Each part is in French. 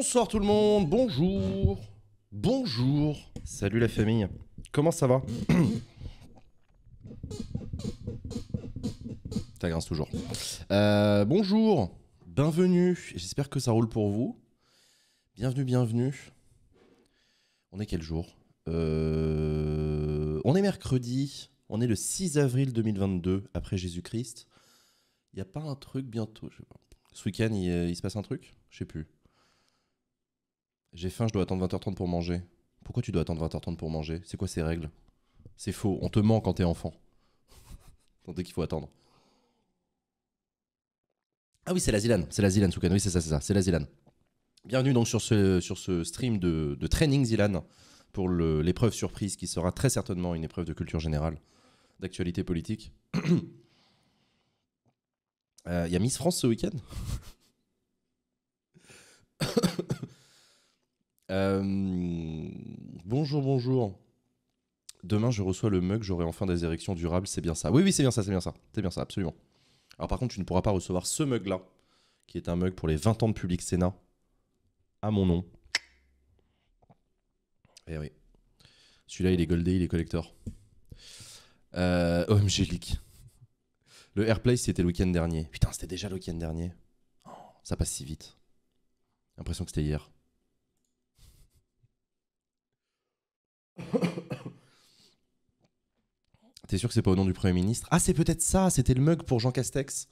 Bonsoir tout le monde, bonjour, bonjour, salut la famille, comment ça va Ça grince toujours. Euh, bonjour, bienvenue, j'espère que ça roule pour vous. Bienvenue, bienvenue. On est quel jour euh, On est mercredi, on est le 6 avril 2022 après Jésus-Christ. Il n'y a pas un truc bientôt, je sais pas. Ce week-end, il euh, se passe un truc Je sais plus. J'ai faim, je dois attendre 20h30 pour manger. Pourquoi tu dois attendre 20h30 pour manger C'est quoi ces règles C'est faux, on te ment quand t'es enfant. Dès qu'il faut attendre. Ah oui, c'est la Zilane, c'est la Zilane Soukan, oui c'est ça, c'est ça, c'est la Zilane. Bienvenue donc sur ce, sur ce stream de, de training Zilane pour l'épreuve surprise qui sera très certainement une épreuve de culture générale, d'actualité politique. Il euh, y a Miss France ce week-end Euh, bonjour, bonjour. Demain, je reçois le mug, j'aurai enfin des érections durables, c'est bien ça. Oui, oui, c'est bien ça, c'est bien ça. C'est bien ça, absolument. Alors par contre, tu ne pourras pas recevoir ce mug-là, qui est un mug pour les 20 ans de Public Sénat, à mon nom. Eh oui. Celui-là, il est goldé, il est collector. Euh, OMG Le Airplay, c'était le week-end dernier. Putain, c'était déjà le week-end dernier. Oh, ça passe si vite. L'impression que c'était hier. T'es sûr que c'est pas au nom du Premier ministre Ah, c'est peut-être ça, c'était le mug pour Jean Castex.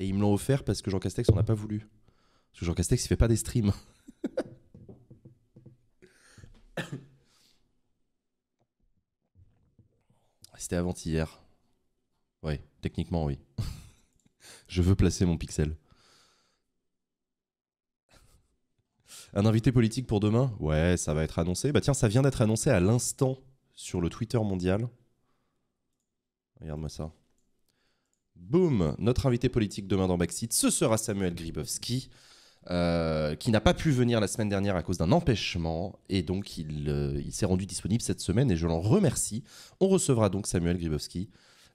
Et ils me l'ont offert parce que Jean Castex, on n'a pas voulu. Parce que Jean Castex, il fait pas des streams. C'était avant-hier. Oui, techniquement, oui. Je veux placer mon pixel. Un invité politique pour demain Ouais, ça va être annoncé. Bah tiens, ça vient d'être annoncé à l'instant sur le Twitter mondial. Regarde-moi ça. Boum Notre invité politique demain dans Backseat, ce sera Samuel Gribowski. Euh, qui n'a pas pu venir la semaine dernière à cause d'un empêchement et donc il, euh, il s'est rendu disponible cette semaine et je l'en remercie. On recevra donc Samuel Gribowski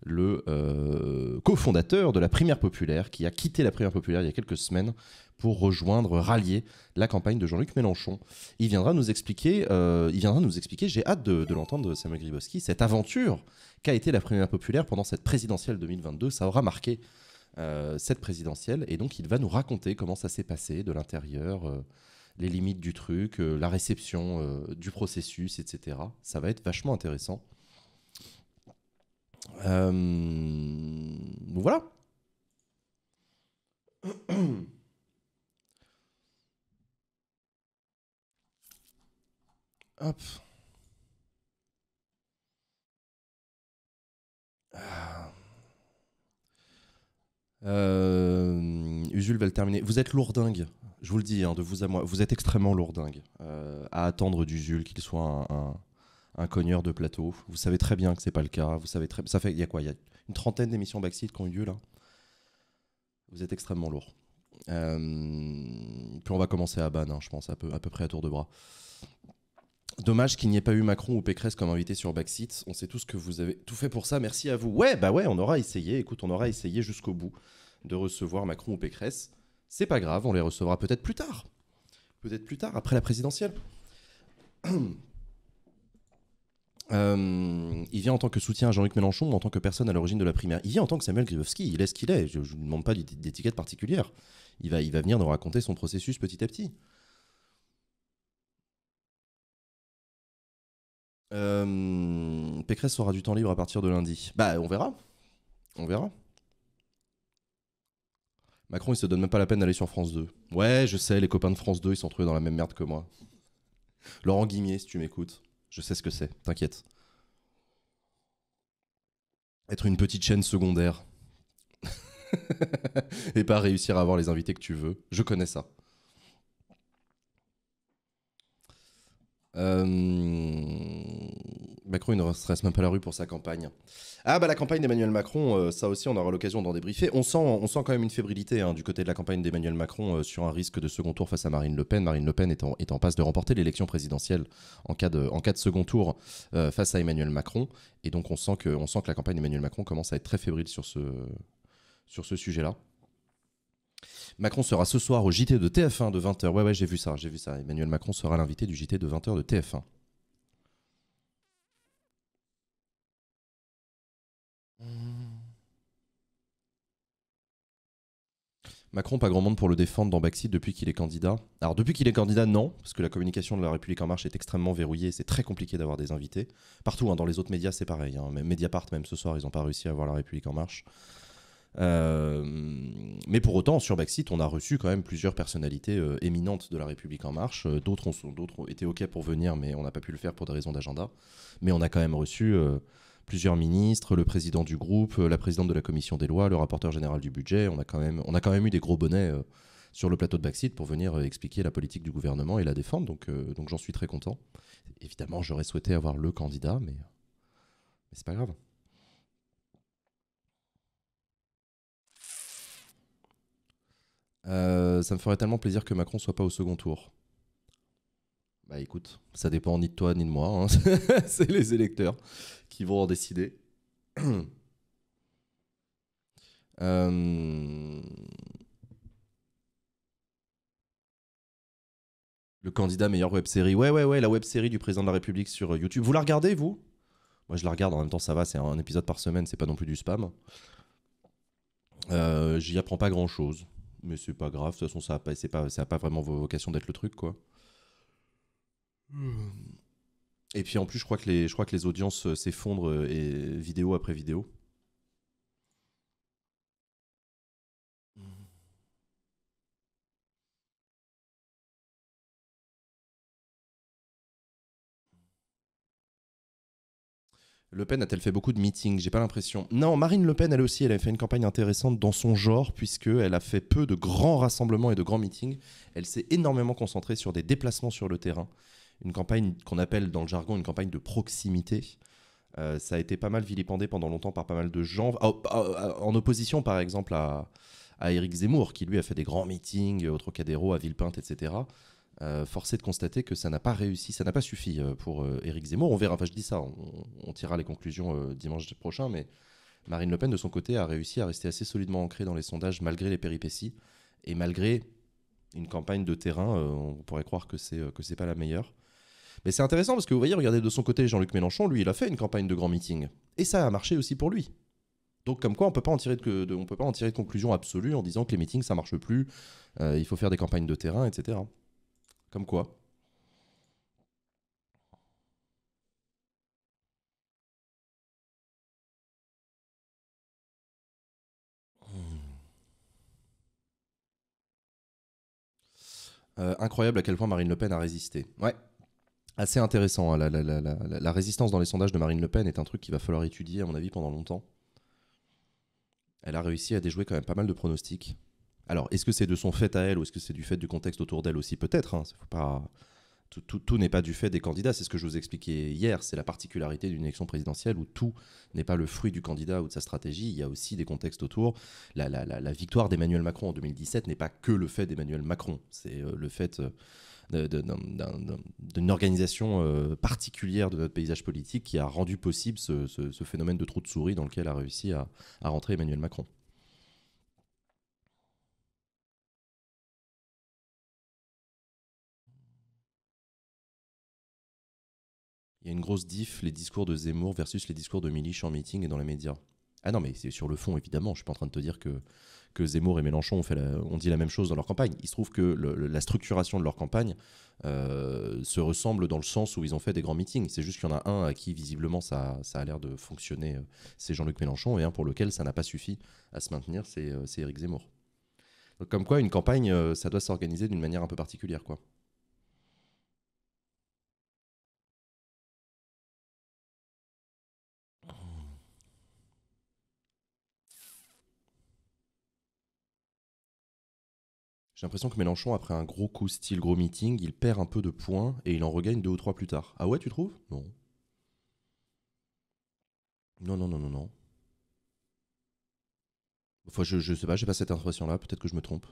le euh, cofondateur de la Primaire Populaire, qui a quitté la Primaire Populaire il y a quelques semaines pour rejoindre, rallier la campagne de Jean-Luc Mélenchon. Il viendra nous expliquer, euh, il viendra nous expliquer, j'ai hâte de, l'entendre, Samuel Gribowski, cette aventure qu'a été la Primaire Populaire pendant cette présidentielle 2022. Ça aura marqué euh, cette présidentielle, et donc il va nous raconter comment ça s'est passé de l'intérieur les limites du truc, la réception du processus, etc. Ça va être vachement intéressant. Euh, donc voilà. Hop. Ah. Euh, Usul va le terminer. Vous êtes lourdingue, je vous le dis, hein, de vous à moi. Vous êtes extrêmement lourdingue euh, à attendre d'Usul qu'il soit un, un cogneur de plateau. Vous savez très bien que c'est pas le cas. Vous savez très, ça fait il y a quoi Il y a une trentaine d'émissions backseat qui ont eu lieu là. Vous êtes extrêmement lourd. Euh, puis on va commencer à ban, hein, je pense à peu, à peu près à tour de bras. Dommage qu'il n'y ait pas eu Macron ou Pécresse comme invité sur Backseat. On sait tous que vous avez tout fait pour ça. Merci à vous. Ouais, bah ouais, on aura essayé. Écoute, on aura essayé jusqu'au bout de recevoir Macron ou Pécresse. C'est pas grave, on les recevra peut-être plus tard. Peut-être plus tard, après la présidentielle. Euh, il vient en tant que soutien à Jean-Luc Mélenchon, en tant que personne à l'origine de la primaire. Il vient en tant que Samuel Grzybowski, Il est ce qu'il est. Je ne demande pas d'étiquette particulière. Il va, il va venir nous raconter son processus petit à petit. Euh, Pécresse aura du temps libre à partir de lundi. Bah, on verra. On verra. Macron, il se donne même pas la peine d'aller sur France 2. Ouais, je sais, les copains de France 2, ils sont trouvés dans la même merde que moi. Laurent Guimier, si tu m'écoutes. Je sais ce que c'est, t'inquiète. Être une petite chaîne secondaire. et pas réussir à avoir les invités que tu veux. Je connais ça. Euh... Macron, ne stresse même pas la rue pour sa campagne. Ah bah la campagne d'Emmanuel Macron, euh, ça aussi on aura l'occasion d'en débriefer. On sent, on sent quand même une fébrilité hein, du côté de la campagne d'Emmanuel Macron euh, sur un risque de second tour face à Marine Le Pen. Marine Le Pen est en, est en passe de remporter l'élection présidentielle en cas de, en cas de second tour euh, face à Emmanuel Macron. Et donc on sent, que, on sent que la campagne d'Emmanuel Macron commence à être très fébrile sur ce, sur ce sujet-là. Macron sera ce soir au JT de TF1 de 20h. Ouais, ouais, j'ai vu ça, j'ai vu ça. Emmanuel Macron sera l'invité du JT de 20h de TF1. Macron, pas grand monde pour le défendre dans Baxi depuis qu'il est candidat. Alors depuis qu'il est candidat, non, parce que la communication de la République en marche est extrêmement verrouillée, c'est très compliqué d'avoir des invités. Partout, hein, dans les autres médias, c'est pareil. Hein. Même Mediapart, même ce soir, ils n'ont pas réussi à avoir la République en marche. Euh, mais pour autant, sur Baxi, on a reçu quand même plusieurs personnalités euh, éminentes de la République en marche. Euh, d'autres, ont, d'autres étaient OK pour venir, mais on n'a pas pu le faire pour des raisons d'agenda. Mais on a quand même reçu plusieurs ministres, le président du groupe, euh, la présidente de la commission des lois, le rapporteur général du budget. On a quand même, on a quand même eu des gros bonnets euh, sur le plateau de Baxit pour venir euh, expliquer la politique du gouvernement et la défendre. Donc, donc j'en suis très content. Évidemment, j'aurais souhaité avoir le candidat, mais, mais c'est pas grave. ça me ferait tellement plaisir que Macron soit pas au second tour. Bah écoute, ça dépend ni de toi ni de moi. Hein. c'est les électeurs qui vont en décider. Euh, le candidat meilleure web série. Ouais, ouais, ouais, la web série du président de la République sur YouTube. Vous la regardez, vous Moi, je la regarde en même temps, ça va, c'est un épisode par semaine, c'est pas non plus du spam. Euh, j'y apprends pas grand chose, mais c'est pas grave. De toute façon, ça n'a pas, ça a pas vraiment vocation d'être le truc, quoi. Et puis en plus, je crois que les, je crois que les audiences euh, s'effondrent euh, et vidéo après vidéo. Le Pen a-t-elle fait beaucoup de meetings J'ai pas l'impression. Non, Marine Le Pen, elle aussi, elle a fait une campagne intéressante dans son genre, puisqu'elle a fait peu de grands rassemblements et de grands meetings. Elle s'est énormément concentrée sur des déplacements sur le terrain une campagne qu'on appelle dans le jargon une campagne de proximité. Euh, ça a été pas mal vilipendé pendant longtemps par pas mal de gens, ah, ah, ah, en opposition par exemple à, à Éric Zemmour, qui lui a fait des grands meetings au Trocadéro, à Villepinte, etc. Euh, forcé de constater que ça n'a pas réussi, ça n'a pas suffi euh, pour Éric Zemmour. On verra, enfin je dis ça, on, tirera les conclusions dimanche prochain, mais Marine Le Pen, de son côté, a réussi à rester assez solidement ancrée dans les sondages malgré les péripéties et malgré une campagne de terrain. on pourrait croire que c'est que c'est pas la meilleure. Mais c'est intéressant parce que vous voyez, regardez de son côté, Jean-Luc Mélenchon, lui, il a fait une campagne de grand meeting. Et ça a marché aussi pour lui. Donc comme quoi, on peut pas en tirer de, on peut pas en tirer de conclusion absolue en disant que les meetings, ça marche plus, euh, il faut faire des campagnes de terrain, etc. Comme quoi. Euh, incroyable à quel point Marine Le Pen a résisté. Ouais, assez intéressant. Hein. La, la, résistance dans les sondages de Marine Le Pen est un truc qu'il va falloir étudier, à mon avis, pendant longtemps. Elle a réussi à déjouer quand même pas mal de pronostics. Alors, est-ce que c'est de son fait à elle ou est-ce que c'est du fait du contexte autour d'elle aussi Peut-être. Hein. pas... Tout, n'est pas du fait des candidats. C'est ce que je vous expliquais hier. C'est la particularité d'une élection présidentielle où tout n'est pas le fruit du candidat ou de sa stratégie. Il y a aussi des contextes autour. La, victoire d'Emmanuel Macron en 2017 n'est pas que le fait d'Emmanuel Macron. C'est euh, le fait. Euh, d'une organisation euh, particulière de notre paysage politique qui a rendu possible ce, phénomène de trou de souris dans lequel a réussi à, rentrer Emmanuel Macron. Il y a une grosse diff, les discours de Zemmour versus les discours de Milich en meeting et dans les médias. Ah non, mais c'est sur le fond, évidemment. Je ne suis pas en train de te dire que que Zemmour et Mélenchon ont, fait dit la même chose dans leur campagne. Il se trouve que la structuration de leur campagne euh, se ressemble dans le sens où ils ont fait des grands meetings. C'est juste qu'il y en a un à qui visiblement ça, a l'air de fonctionner, euh, c'est Jean-Luc Mélenchon, et un pour lequel ça n'a pas suffi à se maintenir, c'est euh, Éric Zemmour. comme quoi, une campagne, ça doit s'organiser d'une manière un peu particulière, quoi. J'ai l'impression que Mélenchon, après un gros coup style gros meeting, il perd un peu de points et il en regagne deux ou trois plus tard. Ah ouais, tu trouves Non. Non, non, non, non, non. je, je sais pas, j'ai pas cette impression-là, peut-être que je me trompe.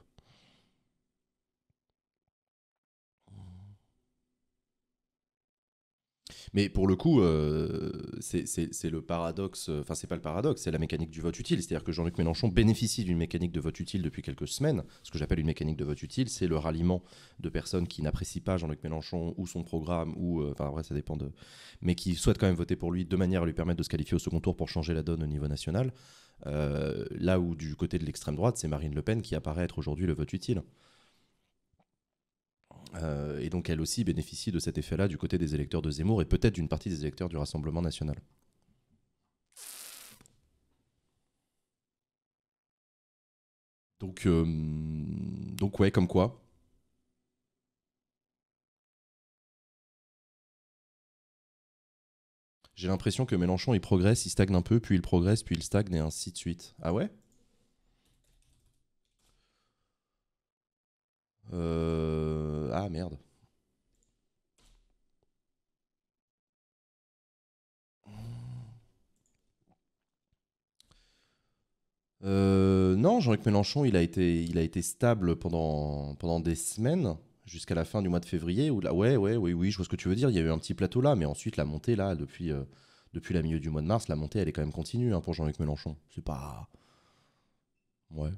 Mais pour le coup, euh, c'est le paradoxe, euh, enfin c'est pas le paradoxe, c'est la mécanique du vote utile. C'est-à-dire que Jean-Luc Mélenchon bénéficie d'une mécanique de vote utile depuis quelques semaines. Ce que j'appelle une mécanique de vote utile, c'est le ralliement de personnes qui n'apprécient pas Jean-Luc Mélenchon ou son programme, ou euh, ça dépend de, mais qui souhaitent quand même voter pour lui de manière à lui permettre de se qualifier au second tour pour changer la donne au niveau national. là où du côté de l'extrême droite, c'est Marine Le Pen qui apparaît être aujourd'hui le vote utile. Euh, et donc elle aussi bénéficie de cet effet-là du côté des électeurs de Zemmour et peut-être d'une partie des électeurs du Rassemblement national. Donc, euh, donc ouais, comme quoi. J'ai l'impression que Mélenchon, il progresse, il stagne un peu, puis il progresse, puis il stagne, et ainsi de suite. Ah ouais euh ah merde. Euh, non, Jean-Luc Mélenchon, il a été, il a été stable pendant, pendant des semaines jusqu'à la fin du mois de février. là, ouais, ouais, oui, oui, je vois ce que tu veux dire. Il y a eu un petit plateau là, mais ensuite la montée là, depuis, euh, depuis la milieu du mois de mars, la montée elle est quand même continue hein, pour Jean-Luc Mélenchon. C'est pas, ouais.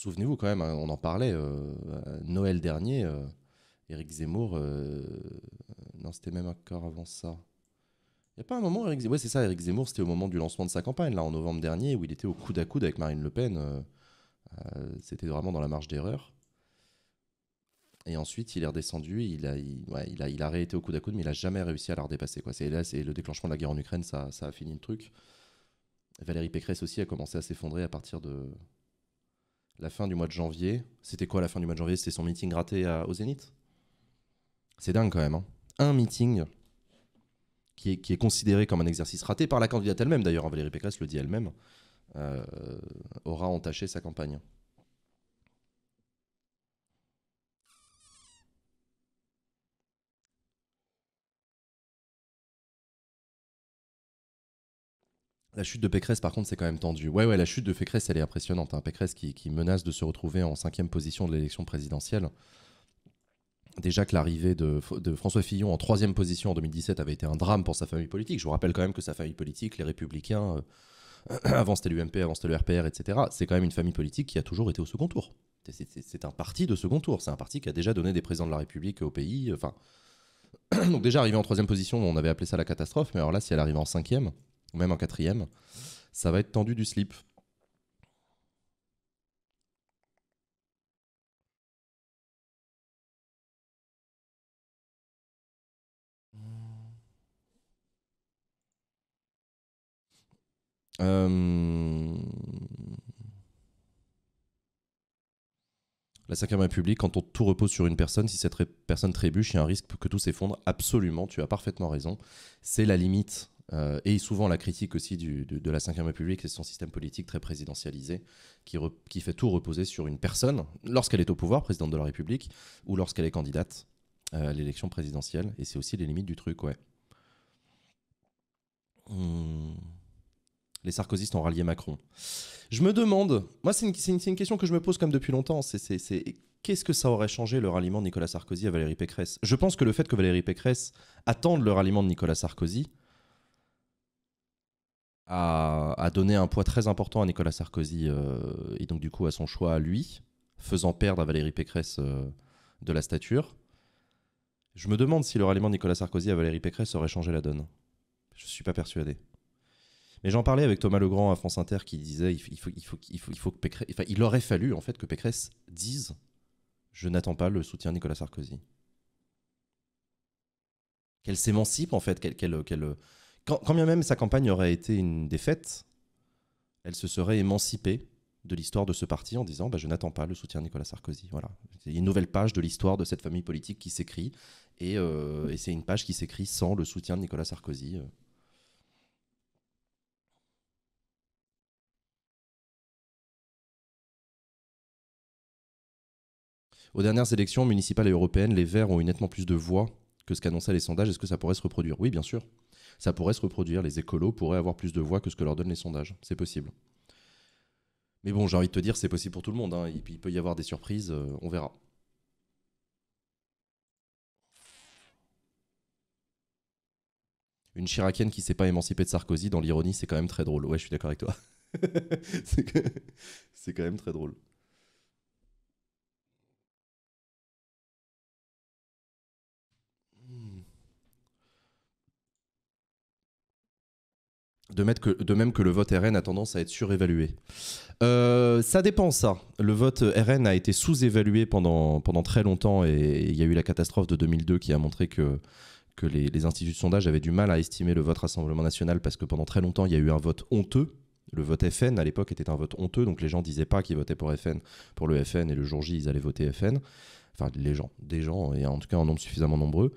souvenez-vous quand même, hein, on en parlait euh, Noël dernier. Eric euh, Zemmour. Euh, non, c'était même encore avant ça. Il n'y a pas un moment, Eric Zemmour. Ouais, c'est ça, Eric Zemmour, c'était au moment du lancement de sa campagne, là, en novembre dernier, où il était au coude à coude avec Marine Le Pen. c'était vraiment dans la marge d'erreur. Et ensuite, il est redescendu, il a, il... a, il réété au coude à coude, mais il n'a jamais réussi à la redépasser. Et Là, c'est le déclenchement de la guerre en Ukraine, ça, ça a fini le truc. Valérie Pécresse aussi a commencé à s'effondrer à partir de, la fin du mois de janvier. C'était quoi la fin du mois de janvier C'était son meeting raté au Zénith C'est dingue quand même. Hein. Un meeting qui est, considéré comme un exercice raté par la candidate elle-même, d'ailleurs, hein, Valérie Pécresse le dit elle-même, euh, aura entaché sa campagne. La chute de Pécresse, par contre, c'est quand même tendu. Ouais, ouais, la chute de Pécresse, elle est impressionnante. un hein. Pécresse qui, menace de se retrouver en cinquième position de l'élection présidentielle. Déjà que l'arrivée de, François Fillon en troisième position en 2017 avait été un drame pour sa famille politique. Je vous rappelle quand même que sa famille politique, les Républicains, euh, avant c'était l'UMP, avant c'était le RPR, etc., c'est quand même une famille politique qui a toujours été au second tour. C'est un parti de second tour. C'est un parti qui a déjà donné des présidents de la République au pays. Enfin, donc déjà arrivé en troisième position, on avait appelé ça la catastrophe, mais alors là, si elle arrive en cinquième, ou même en quatrième, ça va être tendu du slip. Euh, la cinquième République, quand on tout repose sur une personne, si cette personne trébuche, il y a un risque que tout s'effondre. Absolument, tu as parfaitement raison. C'est la limite euh, et souvent la critique aussi du, de, la Ve République, c'est son système politique très présidentialisé, qui, qui fait tout reposer sur une personne, lorsqu'elle est au pouvoir, présidente de la République, ou lorsqu'elle est candidate à l'élection présidentielle. Et c'est aussi les limites du truc, ouais. Hmm. Les sarkozystes ont rallié Macron. Je me demande, moi c'est une, une, question que je me pose comme depuis longtemps, c'est qu'est-ce que ça aurait changé le ralliement de Nicolas Sarkozy à Valérie Pécresse Je pense que le fait que Valérie Pécresse attende le ralliement de Nicolas Sarkozy, a, donner donné un poids très important à Nicolas Sarkozy euh, et donc du coup à son choix à lui, faisant perdre à Valérie Pécresse euh, de la stature. Je me demande si le ralliement de Nicolas Sarkozy à Valérie Pécresse aurait changé la donne. Je ne suis pas persuadé. Mais j'en parlais avec Thomas Legrand à France Inter qui disait il faut, il faut, il que il aurait fallu en fait que Pécresse dise je n'attends pas le soutien de Nicolas Sarkozy. Qu'elle s'émancipe en fait, qu'elle quand, bien même sa campagne aurait été une défaite, elle se serait émancipée de l'histoire de ce parti en disant bah, Je n'attends pas le soutien de Nicolas Sarkozy. Voilà. C'est une nouvelle page de l'histoire de cette famille politique qui s'écrit. et euh, c'est une page qui s'écrit sans le soutien de Nicolas Sarkozy. Euh. Aux dernières élections municipales et européennes, les Verts ont eu nettement plus de voix que ce qu'annonçaient les sondages. Est-ce que ça pourrait se reproduire Oui, bien sûr ça pourrait se reproduire. Les écolos pourraient avoir plus de voix que ce que leur donnent les sondages. C'est possible. Mais bon, j'ai envie de te dire, c'est possible pour tout le monde. Hein. Il, peut y avoir des surprises, euh, on verra. Une Chiracienne qui ne s'est pas émancipée de Sarkozy, dans l'ironie, c'est quand même très drôle. Ouais, je suis d'accord avec toi. c'est quand même très drôle. De, même que le vote RN a tendance à être surévalué. Euh, ça dépend ça. Le vote RN a été sous-évalué pendant, pendant très longtemps et il y a eu la catastrophe de 2002 qui a montré que, que les, instituts de sondage avaient du mal à estimer le vote Rassemblement National parce que pendant très longtemps il y a eu un vote honteux. Le vote FN à l'époque était un vote honteux, donc les gens disaient pas qu'ils votaient pour FN, pour le FN et le jour J ils allaient voter FN. Enfin les gens, des gens et en tout cas en nombre suffisamment nombreux.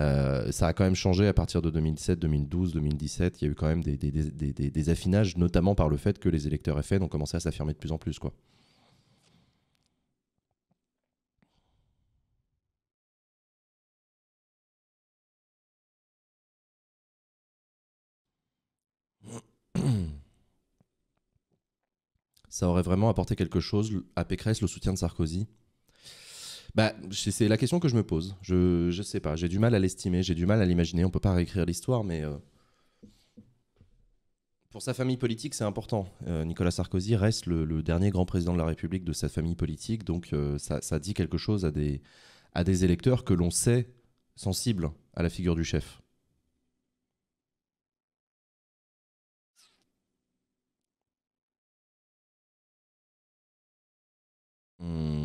Euh, ça a quand même changé à partir de 2007, 2012, 2017. Il y a eu quand même des, affinages, notamment par le fait que les électeurs FN ont commencé à s'affirmer de plus en plus. Quoi. Ça aurait vraiment apporté quelque chose à Pécresse, le soutien de Sarkozy bah, c'est la question que je me pose. Je, ne sais pas. J'ai du mal à l'estimer, j'ai du mal à l'imaginer. On peut pas réécrire l'histoire, mais. Euh, pour sa famille politique, c'est important. Euh, Nicolas Sarkozy reste le, dernier grand président de la République de sa famille politique, donc euh, ça, dit quelque chose à des, électeurs que l'on sait sensibles à la figure du chef. Hmm.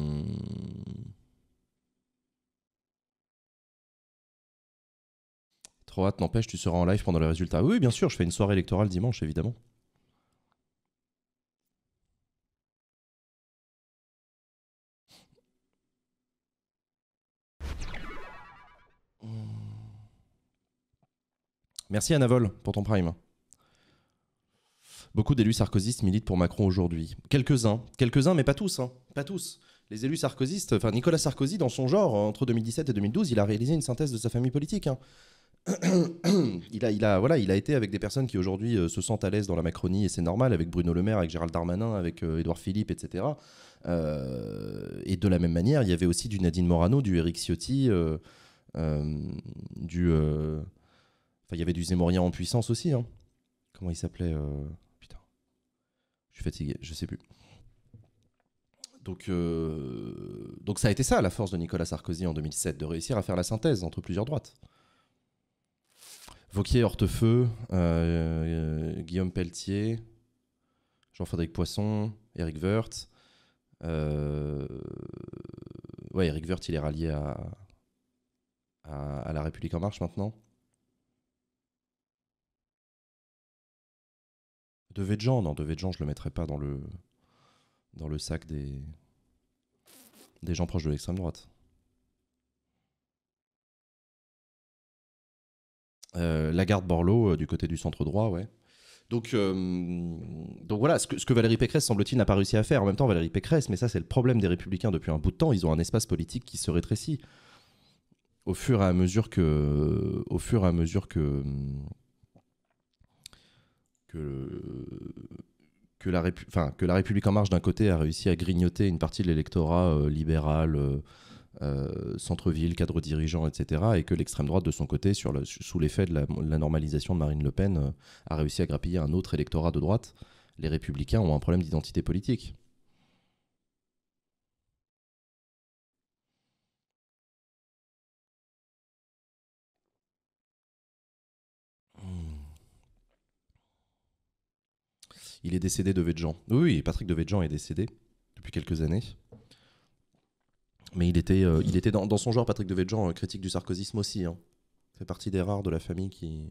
Trop hâte, n'empêche, tu seras en live pendant les résultats. » Oui, bien sûr, je fais une soirée électorale dimanche, évidemment. Merci Anavol pour ton prime. Beaucoup d'élus sarkozystes militent pour Macron aujourd'hui. Quelques-uns, quelques-uns, mais pas tous, hein. pas tous. Les élus sarkozystes, enfin Nicolas Sarkozy, dans son genre, entre 2017 et 2012, il a réalisé une synthèse de sa famille politique. Hein. il, a, il, a, voilà, il a été avec des personnes qui aujourd'hui euh, se sentent à l'aise dans la Macronie, et c'est normal, avec Bruno Le Maire, avec Gérald Darmanin, avec euh, Édouard Philippe, etc. Euh, et de la même manière, il y avait aussi du Nadine Morano, du Eric Ciotti, du. Enfin, il y avait du Zémorien en puissance aussi. Hein. Comment il s'appelait Putain. Je suis fatigué, je sais plus. Donc, donc ça a été ça, la force de Nicolas Sarkozy en 2007, de réussir à faire la synthèse entre plusieurs droites. Vauquier, Hortefeux, euh, euh, Guillaume Pelletier, Jean-Frédéric Poisson, Eric Werth. Euh, ouais, Eric Wirth il est rallié à, à, La République En Marche maintenant. De Jean, non, De Jean je le mettrai pas dans le, dans le sac des, des gens proches de l'extrême droite. Euh, la garde Borloo euh, du côté du centre droit, ouais. Donc, euh, donc voilà, ce que, Valérie Pécresse, semble-t-il, n'a pas réussi à faire. En même temps, Valérie Pécresse, mais ça, c'est le problème des Républicains depuis un bout de temps, ils ont un espace politique qui se rétrécit au fur et à mesure que. Au fur et à mesure que. Que, que, la, République En Marche, d'un côté, a réussi à grignoter une partie de l'électorat libéral. Euh, centre-ville, cadre dirigeant, etc. Et que l'extrême droite, de son côté, sur sous l'effet de, la, normalisation de Marine Le Pen, euh, a réussi à grappiller un autre électorat de droite. Les républicains ont un problème d'identité politique. Il est décédé de vedjan. Oui, Patrick de est décédé depuis quelques années. Mais il était, euh, il était dans, son genre, Patrick de Devedjian, euh, critique du sarkozisme aussi. Hein. Fait partie des rares de la famille qui.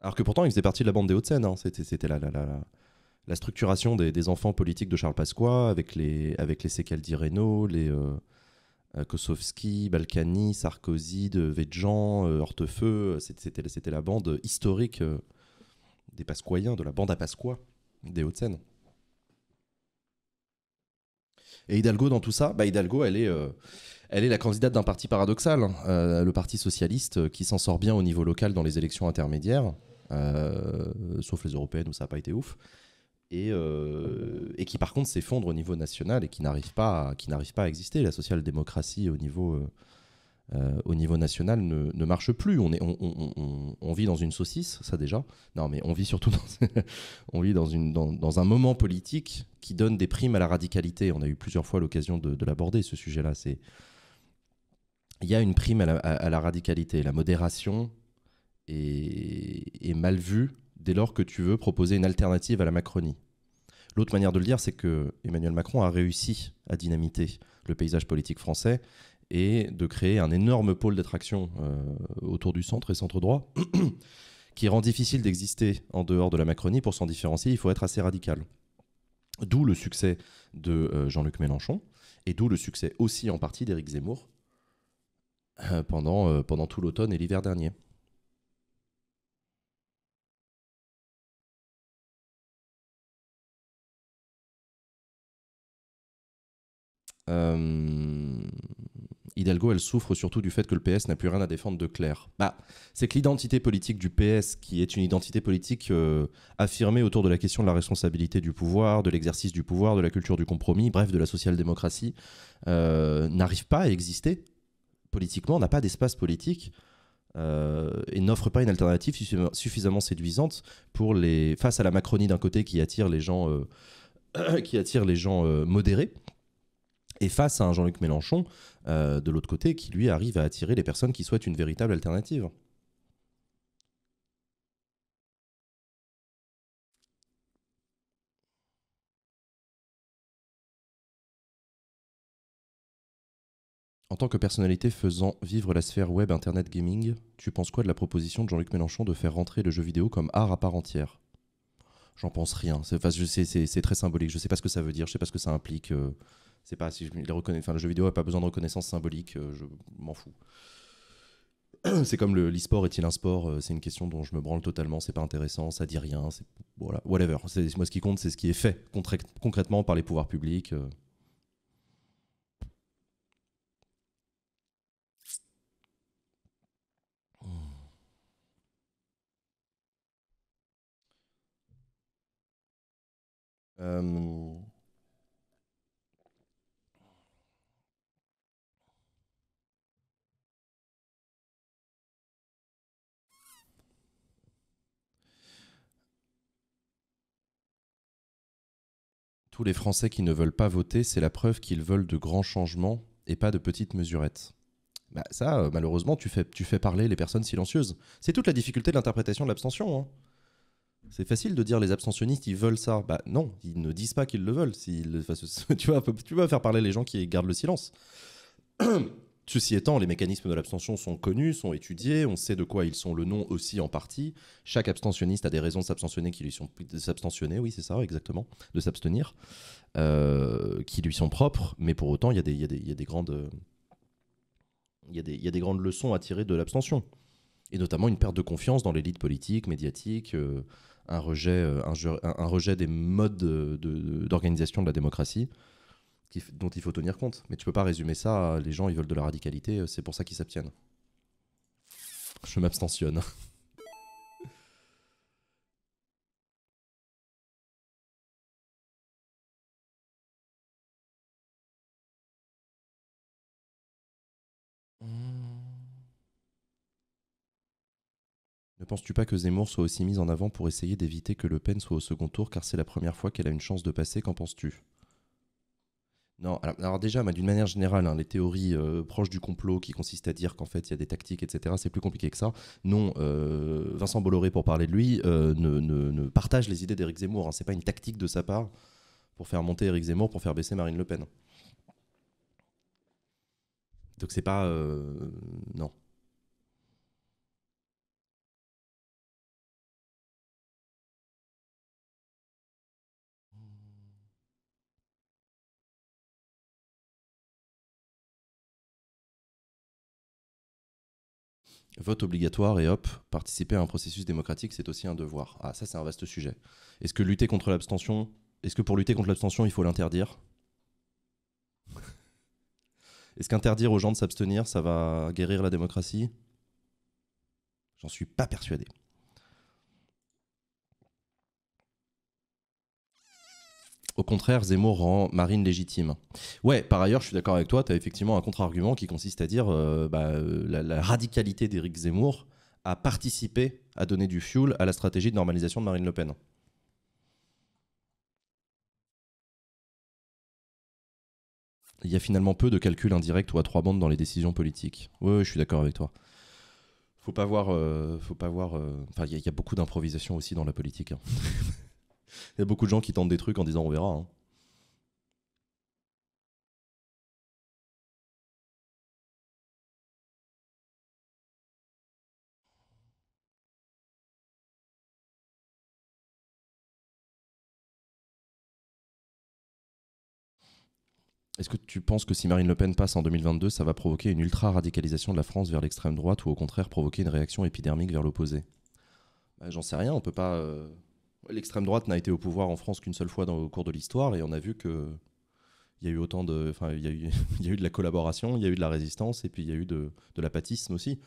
Alors que pourtant, il faisait partie de la bande des Hauts-de-Seine. Hein. C'était la, la, structuration des, enfants politiques de Charles Pasqua, avec les, avec les Sécaldi les euh, Kosowski, Balkany, Sarkozy, de euh, Hortefeux. C'était la bande historique des Pasquoyens, de la bande à Pasqua des Hauts-de-Seine. Et Hidalgo, dans tout ça, bah, Hidalgo, elle est, euh, elle est la candidate d'un parti paradoxal, hein. euh, le Parti socialiste, euh, qui s'en sort bien au niveau local dans les élections intermédiaires, sauf les européennes où ça n'a pas été ouf. Et, et, qui par contre s'effondre au niveau national et qui n'arrive pas, à, qui pas à exister. La social-démocratie au niveau, euh, au niveau national ne, marche plus. On, vit dans une saucisse, ça déjà. Non, mais on vit surtout dans, on vit dans, dans, un moment politique qui donne des primes à la radicalité. On a eu plusieurs fois l'occasion de, l'aborder, ce sujet-là. Il y a une prime à la, radicalité. La modération est, mal vue dès lors que tu veux proposer une alternative à la Macronie. L'autre manière de le dire, c'est que Emmanuel Macron a réussi à dynamiter le paysage politique français et de créer un énorme pôle d'attraction euh, autour du centre et centre droit qui rend difficile d'exister en dehors de la Macronie. Pour s'en différencier, il faut être assez radical. D'où le succès de euh, Jean-Luc Mélenchon et d'où le succès aussi en partie d'Éric Zemmour euh, pendant, pendant tout l'automne et l'hiver dernier. Euh, Hidalgo, elle souffre surtout du fait que le PS n'a plus rien à défendre de clair. Bah, c'est que l'identité politique du PS, qui est une identité politique euh, affirmée autour de la question de la responsabilité du pouvoir, de l'exercice du pouvoir, de la culture du compromis, bref, de la social-démocratie, euh, n'arrive pas à exister politiquement, n'a pas d'espace politique. Euh, et n'offre pas une alternative suffisamment séduisante pour les face à la Macronie d'un côté qui attire les gens qui attire les gens modérés et face à un Jean-Luc Mélenchon euh, de l'autre côté qui lui arrive à attirer les personnes qui souhaitent une véritable alternative. En tant que personnalité faisant vivre la sphère web internet gaming, tu penses quoi de la proposition de Jean-Luc Mélenchon de faire rentrer le jeu vidéo comme art à part entière J'en pense rien. C'est très symbolique. Je sais pas ce que ça veut dire, je sais pas ce que ça implique. Euh, c'est pas si je les reconnais. le jeu vidéo a pas besoin de reconnaissance symbolique. Euh, je m'en fous. C'est comme l'e-sport est-il un sport euh, C'est une question dont je me branle totalement. C'est pas intéressant. Ça dit rien. Voilà, whatever. Moi, ce qui compte, c'est ce qui est fait concrètement par les pouvoirs publics. Euh, hmm. euh les Français qui ne veulent pas voter, c'est la preuve qu'ils veulent de grands changements et pas de petites mesurettes. Bah ça, euh, malheureusement, tu fais, tu fais parler les personnes silencieuses. C'est toute la difficulté de l'interprétation de l'abstention. Hein. C'est facile de dire les abstentionnistes, ils veulent ça. Bah non, ils ne disent pas qu'ils le veulent. tu, tu vas faire parler les gens qui gardent le silence. Ceci étant, les mécanismes de l'abstention sont connus, sont étudiés, on sait de quoi ils sont le nom aussi en partie. Chaque abstentionniste a des raisons de s'abstentionner qui lui sont de s'abstentionner, oui c'est ça exactement, de s'abstenir, euh, qui lui sont propres, mais pour autant il y, a des grandes, il y, des grandes leçons à tirer de l'abstention, et notamment une perte de confiance dans l'élite politique, médiatique. Euh, un rejet, euh, un, rejet des modes d'organisation de la démocratie, dont il faut tenir compte. Mais tu peux pas résumer ça euh, les gens, ils veulent de la radicalité, euh, c'est pour ça qu'ils s'abstiennent. Je m'abstentionne. Ne penses-tu pas que Zemmour soit aussi mise en avant pour essayer d'éviter que Le Pen soit au second tour car c'est la première fois qu'elle a une chance de passer Qu'en penses-tu non, alors, déjà, d'une manière générale, hein, les théories euh, proches du complot qui consistent à dire qu'en fait il y a des tactiques, etc., c'est plus compliqué que ça. Non, euh, Vincent Bolloré, pour parler de lui, euh, ne, partage les idées d'Éric Zemmour. Ce hein. C'est pas une tactique de sa part pour faire monter Éric Zemmour, pour faire baisser Marine Le Pen. Donc c'est pas... non. vote obligatoire et hop, participer à un processus démocratique, c'est aussi un devoir. Ah, ça, c'est un vaste sujet. Est-ce que lutter contre l'abstention, est-ce que pour lutter contre l'abstention, il faut l'interdire Est-ce qu'interdire aux gens de s'abstenir, ça va guérir la démocratie J'en suis pas persuadé. Au contraire, Zemmour rend Marine légitime. Ouais, par ailleurs, je suis d'accord avec toi, tu as effectivement un contre-argument qui consiste à dire euh, bah, euh, la, radicalité d'Éric Zemmour a participé à donner du fuel à la stratégie de normalisation de Marine Le Pen. Il y a finalement peu de calculs indirects ou à trois bandes dans les décisions politiques. Oui, ouais, je suis d'accord avec toi faut pas voir, euh, faut pas voir. Enfin, il y, a beaucoup d'improvisation aussi dans la politique. Hein. Il y a beaucoup de gens qui tentent des trucs en disant on verra. Hein. Est-ce que tu penses que si Marine Le Pen passe en 2022, ça va provoquer une ultra-radicalisation de la France vers l'extrême droite ou au contraire provoquer une réaction épidermique vers l'opposé bah, J'en sais rien, on peut pas... Euh, L'extrême droite n'a été au pouvoir en France qu'une seule fois dans, au cours de l'histoire et on a vu que il y a eu autant de, enfin il y, eu, de la collaboration, il y a eu de la résistance et puis il y a eu de, de l'apatisme aussi.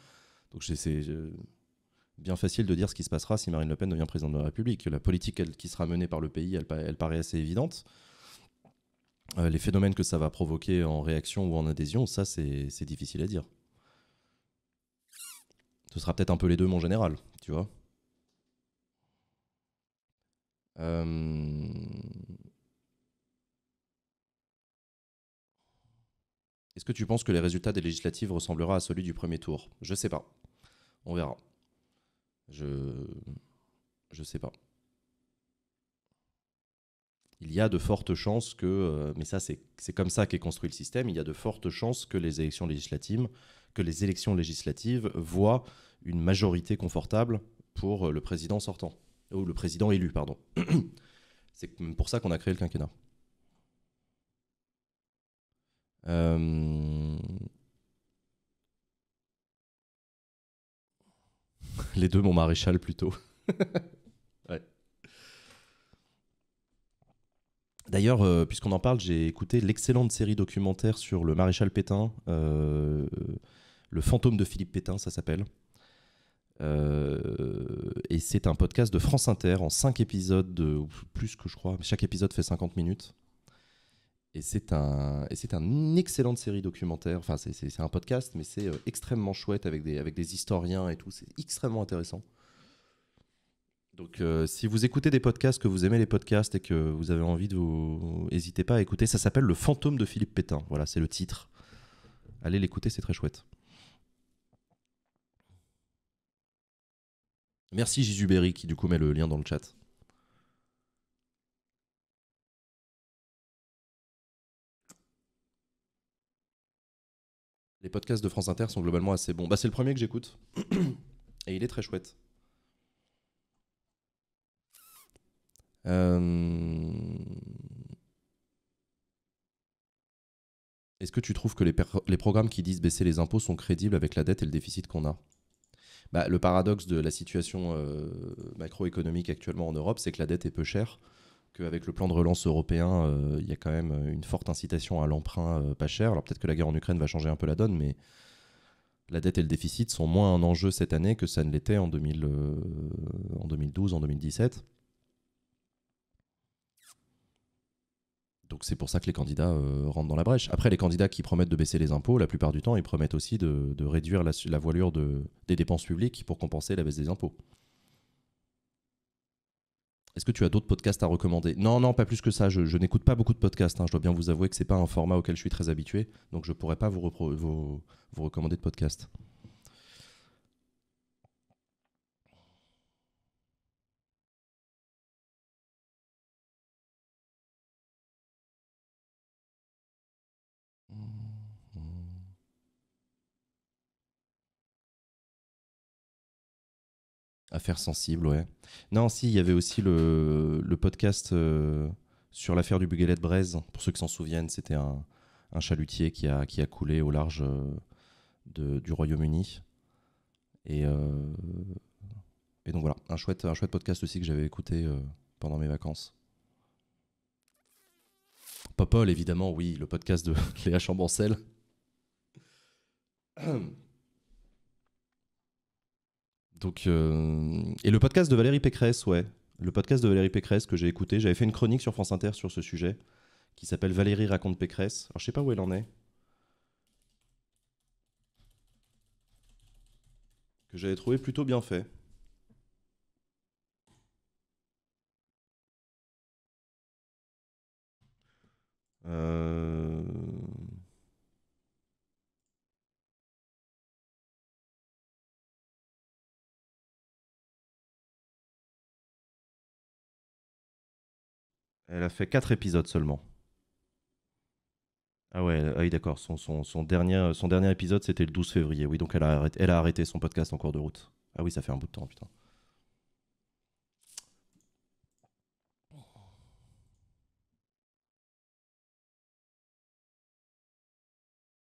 Donc c'est euh, bien facile de dire ce qui se passera si Marine Le Pen devient présidente de la République. La politique qui sera menée par le pays, elle, paraît assez évidente. Euh, les phénomènes que ça va provoquer en réaction ou en adhésion, ça c'est difficile à dire. Ce sera peut-être un peu les deux, mon général, tu vois. Euh, est-ce que tu penses que les résultats des législatives ressembleront à celui du premier tour Je sais pas. On verra. Je je sais pas. Il y a de fortes chances que, euh, mais ça c'est comme ça qu'est construit le système, il y a de fortes chances que les élections législatives, que les élections législatives voient une majorité confortable pour euh, le président sortant ou le président élu, pardon. C'est pour ça qu'on a créé le quinquennat. Euh, les deux, mon maréchal plutôt. D'ailleurs, euh, puisqu'on en parle, j'ai écouté l'excellente série documentaire sur le maréchal Pétain, euh, Le fantôme de Philippe Pétain, ça s'appelle. Euh, et c'est un podcast de France Inter en 5 épisodes, plus que je crois. Chaque épisode fait 50 minutes. Et c'est un, et c'est un excellente série documentaire. Enfin, c'est, un podcast, mais c'est euh, extrêmement chouette avec des, avec des historiens et tout. C'est extrêmement intéressant. Donc, euh, si vous écoutez des podcasts, que vous aimez les podcasts et que vous avez envie de vous. N'hésitez pas à écouter. Ça s'appelle Le fantôme de Philippe Pétain. Voilà, c'est le titre. Allez l'écouter, c'est très chouette. Merci Jésus Berry qui du coup met le lien dans le chat. Les podcasts de France Inter sont globalement assez bons. Bah, c'est le premier que j'écoute. Et il est très chouette. Euh, Est-ce que tu trouves que les programmes qui disent baisser les impôts sont crédibles avec la dette et le déficit qu'on a bah, le paradoxe de la situation euh, macroéconomique actuellement en Europe, c'est que la dette est peu chère qu'avec le plan de relance européen, euh, il y a quand même une forte incitation à l'emprunt euh, pas cher. Alors peut-être que la guerre en Ukraine va changer un peu la donne, mais la dette et le déficit sont moins un enjeu cette année que ça ne l'était en, en 2012, en 2017. Donc c'est pour ça que les candidats euh, rentrent dans la brèche. Après, les candidats qui promettent de baisser les impôts, la plupart du temps, ils promettent aussi de, réduire la, voilure des dépenses publiques pour compenser la baisse des impôts. Est-ce que tu as d'autres podcasts à recommander Non, non, pas plus que ça. Je, n'écoute pas beaucoup de podcasts. Hein. Je dois bien vous avouer que ce n'est pas un format auquel je suis très habitué, donc je ne pourrais pas vous, vous, vous recommander de podcasts. Affaire sensible, ouais. Non, si, il y avait aussi le, podcast euh, sur l'affaire du Bugalet Braise. Pour ceux qui s'en souviennent, c'était un, chalutier qui a, qui a coulé au large euh, du Royaume-Uni. Euh, et, donc voilà, un chouette, un chouette podcast aussi que j'avais écouté pendant mes vacances. Popol, évidemment, oui, le podcast de Léa Chambancel. Donc, euh, et le podcast de Valérie Pécresse, ouais. Le podcast de Valérie Pécresse que j'ai écouté. J'avais fait une chronique sur France Inter sur ce sujet qui s'appelle Valérie raconte Pécresse. Alors, je sais pas où elle en est. Que j'avais trouvé plutôt bien fait. Euh... Elle a fait 4 épisodes seulement. Ah ouais, ah d'accord. Son, dernier, épisode, c'était le 12 février. Oui, donc elle a, arrêté, son podcast en cours de route. Ah oui, ça fait un bout de temps, putain.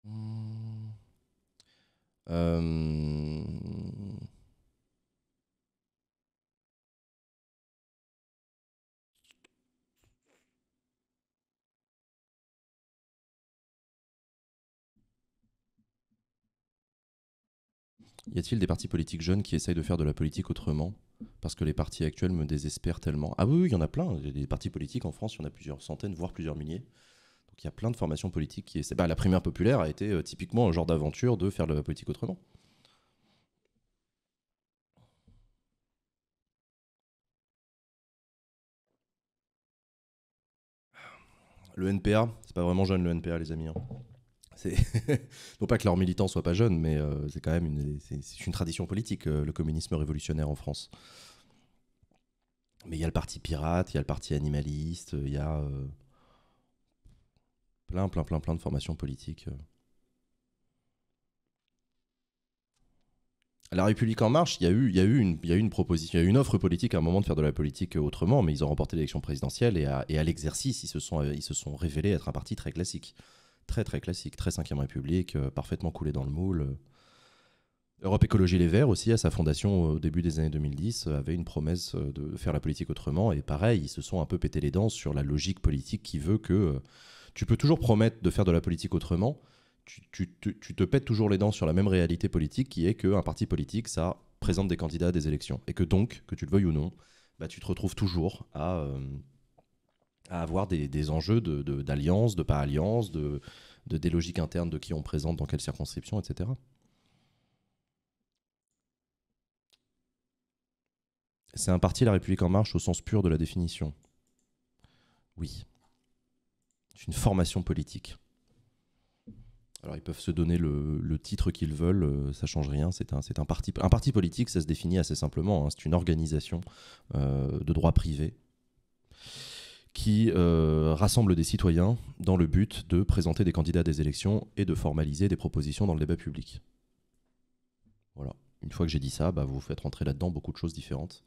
Hmm. Euh, Y a-t-il des partis politiques jeunes qui essayent de faire de la politique autrement Parce que les partis actuels me désespèrent tellement. Ah oui, il y en a plein. Il des partis politiques en France, il y en a plusieurs centaines, voire plusieurs milliers. Donc il y a plein de formations politiques qui essaient. Bah, la primaire populaire a été euh, typiquement un genre d'aventure de faire de la politique autrement. Le NPA, c'est pas vraiment jeune le NPA, les amis. Hein. non pas que leurs militants soient pas jeunes, mais euh, c'est quand même une, tradition politique, euh, le communisme révolutionnaire en France. Mais il y a le parti pirate, il y a le parti animaliste, il y a euh, plein, plein, plein, plein de formations politiques. À La République en marche, il y a eu, une, proposition, il y a eu une offre politique à un moment de faire de la politique autrement, mais ils ont remporté l'élection présidentielle et à, l'exercice, ils ils se sont révélés être un parti très classique très très classique, très 5ème République, euh, parfaitement coulé dans le moule. Europe Écologie Les Verts aussi, à sa fondation euh, au début des années 2010, euh, avait une promesse de faire la politique autrement. Et pareil, ils se sont un peu pété les dents sur la logique politique qui veut que tu peux toujours promettre de faire de la politique autrement. Tu, te pètes toujours les dents sur la même réalité politique qui est qu'un parti politique, ça présente des candidats à des élections. Et que donc, que tu le veuilles ou non, bah, tu te retrouves toujours à à avoir des, enjeux d'alliance, de, de pas alliance, de, des logiques internes de qui on présente, dans quelle circonscription, etc. C'est un parti La République en marche au sens pur de la définition. Oui. C'est une formation politique. Alors ils peuvent se donner le, titre qu'ils veulent, euh, ça change rien. C'est un, parti, politique, ça se définit assez simplement. Hein. c'est une organisation euh, de droit privé qui euh, rassemble des citoyens dans le but de présenter des candidats à des élections et de formaliser des propositions dans le débat public. Voilà. Une fois que j'ai dit ça, bah, vous faites rentrer là-dedans beaucoup de choses différentes.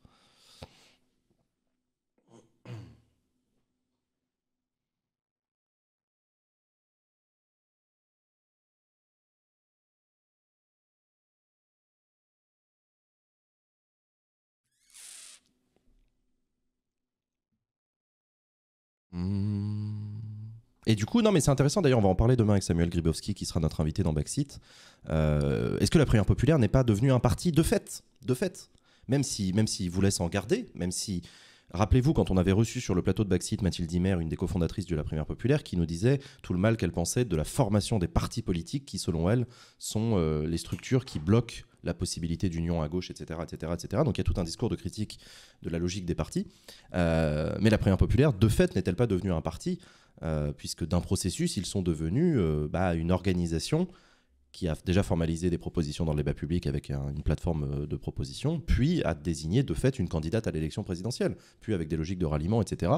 Et du coup, non, mais c'est intéressant. D'ailleurs, on va en parler demain avec Samuel Gribowski, qui sera notre invité dans Backseat. Euh, est-ce que la première populaire n'est pas devenue un parti de fait De fait. Même si, même s'il vous laisse en garder, même si. Rappelez-vous, quand on avait reçu sur le plateau de Backseat Mathilde Dimer, une des cofondatrices de la première Populaire, qui nous disait tout le mal qu'elle pensait de la formation des partis politiques qui, selon elle, sont euh, les structures qui bloquent la possibilité d'union à gauche, etc., etc., etc. Donc il y a tout un discours de critique de la logique des partis. Euh, mais la Première populaire, de fait, n'est-elle pas devenue un parti euh, Puisque d'un processus, ils sont devenus euh, bah, une organisation qui a déjà formalisé des propositions dans le débat public avec une plateforme de propositions, puis a désigné de fait une candidate à l'élection présidentielle, puis avec des logiques de ralliement, etc.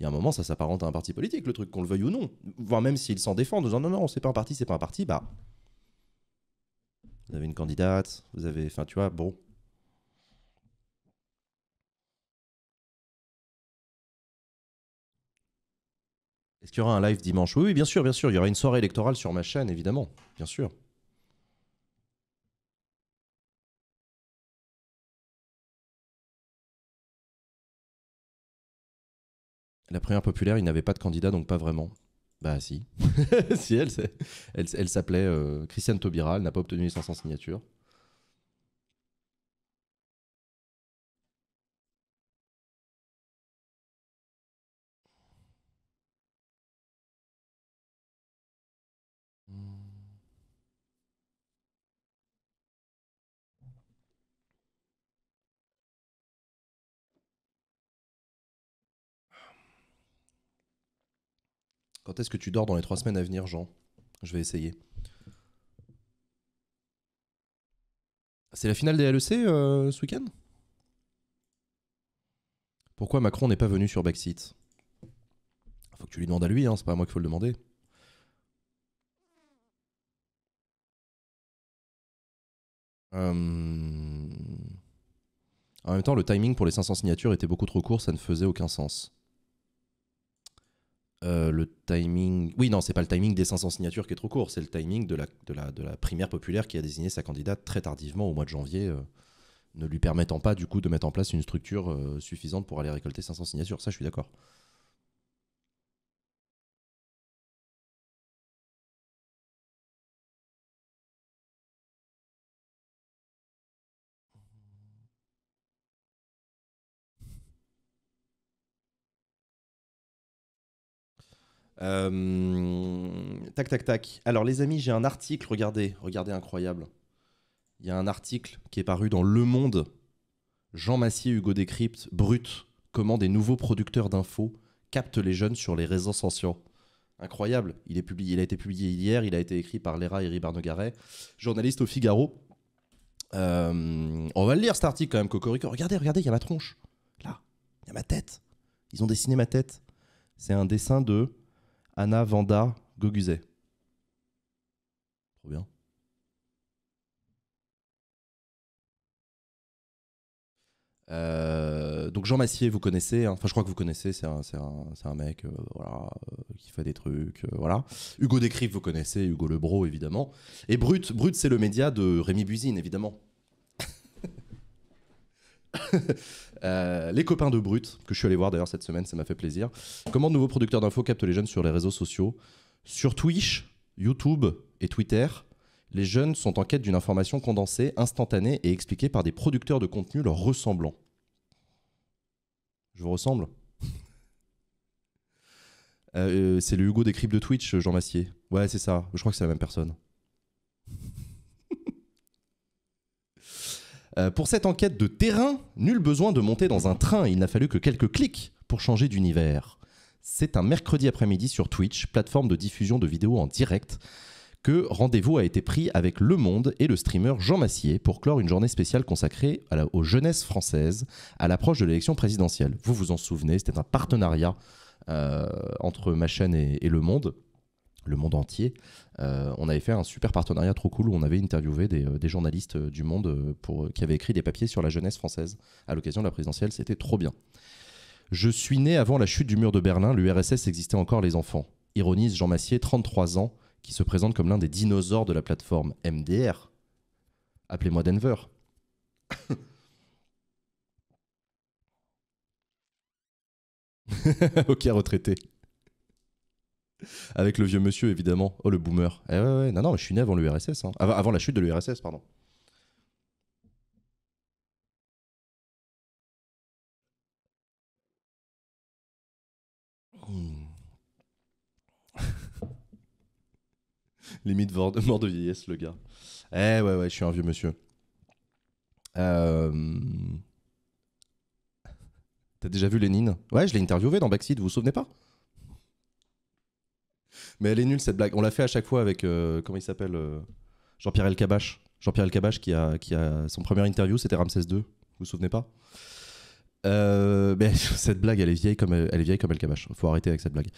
Il y a un moment, ça s'apparente à un parti politique, le truc, qu'on le veuille ou non, voire même s'ils s'en défendent, en disant non, non, c'est pas un parti, c'est pas un parti, bah vous avez une candidate, vous avez. Enfin, tu vois, bon. Est-ce qu'il y aura un live dimanche oui, oui, bien sûr, bien sûr. Il y aura une soirée électorale sur ma chaîne, évidemment. Bien sûr. La première populaire, il n'avait pas de candidat, donc pas vraiment. Bah si, si elle, elle, elle s'appelait euh, Christiane Taubira, elle n'a pas obtenu les 500 signatures. Quand est-ce que tu dors dans les trois semaines à venir, Jean Je vais essayer. C'est la finale des LEC euh, ce week-end Pourquoi Macron n'est pas venu sur Backseat Faut que tu lui demandes à lui, hein, c'est pas à moi qu'il faut le demander. Hum. En même temps, le timing pour les 500 signatures était beaucoup trop court, ça ne faisait aucun sens. Euh, le timing. Oui, non, c'est pas le timing des 500 signatures qui est trop court, c'est le timing de la, de, la, primaire populaire qui a désigné sa candidate très tardivement au mois de janvier, euh, ne lui permettant pas du coup de mettre en place une structure euh, suffisante pour aller récolter 500 signatures. Ça, je suis d'accord. Euh, tac, tac, tac. Alors, les amis, j'ai un article, regardez, regardez, incroyable. Il y a un article qui est paru dans Le Monde. Jean Massier, Hugo Décrypte, Brut, comment des nouveaux producteurs d'infos captent les jeunes sur les réseaux sociaux. Incroyable. Il, est publié, il a été publié hier, il a été écrit par Léra Iri Barnegaret, journaliste au Figaro. Euh, on va le lire cet article quand même, Cocorico. Regardez, regardez, il y a ma tronche. Là, il y a ma tête. Ils ont dessiné ma tête. C'est un dessin de Anna Vanda Goguzet. Trop bien. Euh, donc Jean Massier, vous connaissez, hein. enfin je crois que vous connaissez, c'est un, mec euh, voilà, euh, qui fait des trucs, voilà. Hugo Décrive, vous connaissez, Hugo Lebro évidemment. Et Brut, Brut c'est le média de Rémi Buzine évidemment. Euh, les copains de Brut, que je suis allé voir d'ailleurs cette semaine, ça m'a fait plaisir. Comment de nouveaux producteurs d'infos captent les jeunes sur les réseaux sociaux Sur Twitch, YouTube et Twitter, les jeunes sont en quête d'une information condensée, instantanée et expliquée par des producteurs de contenu leur ressemblant. Je vous ressemble euh, euh, C'est le Hugo des crips de Twitch, Jean Massier. Ouais, c'est ça. Je crois que c'est la même personne. Euh, pour cette enquête de terrain, nul besoin de monter dans un train, il n'a fallu que quelques clics pour changer d'univers. C'est un mercredi après-midi sur Twitch, plateforme de diffusion de vidéos en direct, que rendez-vous a été pris avec Le Monde et le streamer Jean Massier pour clore une journée spéciale consacrée à aux jeunesses françaises à l'approche de l'élection présidentielle. Vous vous en souvenez, c'était un partenariat euh, entre ma chaîne et Le Monde le monde entier. Euh, on avait fait un super partenariat trop cool où on avait interviewé des, euh, journalistes euh, du monde pour, qui avaient écrit des papiers sur la jeunesse française à l'occasion de la présidentielle. C'était trop bien. Je suis né avant la chute du mur de Berlin, l'URSS existait encore les enfants. Ironise Jean Massier, 33 ans, qui se présente comme l'un des dinosaures de la plateforme MDR. Appelez-moi Denver. ok, retraité. Avec le vieux monsieur, évidemment. Oh, le boomer. Eh ouais, ouais. Non, non, je suis né avant l'URSS. Hein. Avant, la chute de l'URSS, pardon. Hmm. Limite mort de vieillesse, le gars. Eh ouais, ouais, je suis un vieux monsieur. Euh, t'as déjà vu Lénine Ouais, je l'ai interviewé dans Backseat, vous vous souvenez pas mais elle est nulle cette blague. On l'a fait à chaque fois avec, euh, comment il s'appelle euh, Jean-Pierre Elkabach. Jean-Pierre Elkabach qui a, qui a son première interview, c'était Ramsès II. Vous vous souvenez pas euh, mais cette blague, elle est vieille comme elle, comme El Faut arrêter avec cette blague.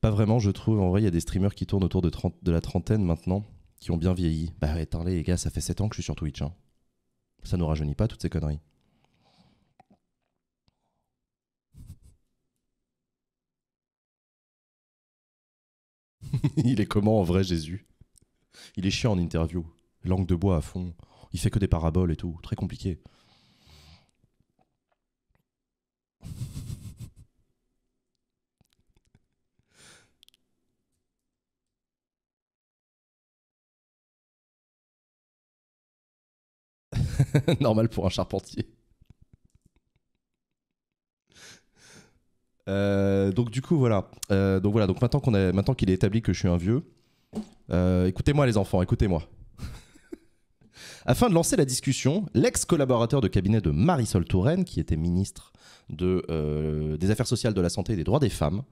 Pas vraiment, je trouve. En vrai, il y a des streamers qui tournent autour de, la trentaine maintenant, qui ont bien vieilli. Bah ouais, les gars, ça fait 7 ans que je suis sur Twitch. Hein. Ça nous rajeunit pas toutes ces conneries. il est comment en vrai Jésus Il est chiant en interview, langue de bois à fond, il fait que des paraboles et tout, très compliqué. Normal pour un charpentier. Euh, donc du coup voilà. Euh, donc voilà. Donc maintenant qu'on maintenant qu'il est établi que je suis un vieux, euh, écoutez-moi les enfants, écoutez-moi. Afin de lancer la discussion, l'ex-collaborateur de cabinet de Marisol Touraine, qui était ministre des Affaires sociales, de la santé et des droits des femmes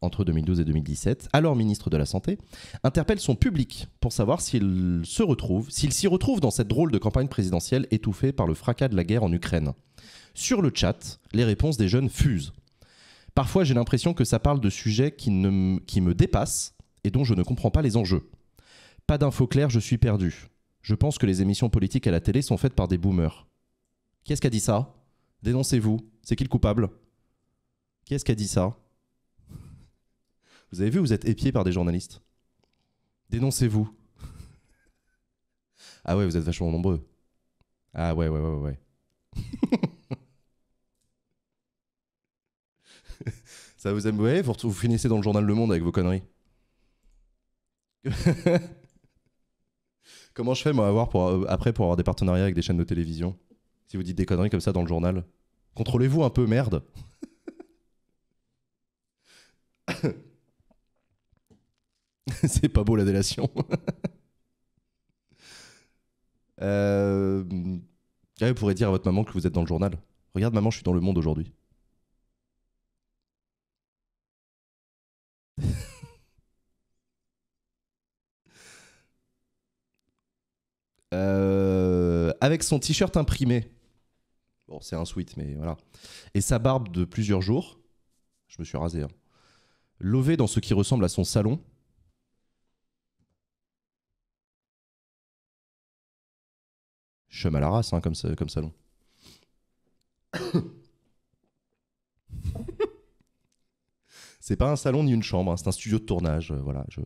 entre 2012 et 2017, alors ministre de la santé, interpelle son public pour savoir s'il se retrouve, s'il s'y retrouve dans cette drôle de campagne présidentielle étouffée par le fracas de la guerre en Ukraine. Sur le chat, les réponses des jeunes fusent. Parfois, j'ai l'impression que ça parle de sujets qui, ne qui me dépassent et dont je ne comprends pas les enjeux. Pas d'infos claires, je suis perdu. Je pense que les émissions politiques à la télé sont faites par des boomers. Qui est-ce qu'a a dit ça Dénoncez-vous. C'est qui le coupable Qui est-ce qui a dit ça Vous avez vu, vous êtes épiés par des journalistes. Dénoncez-vous. ah ouais, vous êtes vachement nombreux. Ah ouais, ouais, ouais, ouais. Ça vous vous, vous finissez dans le journal Le Monde avec vos conneries. Comment je fais moi avoir pour, euh, après pour avoir des partenariats avec des chaînes de télévision Si vous dites des conneries comme ça dans le journal, contrôlez-vous un peu, merde. C'est pas beau la délation. Euh, vous pourrez dire à votre maman que vous êtes dans le journal. Regarde maman, je suis dans le monde aujourd'hui. Euh, avec son t-shirt imprimé. Bon, c'est un sweat, mais voilà. Et sa barbe de plusieurs jours. Je me suis rasé. Hein. Lové dans ce qui ressemble à son salon. Chum à la race, hein, comme, comme salon. c'est pas un salon ni une chambre, hein, c'est un studio de tournage. Euh, voilà, je,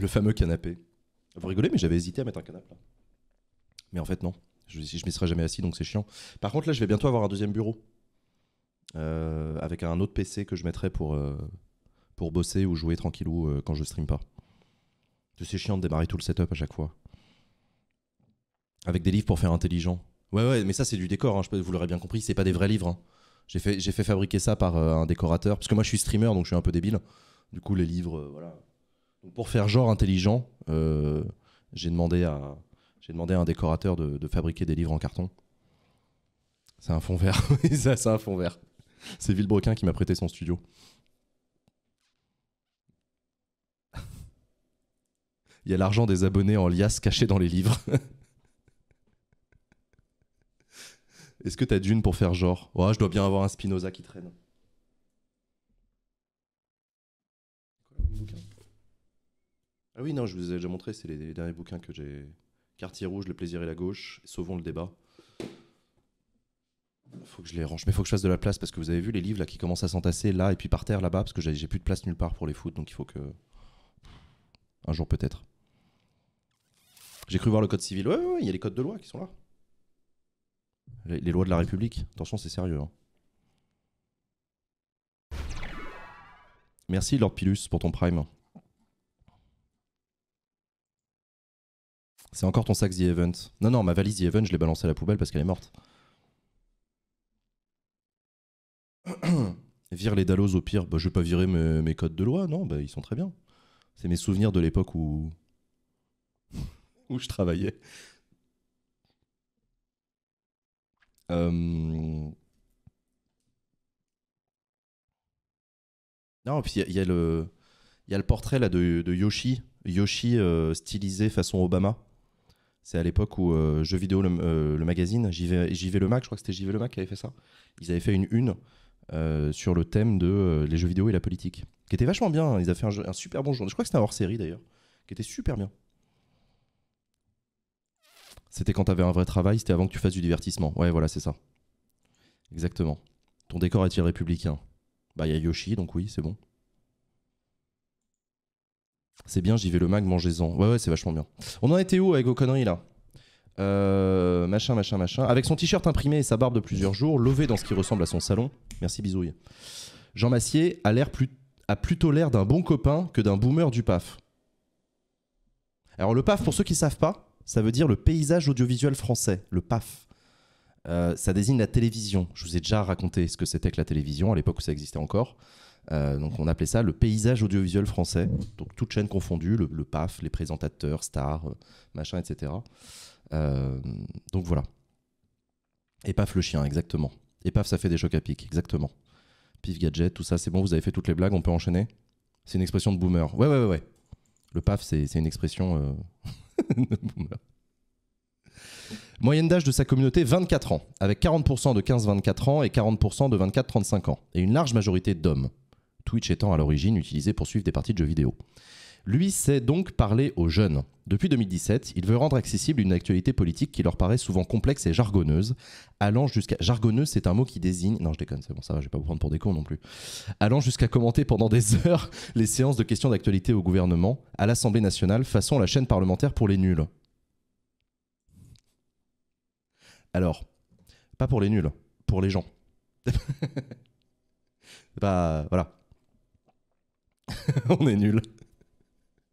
Le fameux canapé. Vous rigolez, mais j'avais hésité à mettre un canapé là. Mais en fait, non. Je, je m'y serais jamais assis, donc c'est chiant. Par contre, là, je vais bientôt avoir un deuxième bureau. Euh, avec un autre PC que je mettrai pour, euh, pour bosser ou jouer tranquillou euh, quand je stream pas. C'est chiant de démarrer tout le setup à chaque fois. Avec des livres pour faire intelligent. Ouais, ouais, mais ça, c'est du décor. Hein. vous l'aurez bien compris, c'est pas des vrais livres. Hein. J'ai fait, fait fabriquer ça par un décorateur. Parce que moi, je suis streamer, donc je suis un peu débile. Du coup, les livres, voilà pour faire genre intelligent, euh, j'ai demandé, à, demandé à un décorateur de, fabriquer des livres en carton. C'est un fond vert. c'est un fond vert. C'est Villebrequin qui m'a prêté son studio. Il y a l'argent des abonnés en liasse caché dans les livres. Est-ce que t'as d'une pour faire genre Ouais, je dois bien avoir un Spinoza qui traîne. Ah oui, non, je vous ai déjà montré, c'est les, derniers bouquins que j'ai. Quartier rouge, le plaisir et la gauche, sauvons le débat. Faut que je les range, mais faut que je fasse de la place parce que vous avez vu les livres là qui commencent à s'entasser là et puis par terre là-bas parce que j'ai plus de place nulle part pour les foutre donc il faut que. Un jour peut-être. J'ai cru voir le code civil. Ouais, ouais, il y a les codes de loi qui sont là. Les, lois de la République. Attention, c'est sérieux. Hein. Merci Lord Pilus pour ton prime. C'est encore ton sac The Event. Non, non, ma valise The Event, je l'ai balancée à la poubelle parce qu'elle est morte. Vire les Dallos au pire. Bah, je vais pas virer mes, codes de loi, non, bah, ils sont très bien. C'est mes souvenirs de l'époque où... où je travaillais. Euh, non, puis il y, a le portrait là de, Yoshi, Yoshi euh, stylisé façon Obama. C'est à l'époque où euh, Jeux vidéo, le, euh, magazine j'y magazine, JV, Le Mac, je crois que c'était JV Le Mac qui avait fait ça. Ils avaient fait une une euh, sur le thème de les jeux vidéo et la politique, qui était vachement bien. Hein. Ils avaient fait un, super bon jour Je crois que c'était un hors série d'ailleurs, qui était super bien. C'était quand t'avais un vrai travail, c'était avant que tu fasses du divertissement. Ouais, voilà, c'est ça. Exactement. Ton décor est-il républicain Bah, il y a Yoshi, donc oui, c'est bon. C'est bien, j'y vais le mag, mangez-en. Ouais, ouais, c'est vachement bien. On en était où avec vos conneries là euh, machin, machin, machin. Avec son t-shirt imprimé et sa barbe de plusieurs jours, levé dans ce qui ressemble à son salon. Merci, bisouille. Jean Massier a, l'air plus, a plutôt l'air d'un bon copain que d'un boomer du PAF. Alors, le PAF, pour ceux qui ne savent pas, ça veut dire le paysage audiovisuel français, le PAF. Euh, ça désigne la télévision. Je vous ai déjà raconté ce que c'était que la télévision à l'époque où ça existait encore. Euh, donc on appelait ça le paysage audiovisuel français, donc toute chaîne confondues, le, PAF, les présentateurs, stars, euh, machin, etc. Euh, donc voilà. Et PAF le chien, exactement. Et PAF ça fait des chocs à pic, exactement. Pif gadget, tout ça, c'est bon, vous avez fait toutes les blagues, on peut enchaîner C'est une expression de boomer. Ouais, ouais, ouais, Le PAF, c'est une expression de boomer. Moyenne d'âge de sa communauté, 24 ans, avec 40% de 15-24 ans et 40% de 24-35 ans, et une large majorité d'hommes. Twitch étant à l'origine utilisé pour suivre des parties de jeux vidéo. Lui sait donc parler aux jeunes. Depuis 2017, il veut rendre accessible une actualité politique qui leur paraît souvent complexe et jargonneuse, allant jusqu'à... Jargonneuse, c'est un mot qui désigne... Non, je déconne, c'est bon, ça va, je vais pas vous prendre pour des cons non plus. Allant jusqu'à commenter pendant des heures les séances de questions d'actualité au gouvernement, à l'Assemblée nationale, façon la chaîne parlementaire pour les nuls. Alors, pas pour les nuls, pour les gens. bah, voilà. on est nuls.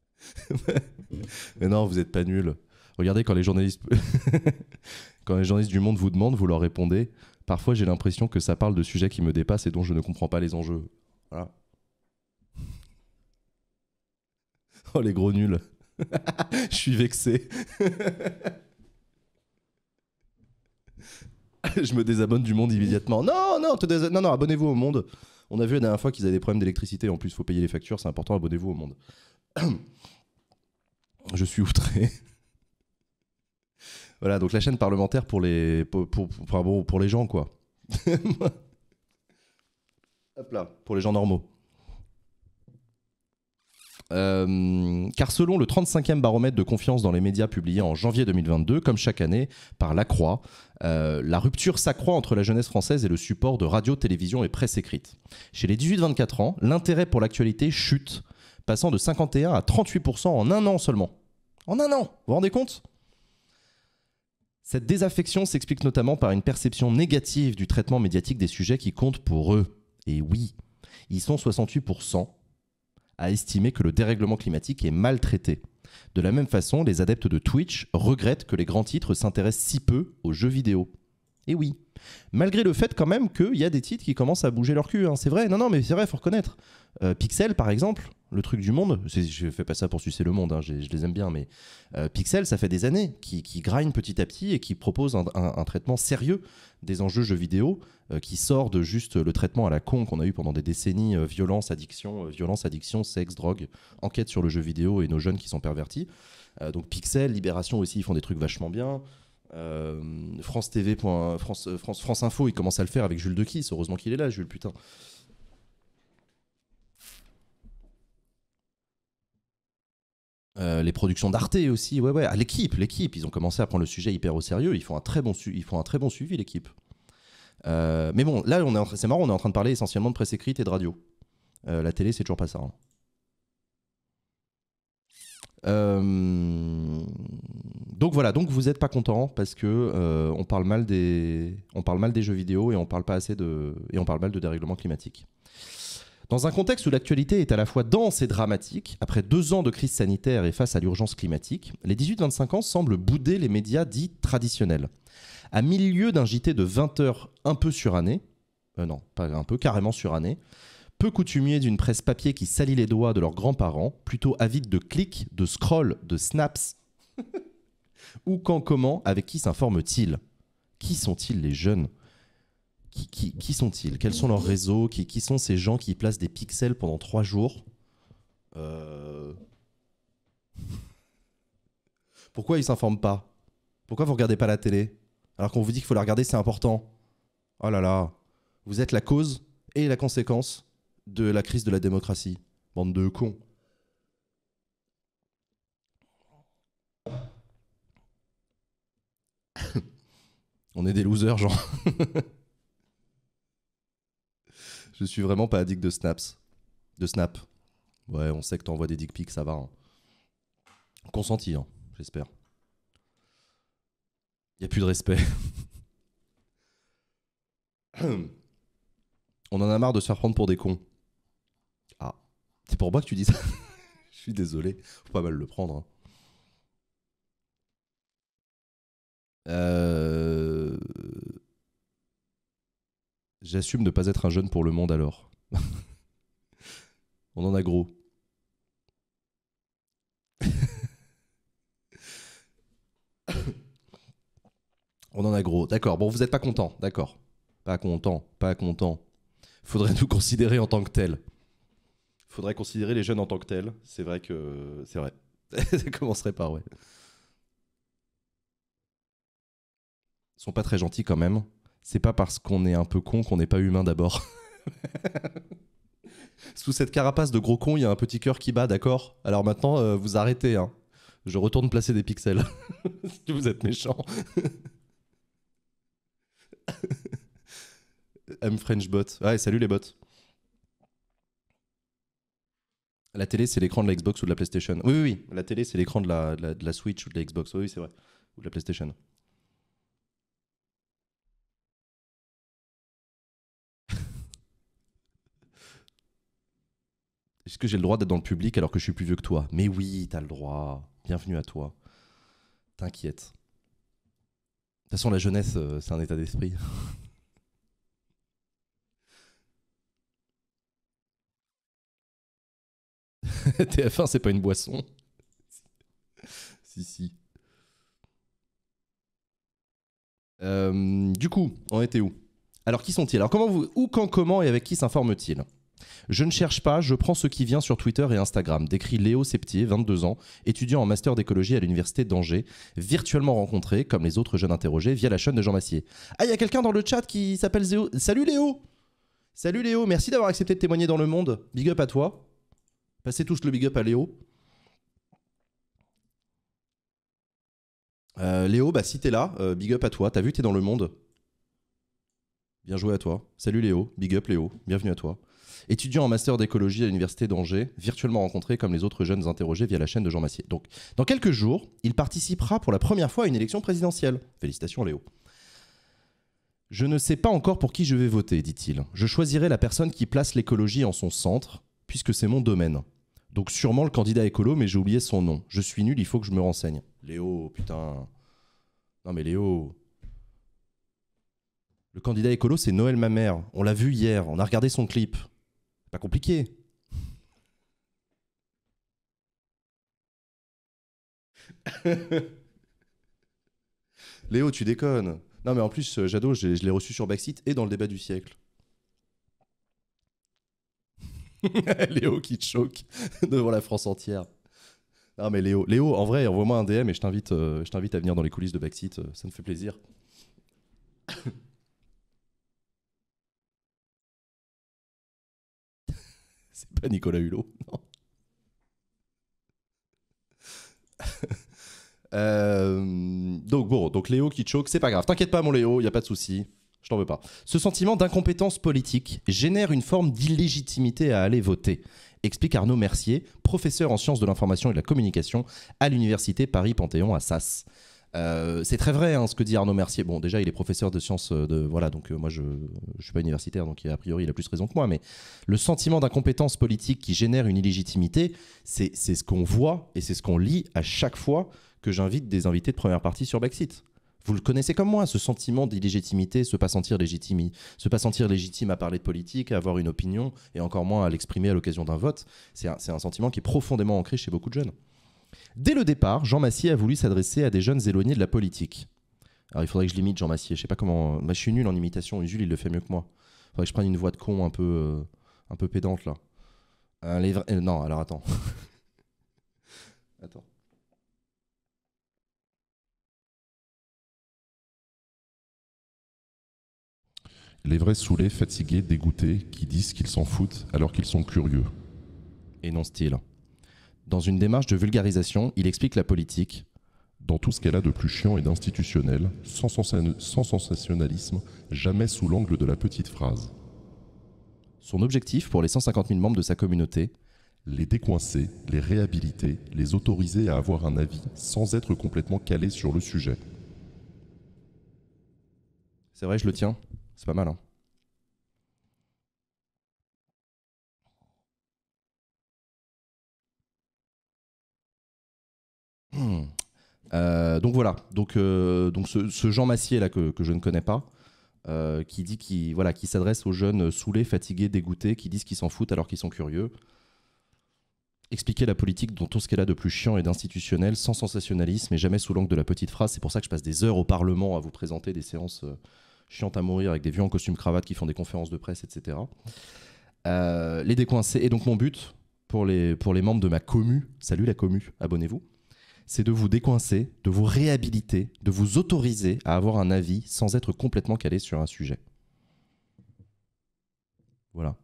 mais non, vous n'êtes pas nuls. Regardez quand les journalistes quand les journalistes du monde vous demandent, vous leur répondez. Parfois, j'ai l'impression que ça parle de sujets qui me dépassent et dont je ne comprends pas les enjeux. Voilà. Oh les gros nuls. Je suis vexé. je me désabonne du monde immédiatement. Non, non, te non, non abonnez-vous au monde. On a vu la dernière fois qu'ils avaient des problèmes d'électricité. En plus, il faut payer les factures, c'est important, abonnez-vous au monde. Je suis outré. voilà, donc la chaîne parlementaire pour les, pour les gens, quoi. Hop là, pour les gens normaux. Euh, car selon le 35e baromètre de confiance dans les médias publié en janvier 2022, comme chaque année, par La Croix, euh, la rupture s'accroît entre la jeunesse française et le support de radio, télévision et presse écrite. Chez les 18-24 ans, l'intérêt pour l'actualité chute, passant de 51 à 38% en un an seulement. En un an, vous vous rendez compte Cette désaffection s'explique notamment par une perception négative du traitement médiatique des sujets qui comptent pour eux. Et oui, ils sont 68% a estimé que le dérèglement climatique est maltraité. De la même façon, les adeptes de Twitch regrettent que les grands titres s'intéressent si peu aux jeux vidéo. Et eh oui, malgré le fait quand même qu'il y a des titres qui commencent à bouger leur cul, hein. c'est vrai, non, non, mais c'est vrai, faut reconnaître. Euh, Pixel, par exemple, le truc du monde. Je fais pas ça pour sucer le monde, hein, je, les aime bien, mais euh, Pixel, ça fait des années qui, qui petit à petit et qui propose un, traitement sérieux des enjeux jeux vidéo euh, qui sort de juste le traitement à la con qu'on a eu pendant des décennies euh, violence, addiction, violence, addiction, sexe, drogue, enquête sur le jeu vidéo et nos jeunes qui sont pervertis. donc Pixel, Libération aussi, ils font des trucs vachement bien. France TV. France, Info, ils commencent à le faire avec Jules Dequisse, Heureusement qu'il est là, Jules, putain. Euh, les productions d'Arte aussi, ouais, ouais. Ah, l'équipe, l'équipe, ils ont commencé à prendre le sujet hyper au sérieux. Ils font un très bon, ils font un très bon suivi, l'équipe. Euh, mais bon, là, on est, c'est marrant, on est en train de parler essentiellement de presse écrite et de radio. Euh, la télé, c'est toujours pas ça. Hein. Donc voilà, donc vous n'êtes pas content parce que on parle mal des, on parle mal des jeux vidéo et on parle pas assez de, et on parle mal de dérèglement climatique. Dans un contexte où l'actualité est à la fois dense et dramatique, après deux ans de crise sanitaire et face à l'urgence climatique, les 18-25 ans semblent bouder les médias dits traditionnels. À milieu d'un JT de 20 heures un peu suranné, euh, non, pas un peu, carrément surannée, peu coutumiers d'une presse papier qui salit les doigts de leurs grands-parents, plutôt avides de clics, de scrolls, de snaps. Ou quand, comment, avec qui s'informent-ils Qui sont-ils les jeunes qui, sont-ils Quels sont leurs réseaux qui, sont ces gens qui placent des pixels pendant trois jours euh, Pourquoi ils s'informent pas Pourquoi vous regardez pas la télé Alors qu'on vous dit qu'il faut la regarder, c'est important. Oh là là, vous êtes la cause et la conséquence de la crise de la démocratie. Bande de cons. On est des losers, genre. Je suis vraiment pas addict de snaps. De snap. Ouais, on sait que t'envoies des dick pics, ça va. Hein. Consentir, hein, j'espère. Y a plus de respect. on en a marre de se faire prendre pour des cons. Ah, c'est pour moi que tu dis ça. Je suis désolé, faut pas mal le prendre. Hein. Euh... J'assume ne pas être un jeune pour le monde alors. On en a gros. On en a gros. D'accord. Bon, vous n'êtes pas content. D'accord. Pas content. Pas content. Faudrait nous considérer en tant que tels. Faudrait considérer les jeunes en tant que tels. C'est vrai que. C'est vrai. Ça commencerait par, ouais. Ils sont pas très gentils quand même c'est pas parce qu'on est un peu con qu'on n'est pas humain d'abord. Sous cette carapace de gros con, il y a un petit cœur qui bat, d'accord Alors maintenant, euh, vous arrêtez, hein. Je retourne placer des pixels. si vous êtes méchant. M Frenchbot. bot. Ah salut les bots. La télé, c'est l'écran de la Xbox ou de la PlayStation. Oui, oui, La télé, c'est l'écran de la, Switch ou de la Xbox. Oui, oui c'est vrai. Ou de la PlayStation. Est-ce que j'ai le droit d'être dans le public alors que je suis plus vieux que toi Mais oui, t'as le droit. Bienvenue à toi. T'inquiète. De toute façon, la jeunesse, euh, c'est un état d'esprit. TF1, c'est pas une boisson. si, si. Euh, du coup, on était où Alors, qui sont-ils Alors, comment vous, où, quand, comment et avec qui s'informent-ils je ne cherche pas, je prends ce qui vient sur Twitter et Instagram, décrit Léo Septier, 22 ans, étudiant en master d'écologie à l'université d'Angers, virtuellement rencontré, comme les autres jeunes interrogés, via la chaîne de Jean Massier. Ah, il y a quelqu'un dans le chat qui s'appelle Zéo. Salut Léo Salut Léo, merci d'avoir accepté de témoigner dans le monde. Big up à toi. Passez tous le big up à Léo. Euh, Léo, bah si t'es là, euh, big up à toi. T'as vu, t'es dans le monde. Bien joué à toi. Salut Léo, big up Léo, bienvenue à toi étudiant en master d'écologie à l'université d'Angers, virtuellement rencontré comme les autres jeunes interrogés via la chaîne de Jean Massier. Donc, dans quelques jours, il participera pour la première fois à une élection présidentielle. Félicitations Léo. Je ne sais pas encore pour qui je vais voter, dit-il. Je choisirai la personne qui place l'écologie en son centre, puisque c'est mon domaine. Donc sûrement le candidat écolo, mais j'ai oublié son nom. Je suis nul, il faut que je me renseigne. Léo, putain. Non mais Léo. Le candidat écolo, c'est Noël Mamère. On l'a vu hier, on a regardé son clip. Pas compliqué. Léo, tu déconnes. Non, mais en plus, euh, Jado, je, je l'ai reçu sur Backseat et dans le débat du siècle. Léo qui choque devant la France entière. Non, mais Léo, Léo en vrai, envoie-moi un DM et je t'invite euh, t'invite à venir dans les coulisses de Backseat. Euh, ça me fait plaisir. C'est pas Nicolas Hulot, non. Euh, donc bon, donc Léo qui choque, c'est pas grave. T'inquiète pas mon Léo, y a pas de souci. Je t'en veux pas. Ce sentiment d'incompétence politique génère une forme d'illégitimité à aller voter, explique Arnaud Mercier, professeur en sciences de l'information et de la communication à l'université Paris-Panthéon à Sass. Euh, c'est très vrai hein, ce que dit Arnaud Mercier. Bon, déjà, il est professeur de sciences euh, de. Voilà, donc euh, moi, je ne suis pas universitaire, donc a priori, il a plus raison que moi. Mais le sentiment d'incompétence politique qui génère une illégitimité, c'est ce qu'on voit et c'est ce qu'on lit à chaque fois que j'invite des invités de première partie sur Brexit. Vous le connaissez comme moi, ce sentiment d'illégitimité, se pas sentir légitime, se pas sentir légitime à parler de politique, à avoir une opinion et encore moins à l'exprimer à l'occasion d'un vote. C'est un sentiment qui est profondément ancré chez beaucoup de jeunes. Dès le départ, Jean Massier a voulu s'adresser à des jeunes éloignés de la politique. Alors il faudrait que je l'imite Jean Massier. Je sais pas comment. Moi, je suis nul en imitation. Jules il le fait mieux que moi. Il faudrait que je prenne une voix de con un peu, euh, un peu pédante là. Euh, non, alors attends. attends. Les vrais saoulés, fatigués, dégoûtés, qui disent qu'ils s'en foutent alors qu'ils sont curieux. Et non style dans une démarche de vulgarisation, il explique la politique. Dans tout ce qu'elle a de plus chiant et d'institutionnel, sans, sensationnalisme, jamais sous l'angle de la petite phrase. Son objectif pour les 150 000 membres de sa communauté Les décoincer, les réhabiliter, les autoriser à avoir un avis sans être complètement calés sur le sujet. C'est vrai, je le tiens. C'est pas mal, hein Hmm. Euh, donc voilà, donc, euh, donc ce, Jean Massier là que, je ne connais pas, euh, qui dit qui voilà, qui s'adresse aux jeunes saoulés, fatigués, dégoûtés, qui disent qu'ils s'en foutent alors qu'ils sont curieux. Expliquer la politique dans tout ce qu'elle a de plus chiant et d'institutionnel, sans sensationnalisme et jamais sous l'angle de la petite phrase. C'est pour ça que je passe des heures au Parlement à vous présenter des séances chiantes à mourir avec des vieux en costume cravate qui font des conférences de presse, etc. les décoincés. Et donc mon but pour les, pour les membres de ma commu, salut la commu, abonnez-vous c'est de vous décoincer, de vous réhabiliter, de vous autoriser à avoir un avis sans être complètement calé sur un sujet. Voilà.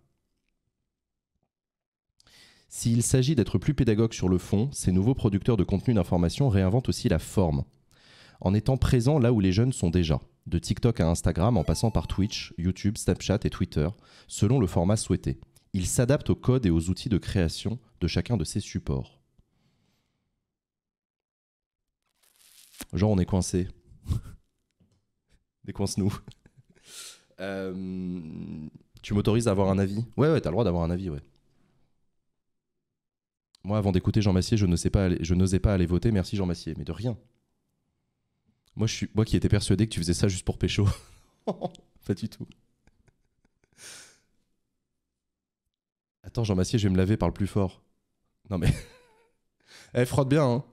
S'il s'agit d'être plus pédagogue sur le fond, ces nouveaux producteurs de contenu d'information réinventent aussi la forme, en étant présents là où les jeunes sont déjà, de TikTok à Instagram en passant par Twitch, YouTube, Snapchat et Twitter, selon le format souhaité. Ils s'adaptent aux codes et aux outils de création de chacun de ces supports. Genre, on est coincé. Décoince-nous. Euh, tu m'autorises à avoir un avis Ouais, ouais, t'as le droit d'avoir un avis, ouais. Moi, avant d'écouter Jean Massier, je n'osais pas, aller, pas aller voter. Merci Jean Massier, mais de rien. Moi, je suis, moi qui étais persuadé que tu faisais ça juste pour pécho. pas du tout. Attends, Jean Massier, je vais me laver par le plus fort. Non mais. Eh, frotte bien, hein.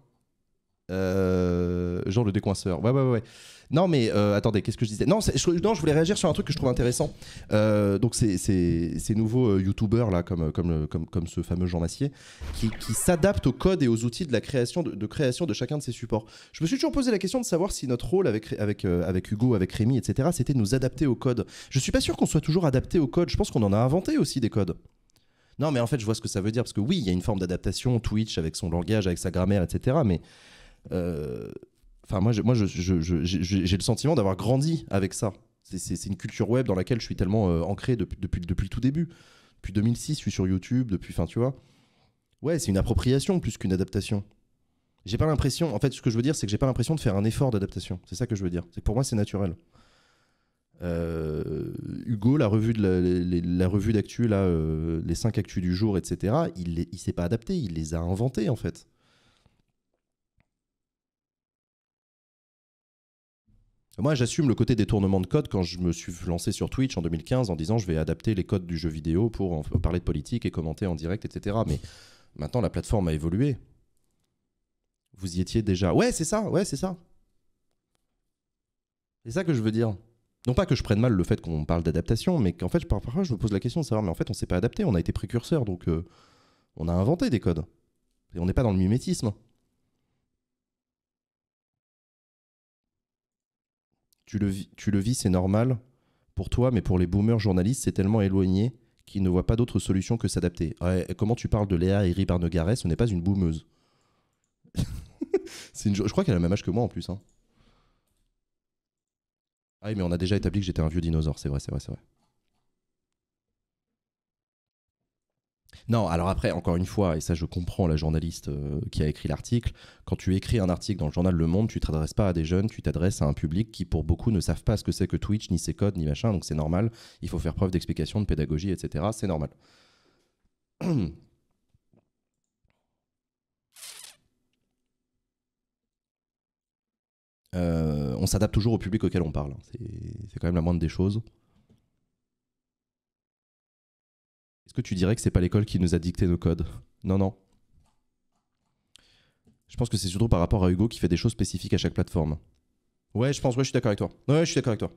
Euh, genre le décoinceur. Ouais, ouais, ouais. Non, mais euh, attendez, qu'est-ce que je disais non, je, voulais réagir sur un truc que je trouve intéressant. Euh, donc, c'est ces nouveaux youtubeurs, là, comme, comme, comme, ce fameux Jean Massier, qui, s'adaptent au code et aux outils de la création de, création de chacun de ces supports. Je me suis toujours posé la question de savoir si notre rôle avec, avec, avec Hugo, avec Rémi, etc., c'était de nous adapter au code. Je suis pas sûr qu'on soit toujours adapté au code. Je pense qu'on en a inventé aussi des codes. Non, mais en fait, je vois ce que ça veut dire, parce que oui, il y a une forme d'adaptation, Twitch avec son langage, avec sa grammaire, etc., mais euh, enfin, moi, j'ai moi, le sentiment d'avoir grandi avec ça. C'est une culture web dans laquelle je suis tellement euh, ancré depuis, le tout début. Depuis 2006, je suis sur YouTube, depuis, fin, tu vois. Ouais, c'est une appropriation plus qu'une adaptation. J'ai pas l'impression, en fait, ce que je veux dire, c'est que j'ai pas l'impression de faire un effort d'adaptation. C'est ça que je veux dire. C'est pour moi, c'est naturel. Euh, Hugo, la revue de revue d'actu, là, les 5 actus du jour, etc. Il, il s'est pas adapté, il les a inventés en fait. Moi, j'assume le côté détournement de code quand je me suis lancé sur Twitch en 2015 en disant je vais adapter les codes du jeu vidéo pour parler de politique et commenter en direct, etc. Mais maintenant, la plateforme a évolué. Vous y étiez déjà. Ouais, c'est ça, ouais, c'est ça. C'est ça que je veux dire. Non pas que je prenne mal le fait qu'on parle d'adaptation, mais qu'en fait, parfois, je me pose la question de savoir, mais en fait, on s'est pas adapté, on a été précurseur, donc euh, on a inventé des codes. Et on n'est pas dans le mimétisme. tu le, vis, c'est normal pour toi, mais pour les boomers journalistes, c'est tellement éloigné qu'ils ne voient pas d'autre solution que s'adapter. comment tu parles de Léa et ribarne Negaret Ce n'est pas une boomeuse. je crois qu'elle a la même âge que moi en plus. Hein. Ah oui, mais on a déjà établi que j'étais un vieux dinosaure, c'est vrai, c'est vrai, c'est vrai. Non, alors après, encore une fois, et ça je comprends la journaliste euh, qui a écrit l'article, quand tu écris un article dans le journal Le Monde, tu t'adresses pas à des jeunes, tu t'adresses à un public qui pour beaucoup ne savent pas ce que c'est que Twitch, ni ses codes, ni machin, donc c'est normal, il faut faire preuve d'explication, de pédagogie, etc. C'est normal. Euh, on s'adapte toujours au public auquel on parle. Hein. C'est quand même la moindre des choses. Est-ce que tu dirais que c'est pas l'école qui nous a dicté nos codes Non, non. Je pense que c'est surtout par rapport à Hugo qui fait des choses spécifiques à chaque plateforme. Ouais, je pense, ouais, je suis d'accord avec toi. Ouais, je suis d'accord avec toi.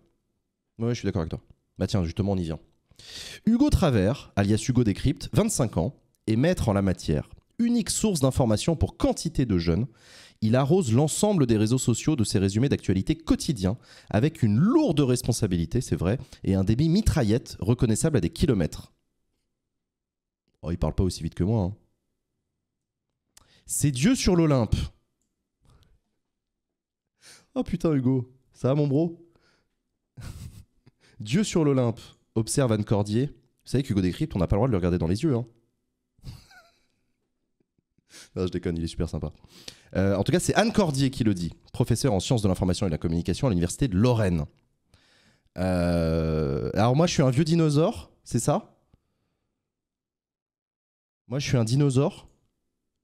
Ouais, je suis d'accord avec toi. Bah tiens, justement, on y vient. Hugo Travers, alias Hugo Décrypte, 25 ans, est maître en la matière. Unique source d'information pour quantité de jeunes, il arrose l'ensemble des réseaux sociaux de ses résumés d'actualité quotidien avec une lourde responsabilité, c'est vrai, et un débit mitraillette reconnaissable à des kilomètres. Oh, il parle pas aussi vite que moi. Hein. C'est Dieu sur l'Olympe. Oh putain, Hugo, ça va, mon bro Dieu sur l'Olympe observe Anne Cordier. Vous savez qu'Hugo Décrypte, on n'a pas le droit de le regarder dans les yeux. Hein. non, je déconne, il est super sympa. Euh, en tout cas, c'est Anne Cordier qui le dit, Professeur en sciences de l'information et de la communication à l'université de Lorraine. Euh, alors moi, je suis un vieux dinosaure, c'est ça moi, je suis un dinosaure.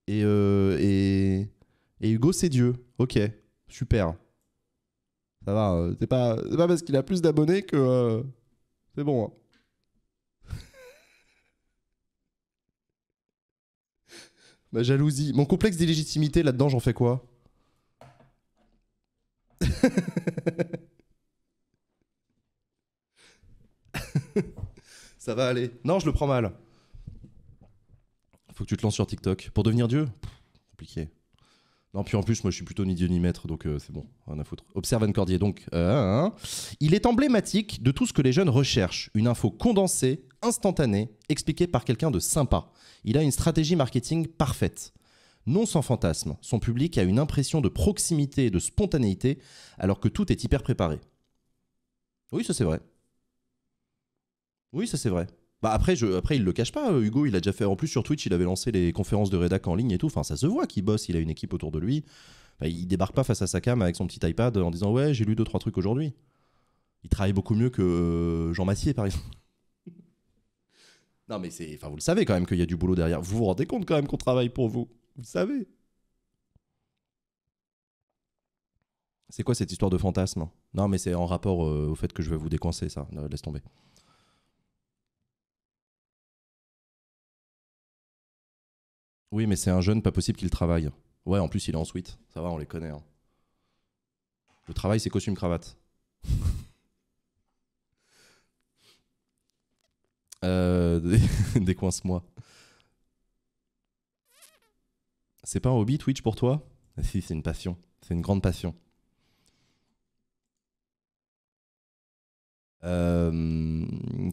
Euh, et, et, Hugo, c'est Dieu. Ok, super. Ça va, euh, c'est pas, parce qu'il a plus d'abonnés que euh, c'est bon. Hein. Ma jalousie, mon complexe d'illégitimité là-dedans, j'en fais quoi Ça va aller. Non, je le prends mal. Faut que tu te lances sur TikTok. Pour devenir Dieu Compliqué. Non, puis en plus, moi je suis plutôt ni Dieu ni maître, donc euh, c'est bon, rien à foutre. Observe Anne Cordier, donc. Euh, hein, hein. Il est emblématique de tout ce que les jeunes recherchent. Une info condensée, instantanée, expliquée par quelqu'un de sympa. Il a une stratégie marketing parfaite. Non sans fantasme, son public a une impression de proximité et de spontanéité, alors que tout est hyper préparé. Oui, ça c'est vrai. Oui, ça c'est vrai. Bah, après, je, après, il le cache pas. Euh, Hugo, il a déjà fait. En plus, sur Twitch, il avait lancé les conférences de rédac en ligne et tout. Enfin, ça se voit qu'il bosse. Il a une équipe autour de lui. Il bah, il débarque pas face à sa cam avec son petit iPad en disant ouais, j'ai lu deux trois trucs aujourd'hui. Il travaille beaucoup mieux que euh, Jean Massier, par exemple. non, mais c'est. Enfin, vous le savez quand même qu'il y a du boulot derrière. Vous vous rendez compte quand même qu'on travaille pour vous. Vous le savez. C'est quoi cette histoire de fantasme Non, mais c'est en rapport euh, au fait que je vais vous décoincer, ça. laisse tomber. Oui, mais c'est un jeune, pas possible qu'il travaille. Ouais, en plus, il est en suite. Ça va, on les connaît. Hein. Le travail, c'est costume-cravate. Euh, décoince-moi. C'est pas un hobby, Twitch, pour toi Si, c'est une passion. C'est une grande passion. Euh,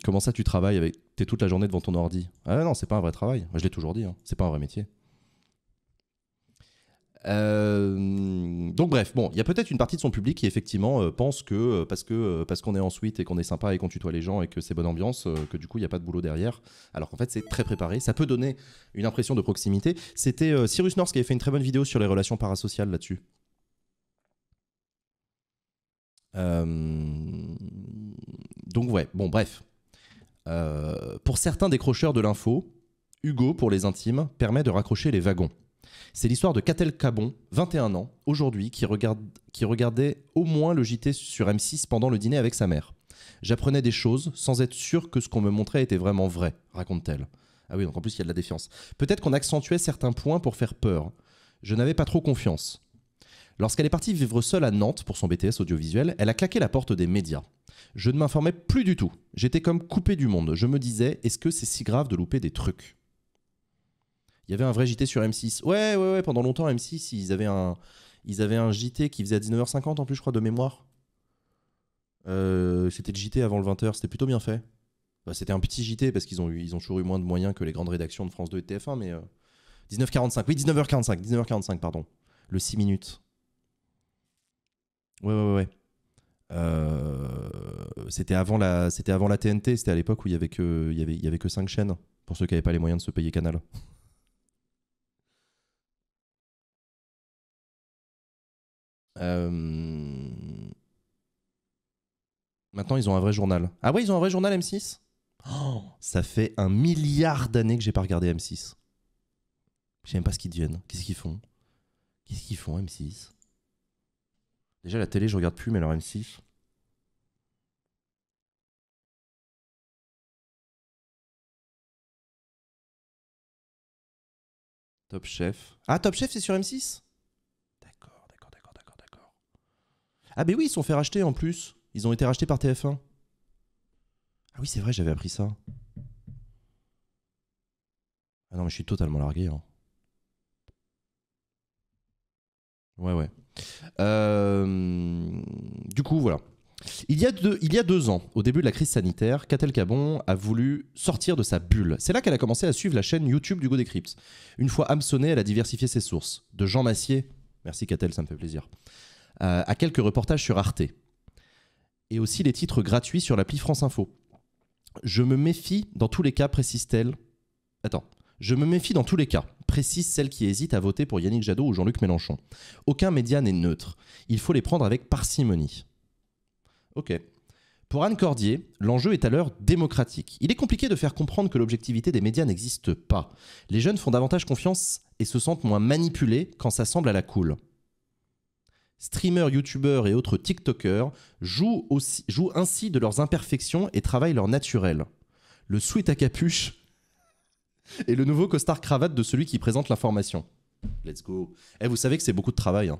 comment ça tu travailles avec t'es toute la journée devant ton ordi ah non c'est pas un vrai travail je l'ai toujours dit hein. c'est pas un vrai métier euh, donc bref, bon, il y a peut-être une partie de son public qui effectivement euh, pense que parce parce qu'on est en suite et qu'on est sympa et qu'on tutoie les gens et que c'est bonne ambiance, que du coup il n'y a pas de boulot derrière. Alors qu'en fait c'est très préparé, ça peut donner une impression de proximité. C'était Cyrus North qui avait fait une très bonne vidéo sur les relations parasociales là-dessus. Euh, donc ouais, bon bref. Euh, pour certains décrocheurs de l'info, Hugo, pour les intimes, permet de raccrocher les wagons. C'est l'histoire de Catel Cabon, 21 ans, aujourd'hui, qui, qui regardait au moins le JT sur M6 pendant le dîner avec sa mère. J'apprenais des choses sans être sûr que ce qu'on me montrait était vraiment vrai, raconte-t-elle. Ah oui, donc en plus il y a de la défiance. Peut-être qu'on accentuait certains points pour faire peur. Je n'avais pas trop confiance. Lorsqu'elle est partie vivre seule à Nantes pour son BTS audiovisuel, elle a claqué la porte des médias. Je ne m'informais plus du tout. J'étais comme coupé du monde. Je me disais, est-ce que c'est si grave de louper des trucs Il y avait un vrai JT sur M6. Ouais, ouais, ouais, pendant longtemps, M6, ils avaient un, ils avaient un JT qui faisait à 19h50 en plus, je crois, de mémoire. Euh, c'était le JT avant le 20h, c'était plutôt bien fait. Bah, c'était un petit JT parce qu'ils ont, ils ont toujours eu moins de moyens que les grandes rédactions de France 2 et TF1, mais. 19h45, euh, oui, 19h45, 19h45, pardon. Le 6 minutes. Ouais, ouais, ouais. Euh, c'était avant la, c'était avant la TNT, c'était à l'époque où il y avait que, il y avait, il y avait que 5 chaînes pour ceux qui n'avaient pas les moyens de se payer Canal. Euh, maintenant, ils ont un vrai journal. Ah ouais, ils ont un vrai journal M6 Ça fait un milliard d'années que j'ai pas regardé M6. Je sais même pas ce qu'ils deviennent. Qu'est-ce qu'ils font Qu'est-ce qu'ils font M6 Déjà, la télé, je regarde plus, mais alors M6. Top Chef. Ah, Top Chef, c'est sur M6 D'accord, d'accord, d'accord, d'accord, d'accord. Ah, mais oui, ils sont fait racheter en plus. Ils ont été rachetés par TF1. Ah oui, c'est vrai, j'avais appris ça. Ah non, mais je suis totalement largué. Hein. Ouais, ouais. Euh, du coup, voilà. Il y, a deux, ans, au début de la crise sanitaire, Catel Cabon a voulu sortir de sa bulle. C'est là qu'elle a commencé à suivre la chaîne YouTube du Décrypte. Une fois hameçonnée, elle a diversifié ses sources. De Jean Massier, merci Catel, ça me fait plaisir, euh, à quelques reportages sur Arte. Et aussi les titres gratuits sur l'appli France Info. Je me méfie dans tous les cas, précise-t-elle. Attends, je me méfie dans tous les cas précise celles qui hésite à voter pour Yannick Jadot ou Jean-Luc Mélenchon. Aucun média n'est neutre. Il faut les prendre avec parcimonie. Ok. Pour Anne Cordier, l'enjeu est à l'heure démocratique. Il est compliqué de faire comprendre que l'objectivité des médias n'existe pas. Les jeunes font davantage confiance et se sentent moins manipulés quand ça semble à la cool. Streamers, youtubeurs et autres TikTokers jouent, aussi, jouent ainsi de leurs imperfections et travaillent leur naturel. Le sweat à capuche et le nouveau costard cravate de celui qui présente l'information. Let's go. Eh, vous savez que c'est beaucoup de travail hein,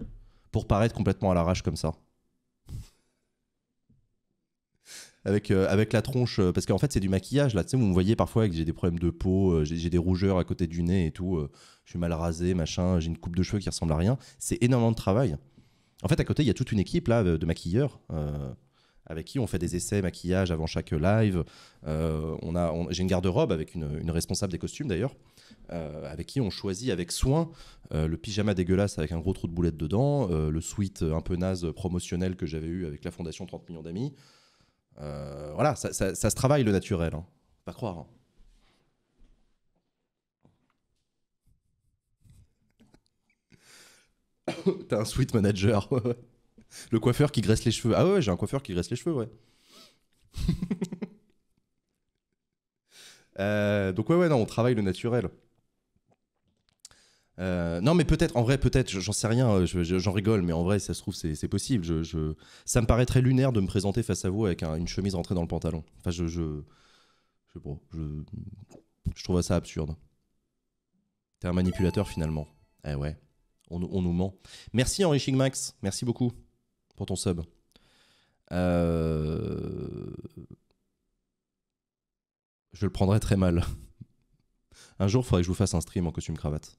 pour paraître complètement à l'arrache comme ça. Avec, euh, avec la tronche, euh, parce qu'en fait c'est du maquillage là, tu vous me voyez parfois que j'ai des problèmes de peau, euh, j'ai des rougeurs à côté du nez et tout, je suis mal rasé, machin, j'ai une coupe de cheveux qui ressemble à rien, c'est énormément de travail. En fait à côté il y a toute une équipe là de maquilleurs, avec qui on fait des essais maquillage avant chaque live. Euh, on a, j'ai une garde-robe avec une, responsable des costumes d'ailleurs, euh, avec qui on choisit avec soin euh, le pyjama dégueulasse avec un gros trou de boulette dedans, le suite un peu naze promotionnel que j'avais eu avec la fondation 30 millions d'amis. voilà, ça, se travaille le naturel, hein. pas croire. Hein. T'as un suite manager. Le coiffeur qui graisse les cheveux. Ah ouais, j'ai un coiffeur qui graisse les cheveux, ouais. Euh, donc ouais, ouais, non, on travaille le naturel. Euh, non, mais peut-être, en vrai, peut-être, j'en sais rien, euh, j'en rigole, mais en vrai, ça se trouve, c'est possible. Ça me paraîtrait lunaire de me présenter face à vous avec une chemise rentrée dans le pantalon. Enfin, je. Je, trouve ça absurde. T'es un manipulateur finalement. Eh ouais, on nous ment. Merci Enriching Max, merci beaucoup pour ton sub. Euh, je le prendrais très mal. un jour, il faudrait que je vous fasse un stream en costume cravate.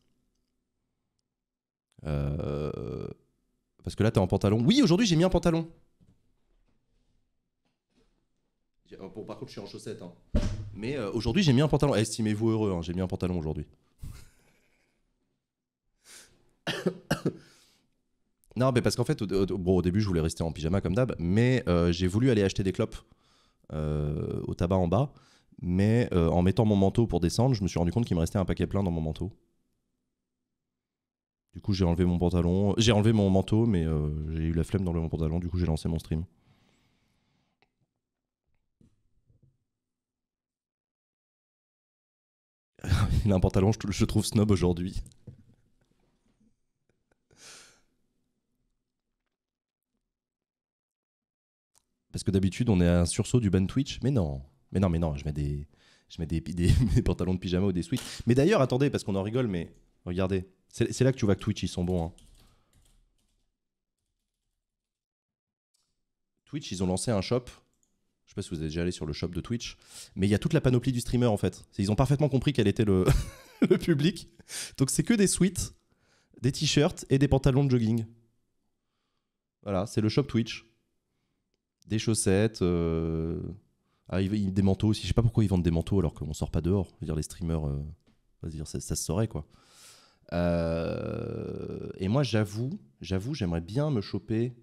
Euh, parce que là, t'es en pantalon. Oui, aujourd'hui, j'ai mis un pantalon. Oh, bon, par contre, je suis en chaussettes. Hein. Mais euh, aujourd'hui, j'ai mis un pantalon. Estimez-vous heureux, hein. j'ai mis un pantalon aujourd'hui. Non, mais parce qu'en fait, au, début, je voulais rester en pyjama comme d'hab, mais euh, j'ai voulu aller acheter des clopes euh, au tabac en bas. Mais euh, en mettant mon manteau pour descendre, je me suis rendu compte qu'il me restait un paquet plein dans mon manteau. Du coup, j'ai enlevé mon pantalon. J'ai enlevé mon manteau, mais j'ai eu la flemme d'enlever mon pantalon. Du coup, j'ai lancé mon stream. Il a un pantalon, je trouve snob aujourd'hui. Parce que d'habitude, on est à un sursaut du ban Twitch. Mais non, mais non, mais non, je mets des, je mets des, pantalons de pyjama ou des suites. Mais d'ailleurs, attendez, parce qu'on en rigole, mais regardez. C'est là que tu vois que Twitch, ils sont bons. Hein. Twitch, ils ont lancé un shop. Je ne sais pas si vous êtes déjà allé sur le shop de Twitch, mais il y a toute la panoplie du streamer en fait. Ils ont parfaitement compris quel était le, public. Donc c'est que des suites, des t-shirts et des pantalons de jogging. Voilà, c'est le shop Twitch des chaussettes. Euh, ah, des manteaux aussi. Je sais pas pourquoi ils vendent des manteaux alors qu'on sort pas dehors. dire, les streamers, dire, euh, ça, se saurait quoi. Euh, et moi, j'avoue, j'avoue, j'aimerais bien me choper.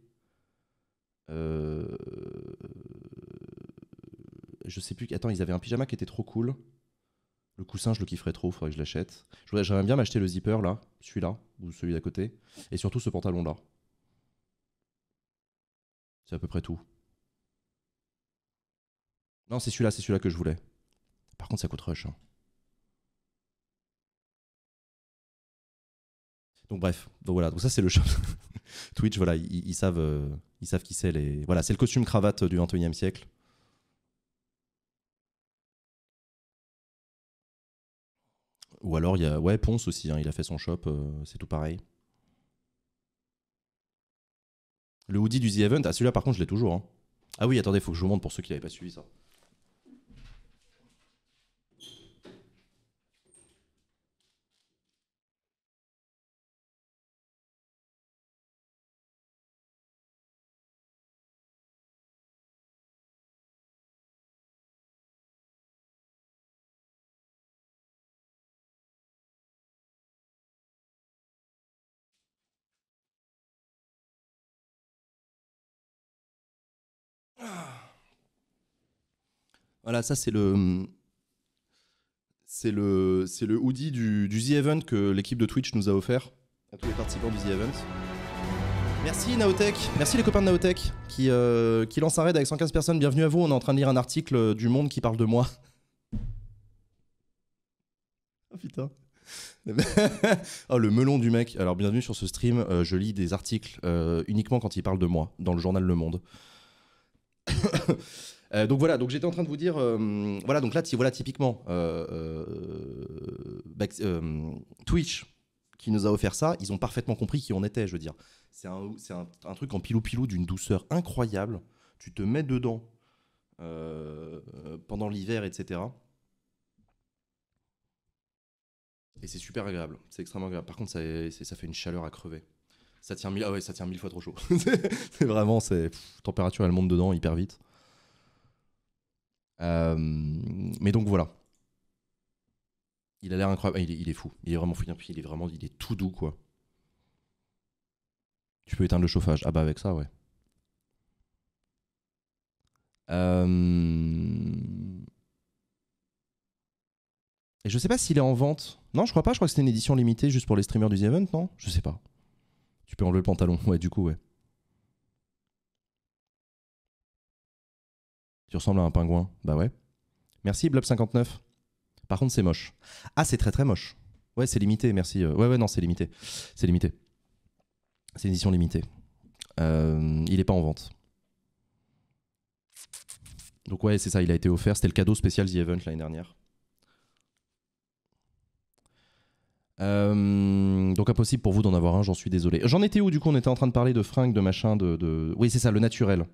je sais plus. Attends, ils avaient un pyjama qui était trop cool. Le coussin, je le kifferais trop. Faudrait que je l'achète. J'aimerais bien m'acheter le zipper là, celui-là ou celui d'à côté, et surtout ce pantalon là. C'est à peu près tout. Non, c'est celui-là, c'est celui-là que je voulais. Par contre, ça coûte rush. Hein. Donc bref, voilà, donc ça c'est le shop. Twitch, voilà, ils, savent, euh, ils savent qui c'est les. Voilà, c'est le costume cravate du 21e siècle. Ou alors il y a, ouais, Ponce aussi, hein. il a fait son shop, euh, c'est tout pareil. Le hoodie du The Event, ah celui-là par contre je l'ai toujours. Hein. Ah oui, attendez, faut que je vous montre pour ceux qui n'avaient pas suivi ça. Voilà, ça c'est le c'est le c'est le hoodie du, du The Event que l'équipe de Twitch nous a offert à tous les participants du The Event. Merci Naotech, merci les copains de Naotech qui, euh, qui lancent un raid avec 115 personnes. Bienvenue à vous, on est en train de lire un article du Monde qui parle de moi. Oh putain. oh le melon du mec. Alors bienvenue sur ce stream, euh, je lis des articles euh, uniquement quand il parle de moi dans le journal Le Monde. Euh, donc voilà, donc j'étais en train de vous dire, euh, voilà, donc là, voilà typiquement euh, Twitch qui nous a offert ça, ils ont parfaitement compris qui on était, je veux dire. C'est un, truc en pilou-pilou d'une douceur incroyable. Tu te mets dedans pendant l'hiver, etc. Et c'est super agréable, c'est extrêmement agréable. Par contre, ça, ça fait une chaleur à crever ça tient mille, ah ouais, ça tient mille fois trop chaud. c'est vraiment, c'est température, elle monte dedans hyper vite. Euh, mais donc voilà. Il a l'air incroyable. il, est, fou. Il est vraiment fou. Il est vraiment, il est tout doux quoi. Tu peux éteindre le chauffage. Ah bah avec ça ouais. Euh, et je sais pas s'il est en vente. Non, je crois pas. Je crois que c'était une édition limitée juste pour les streamers du The Event, non Je sais pas. Tu peux enlever le pantalon. Ouais, du coup, ouais. Tu ressembles à un pingouin. Bah ouais. Merci, Blob59. Par contre, c'est moche. Ah, c'est très très moche. Ouais, c'est limité, merci. Euh. Ouais, ouais, non, c'est limité. C'est limité. C'est une édition limitée. Euh, il n'est pas en vente. Donc ouais, c'est ça, il a été offert. C'était le cadeau spécial The Event l'année dernière. Euh, donc impossible pour vous d'en avoir un, j'en suis désolé. J'en étais où du coup On était en train de parler de fringues, de machin, de... de... Oui c'est ça, le naturel.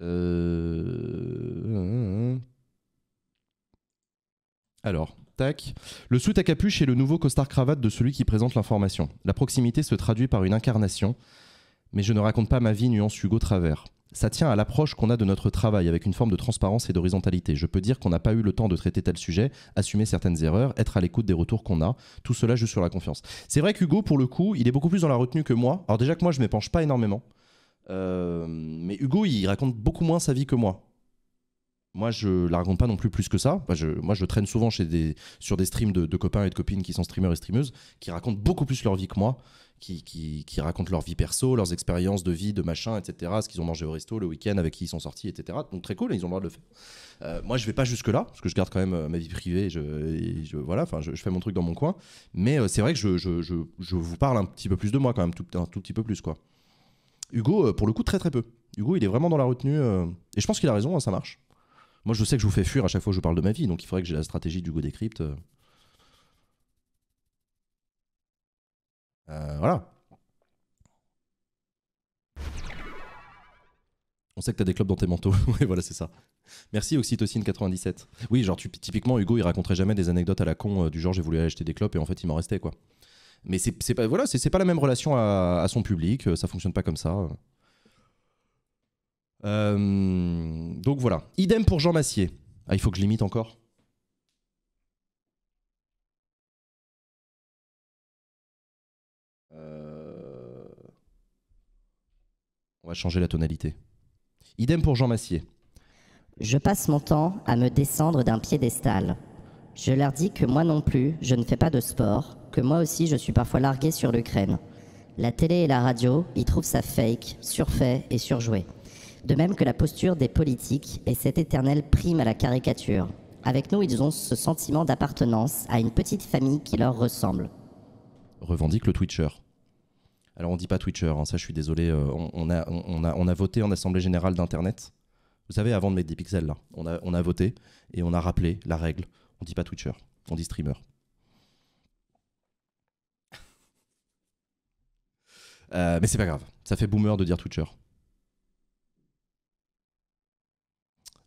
Euh, alors, tac. Le suit à capuche est le nouveau costard cravate de celui qui présente l'information. La proximité se traduit par une incarnation, mais je ne raconte pas ma vie nuance Hugo Travers ça tient à l'approche qu'on a de notre travail avec une forme de transparence et d'horizontalité. Je peux dire qu'on n'a pas eu le temps de traiter tel sujet, assumer certaines erreurs, être à l'écoute des retours qu'on a. Tout cela juste sur la confiance. C'est vrai qu'Hugo, pour le coup, il est beaucoup plus dans la retenue que moi. Alors déjà que moi, je m'épanche pas énormément. Euh, mais Hugo, il raconte beaucoup moins sa vie que moi moi, je la raconte pas non plus plus que ça. je, moi, je traîne souvent chez des, sur des streams de, copains et de copines qui sont streamers et streameuses, qui racontent beaucoup plus leur vie que moi, qui, qui, racontent leur vie perso, leurs expériences de vie, de machin, etc. Ce qu'ils ont mangé au resto le week-end, avec qui ils sont sortis, etc. Donc très cool, ils ont le droit de le faire. Euh, moi, je vais pas jusque là, parce que je garde quand même euh, ma vie privée. je, voilà, je, fais mon truc dans mon coin. Mais euh, c'est vrai que je, je, vous parle un petit peu plus de moi quand même, tout, un tout petit peu plus quoi. Hugo, pour le coup, très très peu. Hugo, il est vraiment dans la retenue. et je pense qu'il a raison, hein, ça marche. Moi, je sais que je vous fais fuir à chaque fois que je parle de ma vie, donc il faudrait que j'ai la stratégie d'Hugo Decrypt. Euh. Euh, voilà. On sait que t'as des clopes dans tes manteaux. oui, voilà, c'est ça. Merci Oxytocine97. Oui, genre, typiquement, Hugo, il raconterait jamais des anecdotes à la con euh, du genre j'ai voulu acheter des clopes et en fait, il m'en restait, quoi. Mais c'est pas, voilà, c'est pas la même relation à, son public, ça fonctionne pas comme ça. Euh, donc voilà. Idem pour Jean Massier. Ah, il faut que je limite encore euh, On va changer la tonalité. Idem pour Jean Massier. Je passe mon temps à me descendre d'un piédestal. Je leur dis que moi non plus, je ne fais pas de sport, que moi aussi je suis parfois largué sur l'Ukraine. La télé et la radio y trouvent ça fake, surfait et surjoué. De même que la posture des politiques et cette éternelle prime à la caricature. Avec nous, ils ont ce sentiment d'appartenance à une petite famille qui leur ressemble. Revendique le Twitcher. Alors on dit pas Twitcher, hein, ça je suis désolé, euh, on, a, on, a, on, a, voté en Assemblée Générale d'Internet. Vous savez, avant de mettre des pixels là, on a, on a voté et on a rappelé la règle. On dit pas Twitcher, on dit streamer. Euh, mais c'est pas grave, ça fait boomer de dire Twitcher.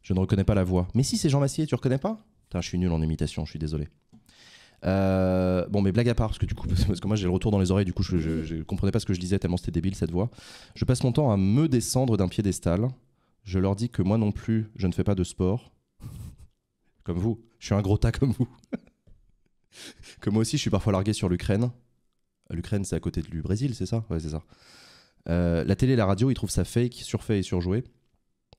Je ne reconnais pas la voix. Mais si, c'est Jean Massier, tu reconnais pas Putain, je suis nul en imitation, je suis désolé. Euh, bon, mais blague à part, parce que du coup, parce que moi j'ai le retour dans les oreilles, du coup, je, ne comprenais pas ce que je disais tellement c'était débile cette voix. Je passe mon temps à me descendre d'un piédestal. Je leur dis que moi non plus, je ne fais pas de sport. Comme vous, je suis un gros tas comme vous. que moi aussi, je suis parfois largué sur l'Ukraine. L'Ukraine, c'est à côté du Brésil, c'est ça Ouais, c'est ça. Euh, la télé et la radio, ils trouvent ça fake, surfait et surjoué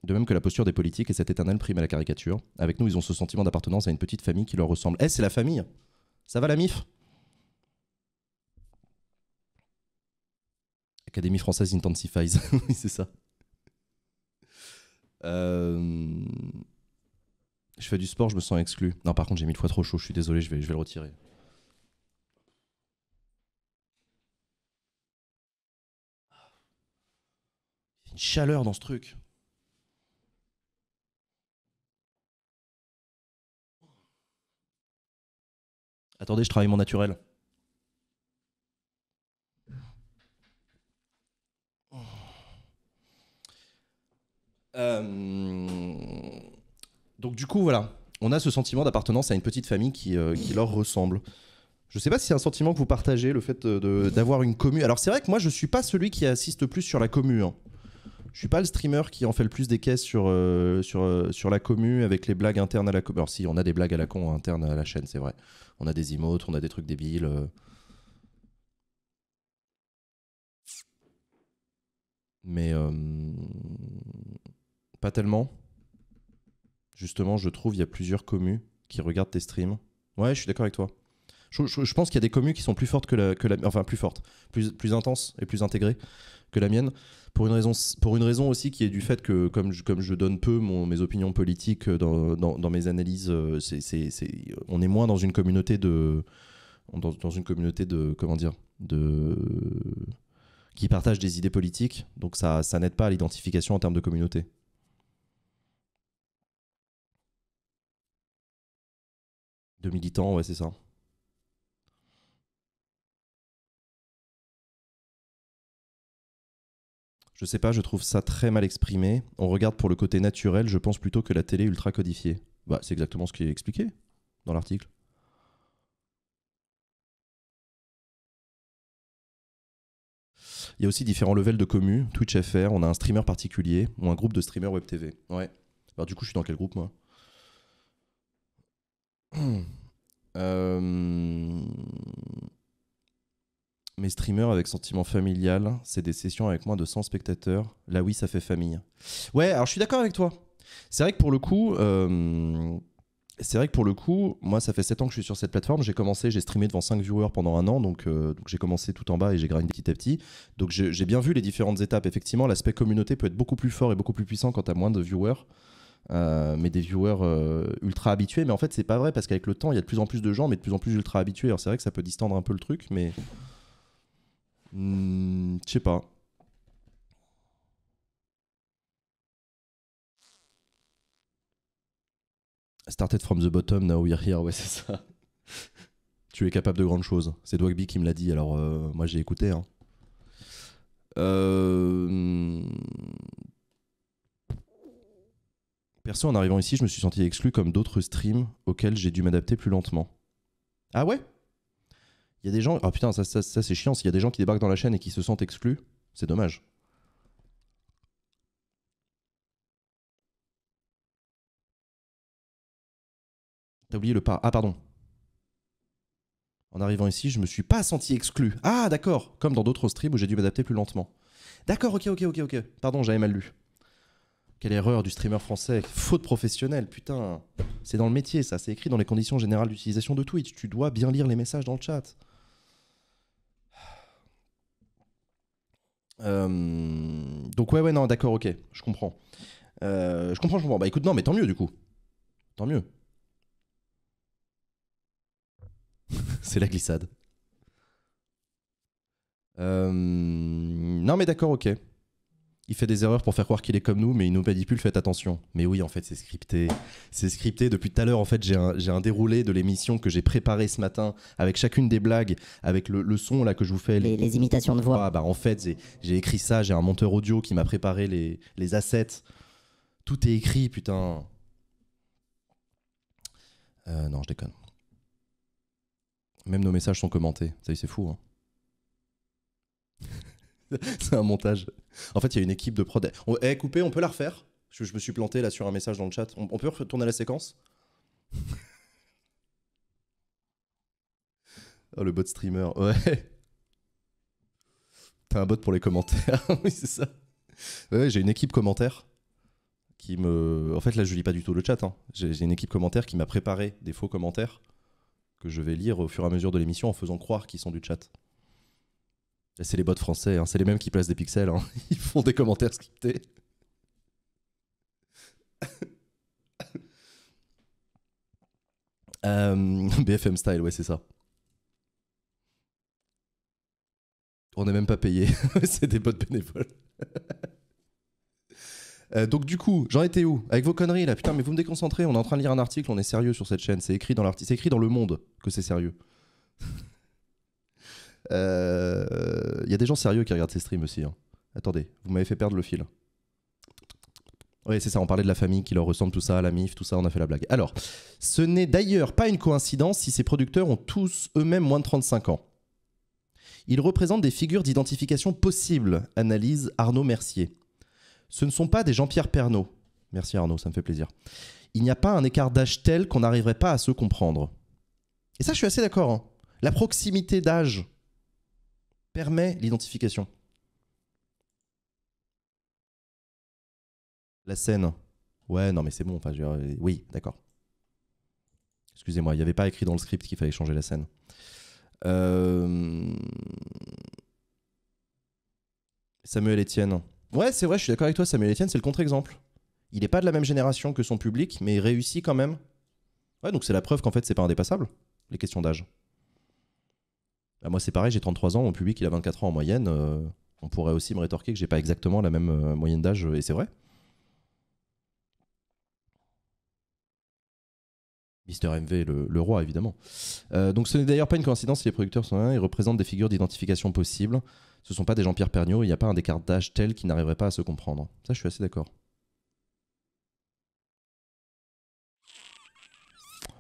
de même que la posture des politiques et cette éternelle prime à la caricature. Avec nous, ils ont ce sentiment d'appartenance à une petite famille qui leur ressemble. Eh, c'est la famille Ça va la MIF Académie française intensifies. oui, c'est ça. Euh, je fais du sport, je me sens exclu. Non, par contre, j'ai mille fois trop chaud, je suis désolé, je vais, je vais le retirer. Une chaleur dans ce truc. Attendez, je travaille mon naturel. Euh, donc du coup, voilà, on a ce sentiment d'appartenance à une petite famille qui, euh, leur ressemble. Je ne sais pas si c'est un sentiment que vous partagez, le fait euh, d'avoir une commu. Alors c'est vrai que moi, je suis pas celui qui assiste plus sur la commu. Hein. Je suis pas le streamer qui en fait le plus des caisses sur, sur, sur la commu avec les blagues internes à la commu. Alors si, on a des blagues à la con internes à la chaîne, c'est vrai on a des emotes, on a des trucs débiles. Euh. Mais euh, pas tellement. Justement, je trouve il y a plusieurs communes qui regardent tes streams. Ouais, je suis d'accord avec toi. Je, pense qu'il y a des communes qui sont plus fortes que la, que la, enfin plus fortes, plus, plus intenses et plus intégrées que la mienne, pour une raison, pour une raison aussi qui est du fait que comme je, comme je donne peu mon, mes opinions politiques euh, dans, mes analyses, euh, c'est, on est moins dans une communauté de... Dans, une communauté de... Comment dire de qui partagent des idées politiques, donc ça, ça n'aide pas à l'identification en termes de communauté. De militants, ouais, c'est ça. Je sais pas, je trouve ça très mal exprimé. On regarde pour le côté naturel, je pense plutôt que la télé ultra codifiée. Bah, c'est exactement ce qui est expliqué dans l'article. Il y a aussi différents levels de commu. Twitch FR, on a un streamer particulier ou un groupe de streamers web TV. Ouais. Alors du coup, je suis dans quel groupe moi euh mes streamers avec sentiment familial, c'est des sessions avec moins de 100 spectateurs. Là, oui, ça fait famille. Ouais, alors je suis d'accord avec toi. C'est vrai que pour le coup, euh, c'est vrai que pour le coup, moi, ça fait 7 ans que je suis sur cette plateforme. J'ai commencé, j'ai streamé devant 5 viewers pendant un an, donc, euh, donc j'ai commencé tout en bas et j'ai grindé petit à petit. Donc j'ai bien vu les différentes étapes. Effectivement, l'aspect communauté peut être beaucoup plus fort et beaucoup plus puissant quand tu as moins de viewers. Euh, mais des viewers ultra habitués. Mais en fait, c'est pas vrai parce qu'avec le temps, il y a de plus en plus de gens, mais de plus en plus ultra habitués. Alors c'est vrai que ça peut distendre un peu le truc, mais Hmm, je sais pas. Started from the bottom, now we're here, ouais, c'est ça. tu es capable de grandes choses. C'est Dwagby qui me l'a dit, alors euh, moi j'ai écouté. Hein. Euh, perso, en arrivant ici, je me suis senti exclu comme d'autres streams auxquels j'ai dû m'adapter plus lentement. Ah ouais il y a des gens. Ah putain, ça, c'est chiant. S'il y a des gens qui débarquent dans la chaîne et qui se sentent exclus, c'est dommage. T'as oublié le pas. Ah, pardon. En arrivant ici, je me suis pas senti exclu. Ah, d'accord. Comme dans d'autres streams où j'ai dû m'adapter plus lentement. D'accord, ok, ok, ok, ok. Pardon, j'avais mal lu. Quelle erreur du streamer français. Faute professionnelle, putain. C'est dans le métier, ça. C'est écrit dans les conditions générales d'utilisation de Twitch. Tu dois bien lire les messages dans le chat. Euh, donc ouais, ouais, non, d'accord, ok, je comprends. Euh, je comprends, je comprends. Bah écoute, non, mais tant mieux du coup. Tant mieux. C'est la glissade. Euh, non, mais d'accord, ok. Il fait des erreurs pour faire croire qu'il est comme nous, mais il nous manipule, faites attention. Mais oui, en fait, c'est scripté. C'est scripté. Depuis tout à l'heure, en fait, j'ai un, déroulé de l'émission que j'ai préparé ce matin, avec chacune des blagues, avec le, le son là que je vous fais. Les, imitations de voix. Ah, bah, en fait, j'ai écrit ça, j'ai un monteur audio qui m'a préparé les, les assets. Tout est écrit, putain. Euh, non, je déconne. Même nos messages sont commentés. Ça y est, c'est fou. Hein c'est un montage. En fait, il y a une équipe de prod. Eh, coupé, on peut la refaire je, me suis planté là sur un message dans le chat. On, peut retourner la séquence Oh, le bot streamer, ouais. T'as un bot pour les commentaires, oui, c'est ça. j'ai une équipe commentaire qui me. En fait, là, je lis pas du tout le chat. Hein. J'ai une équipe commentaire qui m'a préparé des faux commentaires que je vais lire au fur et à mesure de l'émission en faisant croire qu'ils sont du chat. Bah, c'est les bots français, hein. c'est les mêmes qui placent des pixels. Hein. Ils font des commentaires scriptés. Euh, BFM style, ouais, c'est ça. On n'est même pas payé. c'est des bots bénévoles. Euh, donc du coup, j'en étais où Avec vos conneries là, putain, mais vous me déconcentrez, on est en train de lire un article, on est sérieux sur cette chaîne, c'est écrit dans c'est écrit dans le monde que c'est sérieux. Il euh, y a des gens sérieux qui regardent ces streams aussi. Hein. Attendez, vous m'avez fait perdre le fil. Oui, c'est ça, on parlait de la famille qui leur ressemble, tout ça, la MIF, tout ça, on a fait la blague. Alors, ce n'est d'ailleurs pas une coïncidence si ces producteurs ont tous eux-mêmes moins de 35 ans. Ils représentent des figures d'identification possibles, analyse Arnaud Mercier. Ce ne sont pas des Jean-Pierre Pernaud. Merci Arnaud, ça me fait plaisir. Il n'y a pas un écart d'âge tel qu'on n'arriverait pas à se comprendre. Et ça, je suis assez d'accord. Hein. La proximité d'âge permet l'identification. La scène. Ouais, non, mais c'est bon. Enfin, Oui, d'accord. Excusez-moi, il n'y avait pas écrit dans le script qu'il fallait changer la scène. Euh, Samuel Etienne. Ouais, c'est vrai, je suis d'accord avec toi. Samuel Etienne, c'est le contre-exemple. Il n'est pas de la même génération que son public, mais il réussit quand même. Ouais, donc c'est la preuve qu'en fait, c'est pas indépassable, les questions d'âge. Bah, moi, c'est pareil, j'ai 33 ans, mon public, il a 24 ans en moyenne. Euh, on pourrait aussi me rétorquer que j'ai pas exactement la même euh, moyenne d'âge, euh, et c'est vrai. Mister MV, le, roi, évidemment. donc ce n'est d'ailleurs pas une coïncidence si les producteurs sont là, ils représentent des figures d'identification possibles. Ce ne sont pas des Jean-Pierre Perniaud, il n'y a pas un décart d'âge tel qu'ils n'arriverait pas à se comprendre. Ça, je suis assez d'accord.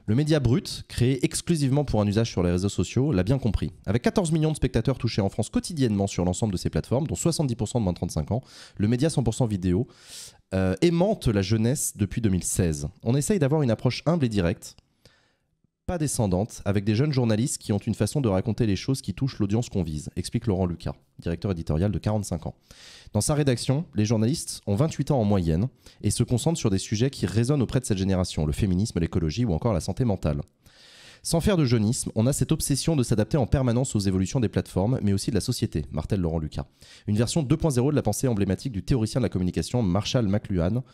Le média brut, créé exclusivement pour un usage sur les réseaux sociaux, l'a bien compris. Avec 14 millions de spectateurs touchés en France quotidiennement sur l'ensemble de ses plateformes, dont 70% de moins de 35 ans, le média 100% vidéo euh, aimante la jeunesse depuis 2016. On essaye d'avoir une approche humble et directe, pas descendante, avec des jeunes journalistes qui ont une façon de raconter les choses qui touchent l'audience qu'on vise, explique Laurent Lucas, directeur éditorial de 45 ans. Dans sa rédaction, les journalistes ont 28 ans en moyenne et se concentrent sur des sujets qui résonnent auprès de cette génération, le féminisme, l'écologie ou encore la santé mentale. Sans faire de jeunisme, on a cette obsession de s'adapter en permanence aux évolutions des plateformes, mais aussi de la société, martèle Laurent Lucas. Une version 2.0 de la pensée emblématique du théoricien de la communication Marshall McLuhan.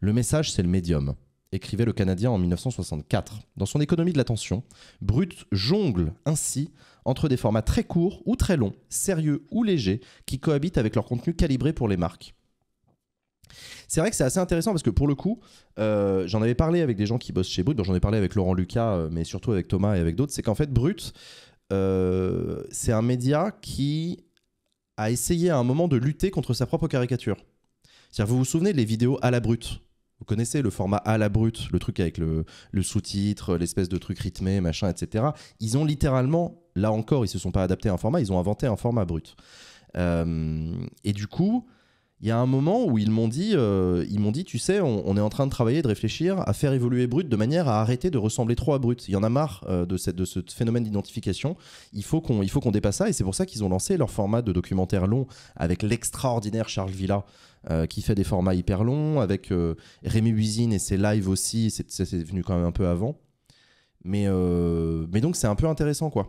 Le message, c'est le médium écrivait le Canadien en 1964. Dans son économie de l'attention, Brut jongle ainsi entre des formats très courts ou très longs, sérieux ou légers, qui cohabitent avec leur contenu calibré pour les marques. C'est vrai que c'est assez intéressant parce que pour le coup, euh, j'en avais parlé avec des gens qui bossent chez Brut, j'en ai parlé avec Laurent Lucas, euh, mais surtout avec Thomas et avec d'autres, c'est qu'en fait Brut, euh, c'est un média qui a essayé à un moment de lutter contre sa propre caricature. vous vous souvenez les vidéos à la brute vous connaissez le format à la brute, le truc avec le, sous-titre, l'espèce de truc rythmé, machin, etc. Ils ont littéralement, là encore, ils se sont pas adaptés à un format, ils ont inventé un format brut. Euh, et du coup, il y a un moment où ils m'ont dit, euh, ils m'ont dit, tu sais, on, est en train de travailler, de réfléchir à faire évoluer Brut de manière à arrêter de ressembler trop à Brut. Il y en a marre euh, de, cette, de ce phénomène d'identification. Il faut qu'on, il faut qu'on dépasse ça, et c'est pour ça qu'ils ont lancé leur format de documentaire long avec l'extraordinaire Charles Villa. Euh, qui fait des formats hyper longs avec Rémi Buisine et ses lives aussi, c'est, c'est venu quand même un peu avant. Mais, mais donc c'est un peu intéressant quoi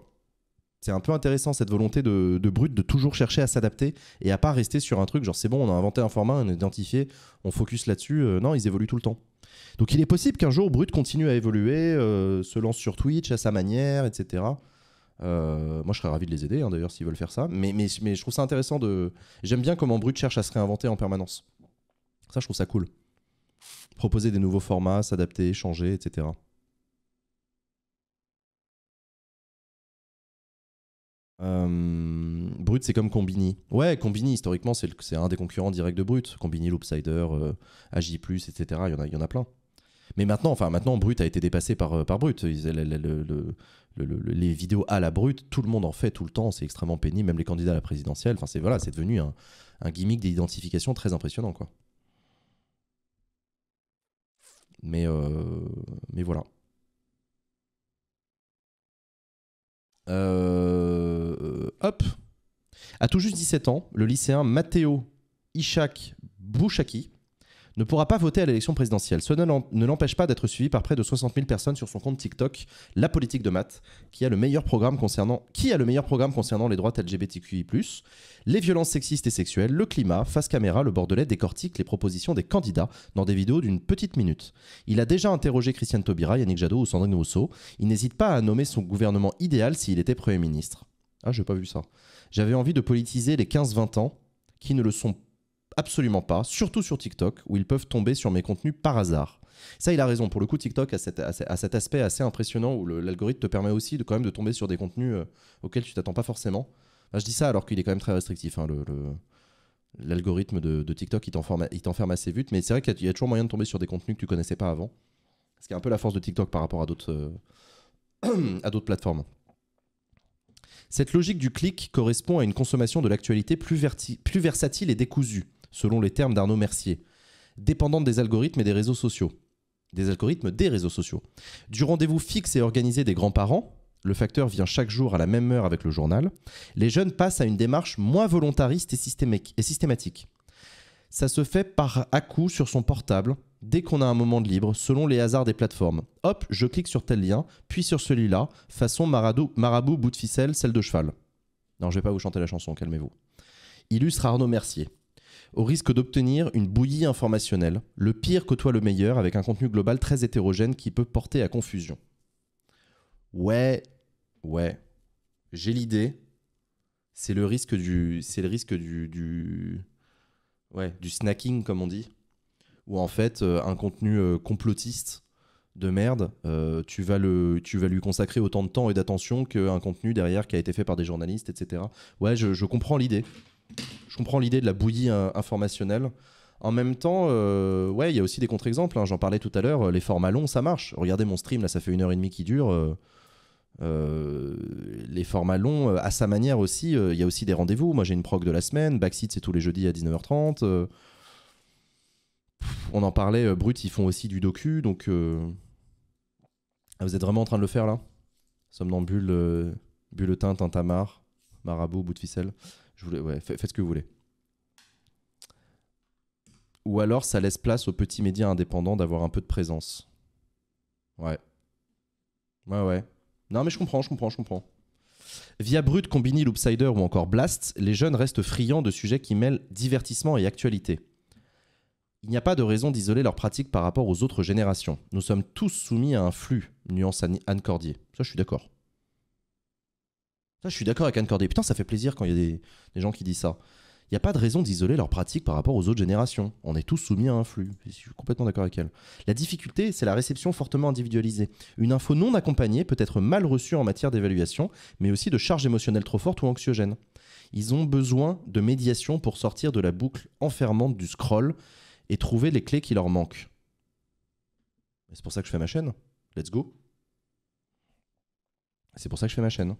c'est un peu intéressant cette volonté de, Brut de toujours chercher à s'adapter et à pas rester sur un truc genre c'est bon, on a inventé un format, on a identifié, on focus là-dessus. Euh, non, ils évoluent tout le temps. Donc il est possible qu'un jour Brut continue à évoluer, euh, se lance sur Twitch à sa manière, etc. Euh, moi je serais ravi de les aider hein, d'ailleurs s'ils veulent faire ça, mais, mais, je trouve ça intéressant de. J'aime bien comment Brut cherche à se réinventer en permanence. Ça, je trouve ça cool. Proposer des nouveaux formats, s'adapter, changer, etc. Euh, Brut, c'est comme Combini. Ouais, Combini, historiquement, c'est un des concurrents directs de Brut. Combini, Loopsider, euh, AJ, etc. Il y, en a, plein. Mais maintenant, enfin, maintenant, Brut a été dépassé par, euh, par Brut. les vidéos à la Brut, tout le monde en fait tout le temps. C'est extrêmement pénible, même les candidats à la présidentielle. Enfin, c'est voilà, devenu un, gimmick d'identification très impressionnant, quoi. Mais, mais voilà. Euh hop, à tout juste 17 ans, le lycéen Matteo Ishak Bouchaki ne pourra pas voter à l'élection présidentielle. Ce ne l'empêche pas d'être suivi par près de 60 000 personnes sur son compte TikTok, La Politique de Math, qui a le meilleur programme concernant, qui a le meilleur programme concernant les droits LGBTQI+, les violences sexistes et sexuelles, le climat, face caméra, le bordelais décortique les propositions des candidats dans des vidéos d'une petite minute. Il a déjà interrogé Christiane Taubira, Yannick Jadot ou Sandrine Rousseau. Il n'hésite pas à nommer son gouvernement idéal s'il était Premier ministre. Ah, n'ai pas vu ça. J'avais envie de politiser les 15-20 ans qui ne le sont absolument pas, surtout sur TikTok, où ils peuvent tomber sur mes contenus par hasard. Ça, il a raison. Pour le coup, TikTok a, cet aspect assez impressionnant où l'algorithme te permet aussi de quand même de tomber sur des contenus euh, auxquels tu t'attends pas forcément. je dis ça alors qu'il est quand même très restrictif. Hein, l'algorithme de, TikTok, il t'enferme assez vite, mais c'est vrai qu'il y, a toujours moyen de tomber sur des contenus que tu connaissais pas avant. Ce qui est un peu la force de TikTok par rapport à d'autres euh, plateformes. Cette logique du clic correspond à une consommation de l'actualité plus, versatile et décousue, selon les termes d'Arnaud Mercier, dépendante des algorithmes et des réseaux sociaux. Des algorithmes des réseaux sociaux. Du rendez-vous fixe et organisé des grands-parents, le facteur vient chaque jour à la même heure avec le journal, les jeunes passent à une démarche moins volontariste et systématique ça se fait par à coup sur son portable, dès qu'on a un moment de libre, selon les hasards des plateformes. Hop, je clique sur tel lien, puis sur celui-là, façon maradou, marabout, bout de ficelle, celle de cheval. Non, je vais pas vous chanter la chanson, calmez-vous. Illustre Arnaud Mercier. Au risque d'obtenir une bouillie informationnelle, le pire côtoie le meilleur avec un contenu global très hétérogène qui peut porter à confusion. Ouais, ouais, j'ai l'idée. C'est le risque du, c'est le risque du, du, ouais, du snacking, comme on dit, ou en fait, euh, un contenu euh, complotiste de merde, euh, tu, vas le, tu vas lui consacrer autant de temps et d'attention qu'un contenu derrière qui a été fait par des journalistes, etc. Ouais, je, comprends l'idée. Je comprends l'idée de la bouillie informationnelle. En même temps, ouais, il y a aussi des contre-exemples. Hein, j'en parlais tout à l'heure, les formats longs, ça marche. Regardez mon stream, là, ça fait une heure et demie qui dure. Euh, les formats longs, euh, à sa manière aussi, euh, il y a aussi des rendez-vous. Moi, j'ai une prog de la semaine. Backseat, c'est tous les jeudis à 19h30. on en parlait, Brut, ils font aussi du docu. Donc, ah, vous êtes vraiment en train de le faire là Somnambule, bulletin, tintamarre, marabout, bout de ficelle. Je voulais, faites ce que vous voulez. Ou alors, ça laisse place aux petits médias indépendants d'avoir un peu de présence. Ouais. Ouais, ouais. Non, mais je comprends, je comprends, je comprends. Via Brut, Combini, Loopsider ou encore Blast, les jeunes restent friands de sujets qui mêlent divertissement et actualité. Il n'y a pas de raison d'isoler leurs pratiques par rapport aux autres générations. Nous sommes tous soumis à un flux, nuance Anne Cordier. Ça, je suis d'accord. Ça, je suis d'accord avec Anne Cordier. Putain, ça fait plaisir quand il y a des gens qui disent ça il n'y a pas de raison d'isoler leurs pratiques par rapport aux autres générations. On est tous soumis à un flux. Je suis complètement d'accord avec elle. La difficulté, c'est la réception fortement individualisée. Une info non accompagnée peut être mal reçue en matière d'évaluation, mais aussi de charge émotionnelle trop forte ou anxiogène. Ils ont besoin de médiation pour sortir de la boucle enfermante du scroll et trouver les clés qui leur manquent. C'est pour ça que je fais ma chaîne. Let's go. C'est pour ça que je fais ma chaîne.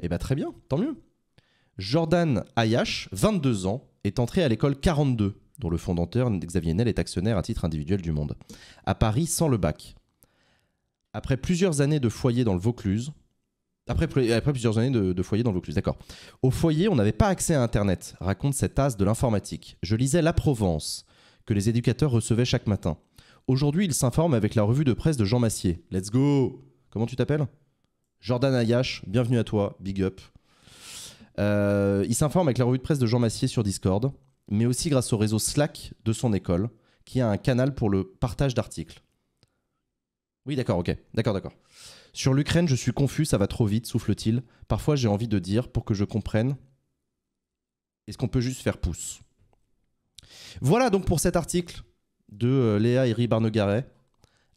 Eh bah très bien, tant mieux. Jordan Ayash, 22 ans, est entré à l'école 42, dont le fondateur Xavier Nel est actionnaire à titre individuel du monde, à Paris sans le bac. Après plusieurs années de foyer dans le Vaucluse, après, plusieurs années de, foyer dans le Vaucluse, d'accord. Au foyer, on n'avait pas accès à Internet, raconte cet as de l'informatique. Je lisais La Provence, que les éducateurs recevaient chaque matin. Aujourd'hui, il s'informe avec la revue de presse de Jean Massier. Let's go Comment tu t'appelles Jordan Ayash, bienvenue à toi, big up. Euh, il s'informe avec la revue de presse de Jean Massier sur Discord, mais aussi grâce au réseau Slack de son école, qui a un canal pour le partage d'articles. Oui, d'accord, ok. D'accord, d'accord. Sur l'Ukraine, je suis confus, ça va trop vite, souffle-t-il. Parfois, j'ai envie de dire, pour que je comprenne, est-ce qu'on peut juste faire pouce Voilà donc pour cet article de euh, Léa et Barnegaret.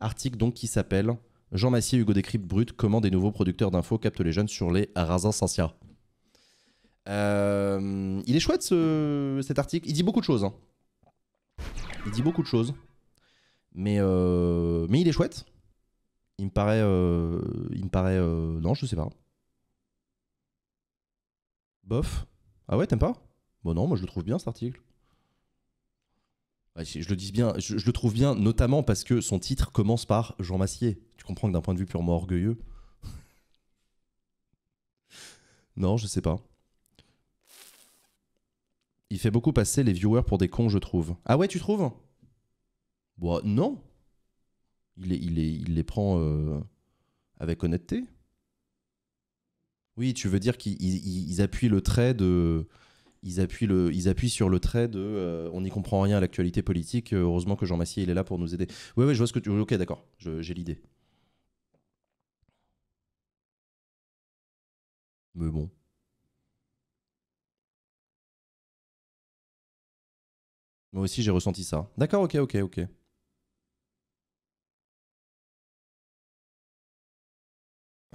Article donc qui s'appelle Jean Massier, Hugo Décrypte Brut, comment des nouveaux producteurs d'infos captent les jeunes sur les rasins euh, il est chouette ce, cet article. Il dit beaucoup de choses. Hein. Il dit beaucoup de choses. Mais, euh, mais il est chouette. Il me paraît. Euh, il me paraît. non, je sais pas. Bof. Ah ouais, t'aimes pas Bon, non, moi je le trouve bien cet article. je, le dis bien, je, le trouve bien, notamment parce que son titre commence par Jean Massier. Tu comprends que d'un point de vue purement orgueilleux. non, je sais pas il fait beaucoup passer les viewers pour des cons, je trouve. Ah ouais, tu trouves Bon, bah, non. Il, les, prend euh, avec honnêteté. Oui, tu veux dire qu'ils appuient le trait de. Ils appuient, le, appuient sur le trait de euh, on n'y comprend rien à l'actualité politique. Euh, heureusement que Jean Massier, il est là pour nous aider. Oui, oui, je vois ce que tu. Ok, d'accord, j'ai l'idée. Mais bon. Moi aussi, j'ai ressenti ça. D'accord, ok, ok, ok.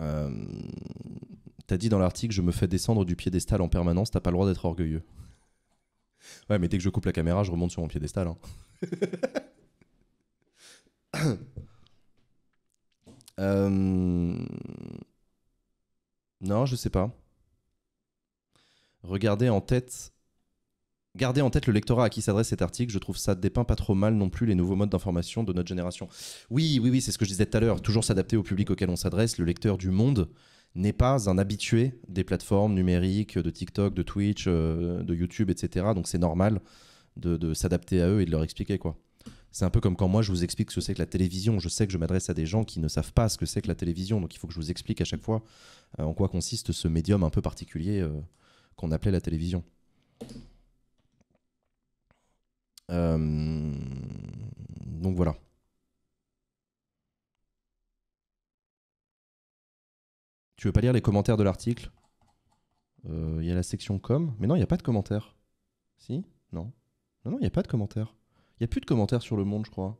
Euh, t'as dit dans l'article, je me fais descendre du piédestal en permanence, t'as pas le droit d'être orgueilleux. Ouais, mais dès que je coupe la caméra, je remonte sur mon piédestal. Hein. Euh, non, je sais pas. Regardez en tête Gardez en tête le lectorat à qui s'adresse cet article, je trouve ça dépeint pas trop mal non plus les nouveaux modes d'information de notre génération. Oui, oui, oui, c'est ce que je disais tout à l'heure, toujours s'adapter au public auquel on s'adresse, le lecteur du monde n'est pas un habitué des plateformes numériques, de TikTok, de Twitch, euh, de YouTube, etc. Donc c'est normal de, s'adapter à eux et de leur expliquer quoi. C'est un peu comme quand moi je vous explique ce que c'est que la télévision. Je sais que je m'adresse à des gens qui ne savent pas ce que c'est que la télévision, donc il faut que je vous explique à chaque fois euh, en quoi consiste ce médium un peu particulier euh, qu'on appelait la télévision. Euh, donc voilà. Tu veux pas lire les commentaires de l'article euh, Il y a la section com. Mais non, il n'y a pas de commentaires. Si Non. Non, non, il n'y a pas de commentaires. Il n'y a plus de commentaires sur le monde, je crois.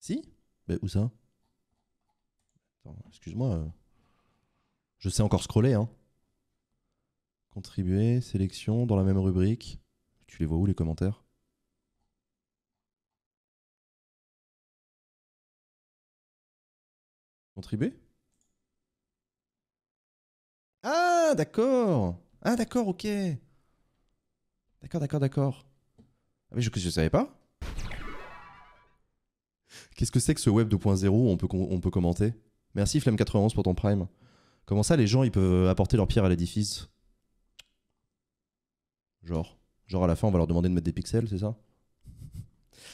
Si Mais Où ça Excuse-moi. Euh. Je sais encore scroller, hein. Contribuer, sélection, dans la même rubrique. Tu les vois où les commentaires Contribuer Ah, d'accord Ah, d'accord, ok D'accord, d'accord, d'accord. Ah, mais je ne savais pas. Qu'est-ce que c'est que ce web 2.0 où on peut, peut commenter Merci Flemme91 pour ton prime. Comment ça, les gens, ils peuvent apporter leur pierre à l'édifice Genre Genre à la fin, on va leur demander de mettre des pixels, c'est ça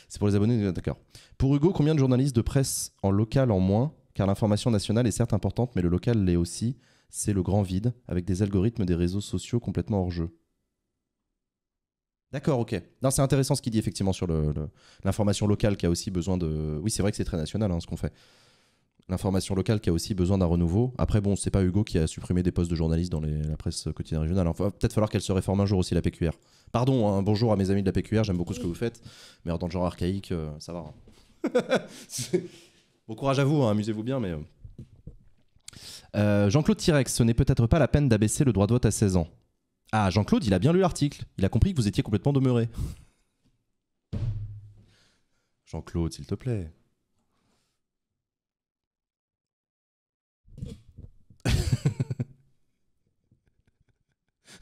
C'est pour les abonnés, d'accord. Pour Hugo, combien de journalistes de presse en local en moins Car l'information nationale est certes importante, mais le local l'est aussi. C'est le grand vide, avec des algorithmes des réseaux sociaux complètement hors jeu. D'accord, ok. Non, c'est intéressant ce qu'il dit effectivement sur l'information le, l'information locale qui a aussi besoin de. Oui, c'est vrai que c'est très national hein, ce qu'on fait l'information locale qui a aussi besoin d'un renouveau. Après, bon, c'est pas Hugo qui a supprimé des postes de journalistes dans la presse quotidienne régionale. enfin peut-être falloir qu'elle se réforme un jour aussi, la PQR. Pardon, hein, bonjour à mes amis de la PQR, j'aime beaucoup ce que vous faites, mais dans le genre archaïque, euh, ça va. Hein. bon courage à vous, hein, amusez-vous bien, mais. Euh, euh, Jean-Claude Tirex, ce n'est peut-être pas la peine d'abaisser le droit de vote à 16 ans. Ah, Jean-Claude, il a bien lu l'article. Il a compris que vous étiez complètement demeuré. Jean-Claude, s'il te plaît.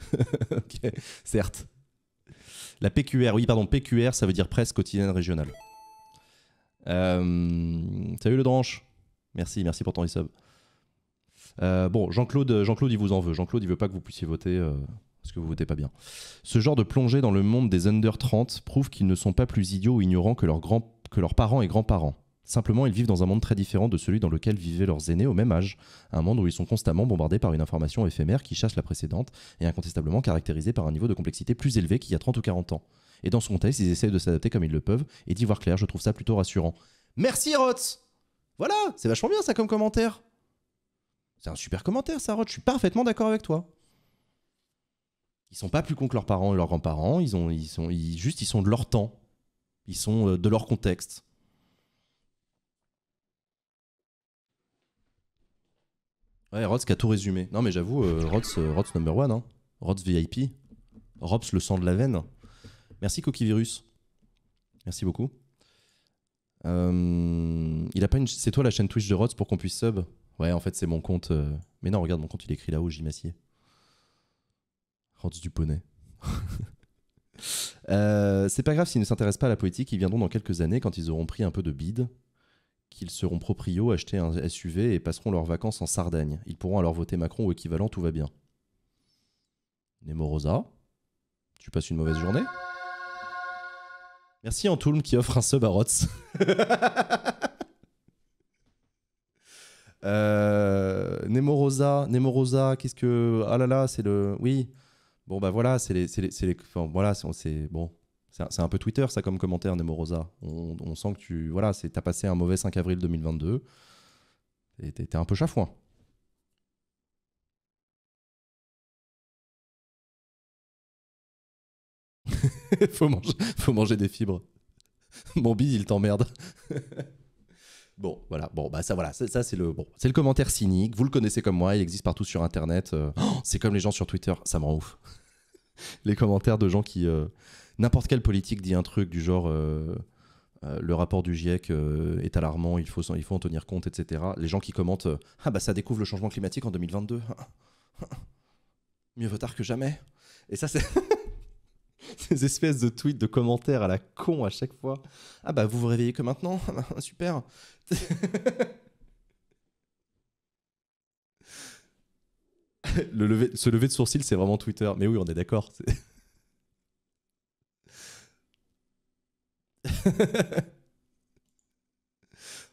ok, certes. La PQR, oui, pardon, PQR, ça veut dire presse quotidienne régionale. Euh, salut le Dranche. Merci, merci pour ton resub. Euh, bon, Jean-Claude, Jean-Claude, il vous en veut. Jean-Claude, il veut pas que vous puissiez voter euh, parce que vous votez pas bien. Ce genre de plongée dans le monde des under 30 prouve qu'ils ne sont pas plus idiots ou ignorants que leurs, grands, que leurs parents et grands-parents. Simplement, ils vivent dans un monde très différent de celui dans lequel vivaient leurs aînés au même âge, un monde où ils sont constamment bombardés par une information éphémère qui chasse la précédente et incontestablement caractérisé par un niveau de complexité plus élevé qu'il y a 30 ou 40 ans. Et dans ce contexte, ils essayent de s'adapter comme ils le peuvent et d'y voir clair, je trouve ça plutôt rassurant. Merci Roth Voilà, c'est vachement bien ça comme commentaire. C'est un super commentaire ça Roth, je suis parfaitement d'accord avec toi. Ils sont pas plus cons que leurs parents et leurs grands-parents, ils ont ils sont ils, juste ils sont de leur temps. Ils sont euh, de leur contexte. Ouais, Rods qui a tout résumé. Non, mais j'avoue, euh, Rods, euh, Rods number one, hein. Rods VIP, Rods le sang de la veine. Merci Coquivirus. Merci beaucoup. Euh, il a pas une... C'est toi la chaîne Twitch de Rods pour qu'on puisse sub Ouais, en fait, c'est mon compte. Mais non, regarde, mon compte, il est écrit là-haut, j'y Macier, Rods du poney. c'est pas grave s'ils ne s'intéressent pas à la politique, ils viendront dans quelques années quand ils auront pris un peu de bide qu'ils seront proprios, acheter un SUV et passeront leurs vacances en Sardaigne. Ils pourront alors voter Macron ou équivalent, tout va bien. Nemo tu passes une mauvaise journée Merci Antoulm qui offre un sub à Rots. euh, Rosa, qu'est-ce que... Ah là là, c'est le... Oui. Bon bah voilà, c'est les... les, les... voilà, c'est... Bon, c'est un, peu Twitter, ça, comme commentaire, Nemo Rosa. On, sent que tu voilà, t'as passé un mauvais 5 avril 2022 et t'es un peu chafouin. faut, manger, faut manger des fibres. Mon bide, il t'emmerde. Bon, voilà. Bon, bah ça, voilà. Ça, c'est le bon. C'est le commentaire cynique. Vous le connaissez comme moi. Il existe partout sur Internet. Euh, c'est comme les gens sur Twitter. Ça me rend ouf. les commentaires de gens qui euh, n'importe quelle politique dit un truc du genre euh, euh, le rapport du GIEC euh, est alarmant, il faut, il faut en tenir compte, etc. Les gens qui commentent Ah bah ça découvre le changement climatique en 2022. Mieux vaut tard que jamais. Et ça, c'est. Ces espèces de tweets, de commentaires à la con à chaque fois. Ah bah vous vous réveillez que maintenant Super le lever, Se lever de sourcil, c'est vraiment Twitter. Mais oui, on est d'accord.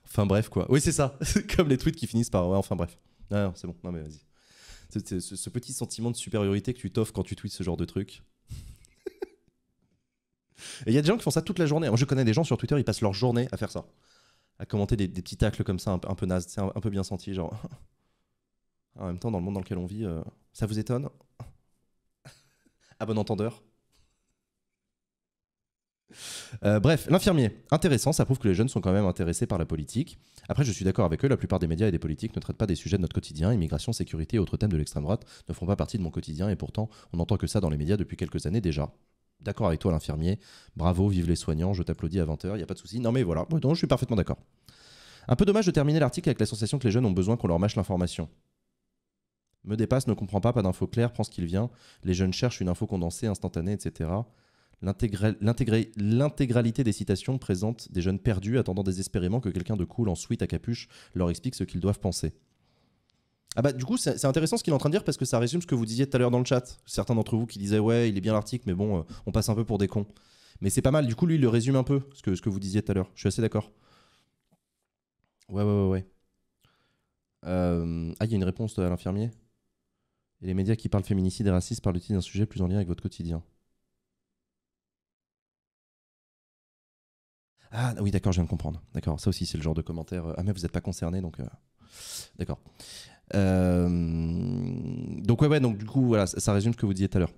enfin bref, quoi. Oui, c'est ça. Comme les tweets qui finissent par ouais, enfin bref. Ah, non, c'est bon. Non, mais vas-y. Ce, ce, petit sentiment de supériorité que tu t'offres quand tu tweets ce genre de truc. il y a des gens qui font ça toute la journée. je connais des gens sur Twitter, ils passent leur journée à faire ça. À commenter des, petits tacles comme ça, un, peu naze, C'est un peu bien senti, genre. En même temps, dans le monde dans lequel on vit, euh, ça vous étonne À bon entendeur euh, bref, l'infirmier, intéressant, ça prouve que les jeunes sont quand même intéressés par la politique. Après, je suis d'accord avec eux, la plupart des médias et des politiques ne traitent pas des sujets de notre quotidien. Immigration, sécurité autres thèmes de l'extrême droite ne font pas partie de mon quotidien et pourtant, on n'entend que ça dans les médias depuis quelques années déjà. D'accord avec toi, l'infirmier. Bravo, vive les soignants, je t'applaudis à 20h, il n'y a pas de souci. Non mais voilà, je suis parfaitement d'accord. Un peu dommage de terminer l'article avec la sensation que les jeunes ont besoin qu'on leur mâche l'information. Me dépasse, ne comprend pas, pas d'infos claire, prends ce qu'il vient. Les jeunes cherchent une info condensée, instantanée, etc. L'intégralité des citations présente des jeunes perdus attendant désespérément que quelqu'un de cool en suite à capuche leur explique ce qu'ils doivent penser. Ah bah du coup c'est intéressant ce qu'il est en train de dire parce que ça résume ce que vous disiez tout à l'heure dans le chat. Certains d'entre vous qui disaient ouais il est bien l'article mais bon euh, on passe un peu pour des cons. Mais c'est pas mal, du coup lui il le résume un peu ce que, ce que vous disiez tout à l'heure. Je suis assez d'accord. Ouais ouais ouais ouais. Euh, ah il y a une réponse à l'infirmier. Et les médias qui parlent féminicide et racisme parlent-ils d'un sujet plus en lien avec votre quotidien Ah oui, d'accord, je viens de comprendre. D'accord, ça aussi, c'est le genre de commentaire. Euh, ah, mais vous n'êtes pas concerné, donc. Euh, d'accord. Euh, donc, ouais, ouais, donc du coup, voilà, ça, résume ce que vous disiez tout à l'heure.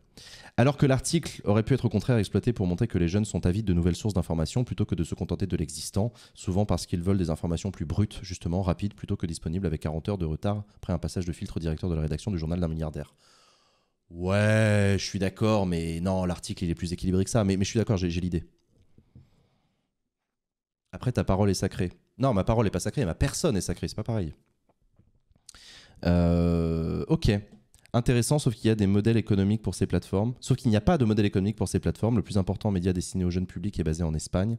Alors que l'article aurait pu être au contraire exploité pour montrer que les jeunes sont avides de nouvelles sources d'informations plutôt que de se contenter de l'existant, souvent parce qu'ils veulent des informations plus brutes, justement, rapides, plutôt que disponibles avec 40 heures de retard après un passage de filtre directeur de la rédaction du journal d'un milliardaire. Ouais, je suis d'accord, mais non, l'article il est plus équilibré que ça, mais, mais je suis d'accord, j'ai l'idée. Après, ta parole est sacrée. Non, ma parole n'est pas sacrée, ma personne est sacrée, c'est pas pareil. Euh, ok. Intéressant, sauf qu'il y a des modèles économiques pour ces plateformes. Sauf qu'il n'y a pas de modèle économique pour ces plateformes. Le plus important média destiné au jeune public est basé en Espagne.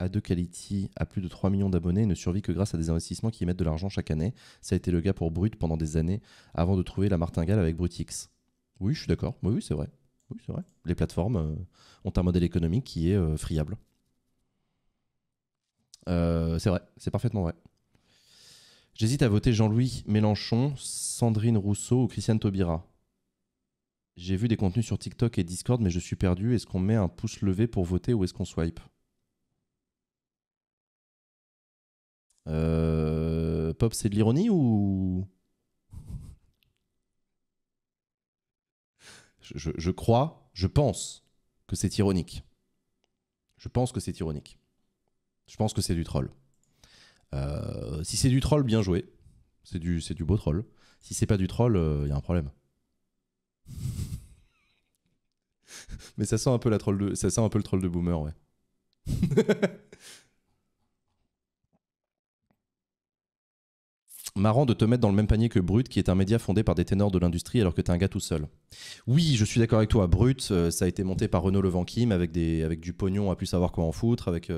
a deux Quality a plus de 3 millions d'abonnés et ne survit que grâce à des investissements qui mettent de l'argent chaque année. Ça a été le cas pour Brut pendant des années avant de trouver la martingale avec Brutix. Oui, je suis d'accord. Oui, c'est vrai. Les plateformes euh, ont un modèle économique qui est euh, friable. Euh, c'est vrai, c'est parfaitement vrai. J'hésite à voter Jean-Louis Mélenchon, Sandrine Rousseau ou Christiane Taubira. J'ai vu des contenus sur TikTok et Discord, mais je suis perdu. Est-ce qu'on met un pouce levé pour voter ou est-ce qu'on swipe euh, Pop, c'est de l'ironie ou... je crois, je pense que c'est ironique. Je pense que c'est ironique. Je pense que c'est du troll. Euh, si c'est du troll, bien joué. C'est du, c'est du beau troll. Si c'est pas du troll, il euh, y a un problème. Mais ça sent un peu la troll de, ça sent un peu le troll de boomer, ouais. Marrant de te mettre dans le même panier que Brut, qui est un média fondé par des ténors de l'industrie, alors que t'es un gars tout seul. Oui, je suis d'accord avec toi. Brut, euh, ça a été monté par Renaud Levanquim avec des, avec du pognon a plus savoir quoi en foutre, avec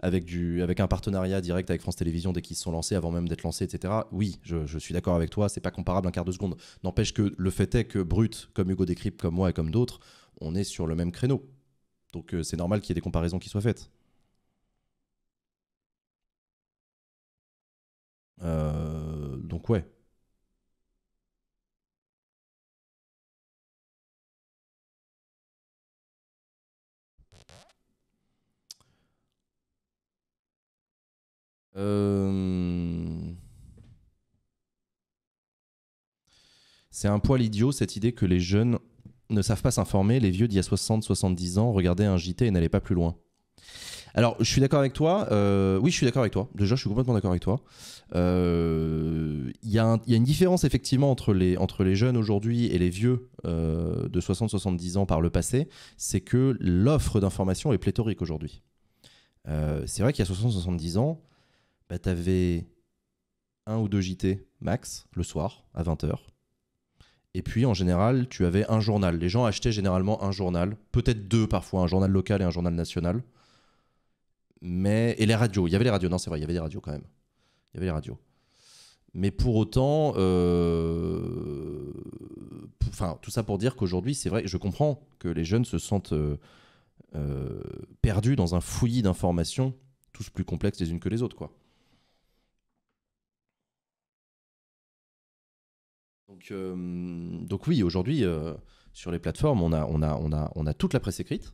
avec, du, avec un partenariat direct avec France Télévisions dès qu'ils se sont lancés, avant même d'être lancés, etc. Oui, je, suis d'accord avec toi, c'est pas comparable un quart de seconde. N'empêche que le fait est que Brut, comme Hugo Décrypte, comme moi et comme d'autres, on est sur le même créneau. Donc euh, c'est normal qu'il y ait des comparaisons qui soient faites. Euh, donc ouais, Euh, c'est un poil idiot cette idée que les jeunes ne savent pas s'informer, les vieux d'il y a 60-70 ans regardaient un JT et n'allaient pas plus loin. Alors, je suis d'accord avec toi. Euh, oui, je suis d'accord avec toi. Déjà, je suis complètement d'accord avec toi. Euh, il y, a une différence effectivement entre les, jeunes aujourd'hui et les vieux de 60-70 ans par le passé. C'est que l'offre d'information est pléthorique aujourd'hui. c'est vrai qu'il y a 60-70 ans, bah, tu avais un ou deux JT max le soir à 20h. Et puis en général, tu avais un journal. Les gens achetaient généralement un journal, peut-être deux parfois, un journal local et un journal national. Mais et les radios, il y avait les radios, non c'est vrai, il y avait des radios quand même. Il y avait les radios. Mais pour autant, euh, enfin tout ça pour dire qu'aujourd'hui, c'est vrai, je comprends que les jeunes se sentent euh, euh, perdus dans un fouillis d'informations, tous plus complexes les unes que les autres, quoi. Donc, euh, donc oui, aujourd'hui, euh, sur les plateformes, on a, on, a, on, a, on a toute la presse écrite,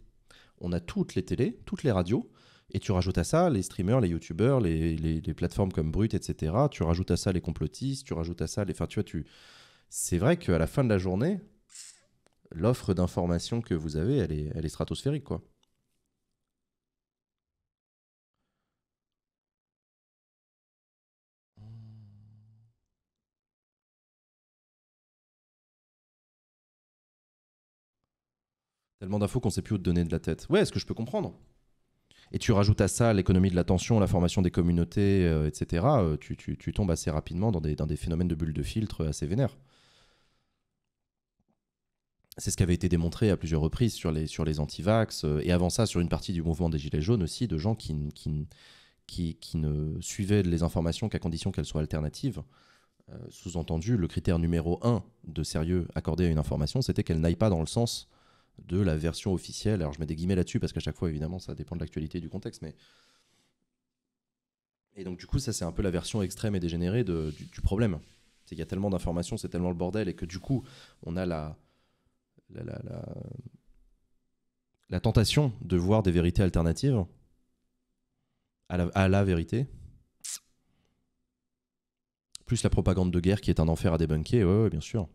on a toutes les télés, toutes les radios, et tu rajoutes à ça les streamers, les youtubeurs, les, plateformes comme Brut, etc. Tu rajoutes à ça les complotistes, tu rajoutes à ça les. Enfin, tu vois, tu. C'est vrai qu'à la fin de la journée, l'offre d'informations que vous avez, elle est, elle est stratosphérique, quoi. Tellement d'infos qu'on sait plus où te donner de la tête. Ouais, est-ce que je peux comprendre Et tu rajoutes à ça l'économie de l'attention, la formation des communautés, euh, etc. Euh, tu, tombes assez rapidement dans des, phénomènes de bulles de filtre assez vénères. C'est ce qui avait été démontré à plusieurs reprises sur les, sur les euh, et avant ça sur une partie du mouvement des Gilets jaunes aussi, de gens qui, ne suivaient les informations qu'à condition qu'elles soient alternatives. Sous-entendu, le critère numéro un de sérieux accordé à une information, c'était qu'elle n'aille pas dans le sens de la version officielle. Alors je mets des guillemets là-dessus parce qu'à chaque fois, évidemment, ça dépend de l'actualité et du contexte, mais. Et donc, du coup, ça, c'est un peu la version extrême et dégénérée du, problème problème. Il y a tellement d'informations, c'est tellement le bordel, et que du coup, on a la, la, la, la, tentation de voir des vérités alternatives à la, à la vérité. Plus la propagande de guerre qui est un enfer à débunker, ouais, ouais bien sûr.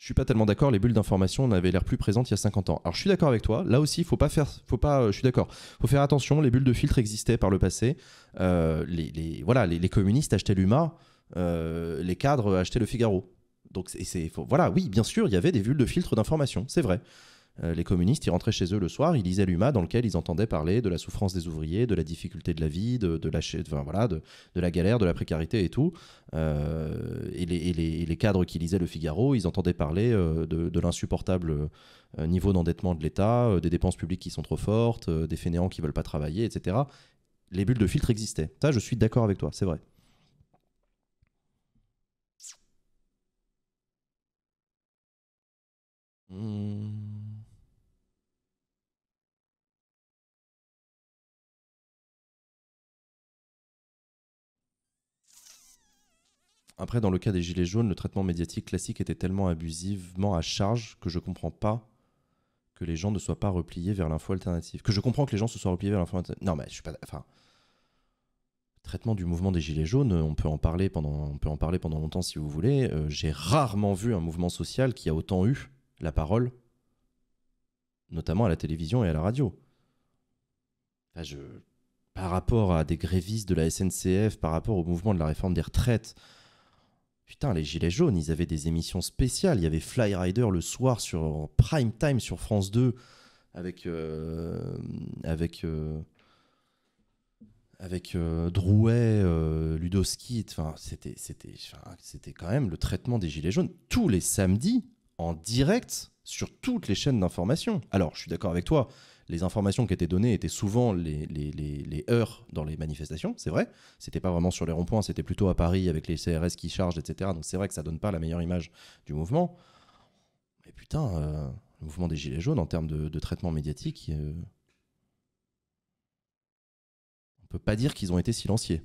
Je suis pas tellement d'accord, les bulles d'information, n'avaient l'air plus présentes il y a 50 ans. Alors je suis d'accord avec toi, là aussi, faut pas faire, faut pas, euh, je suis d'accord, faut faire attention, les bulles de filtre existaient par le passé, euh, les, voilà, les, communistes achetaient l'UMA, euh, les cadres achetaient le Figaro. Donc c'est, voilà, oui, bien sûr, il y avait des bulles de filtre d'information, c'est vrai. Euh, les communistes, ils rentraient chez eux le soir, ils lisaient l'UMA dans lequel ils entendaient parler de la souffrance des ouvriers, de la difficulté de la vie, de, de la, voilà, de, la galère, de la précarité et tout. Euh, et, les, cadres qui lisaient le Figaro, ils entendaient parler euh, de, l'insupportable niveau d'endettement de l'État, des dépenses publiques qui sont trop fortes, des fainéants qui veulent pas travailler, etc. Les bulles de filtre existaient. Ça, je suis d'accord avec toi, c'est vrai. Hmm. Après, dans le cas des Gilets jaunes, le traitement médiatique classique était tellement abusivement à charge que je comprends pas que les gens ne soient pas repliés vers l'info alternative. Que je comprends que les gens se soient repliés vers l'info alternative. Non, mais je suis pas. Enfin. Traitement du mouvement des Gilets jaunes, on peut en parler pendant, on peut en parler pendant longtemps si vous voulez. Euh, j'ai rarement vu un mouvement social qui a autant eu la parole, notamment à la télévision et à la radio. Par rapport à des grévistes de la SNCF, par rapport au mouvement de la réforme des retraites, Putain, les Gilets jaunes, ils avaient des émissions spéciales. Il y avait Fly Rider le soir sur en prime time sur France 2 avec euh, avec euh, avec euh, Drouet, Ludowski. Enfin, c'était c'était c'était quand même le traitement des Gilets jaunes tous les samedis en direct sur toutes les chaînes d'information. Alors, je suis d'accord avec toi les informations qui étaient données étaient souvent les, heures dans les manifestations, c'est vrai. C'était pas vraiment sur les ronds-points, c'était plutôt à Paris avec les CRS qui chargent, etc. Donc c'est vrai que ça donne pas la meilleure image du mouvement. Mais putain, euh, le mouvement des Gilets jaunes en termes de, traitement médiatique, on euh, on peut pas dire qu'ils ont été silenciés.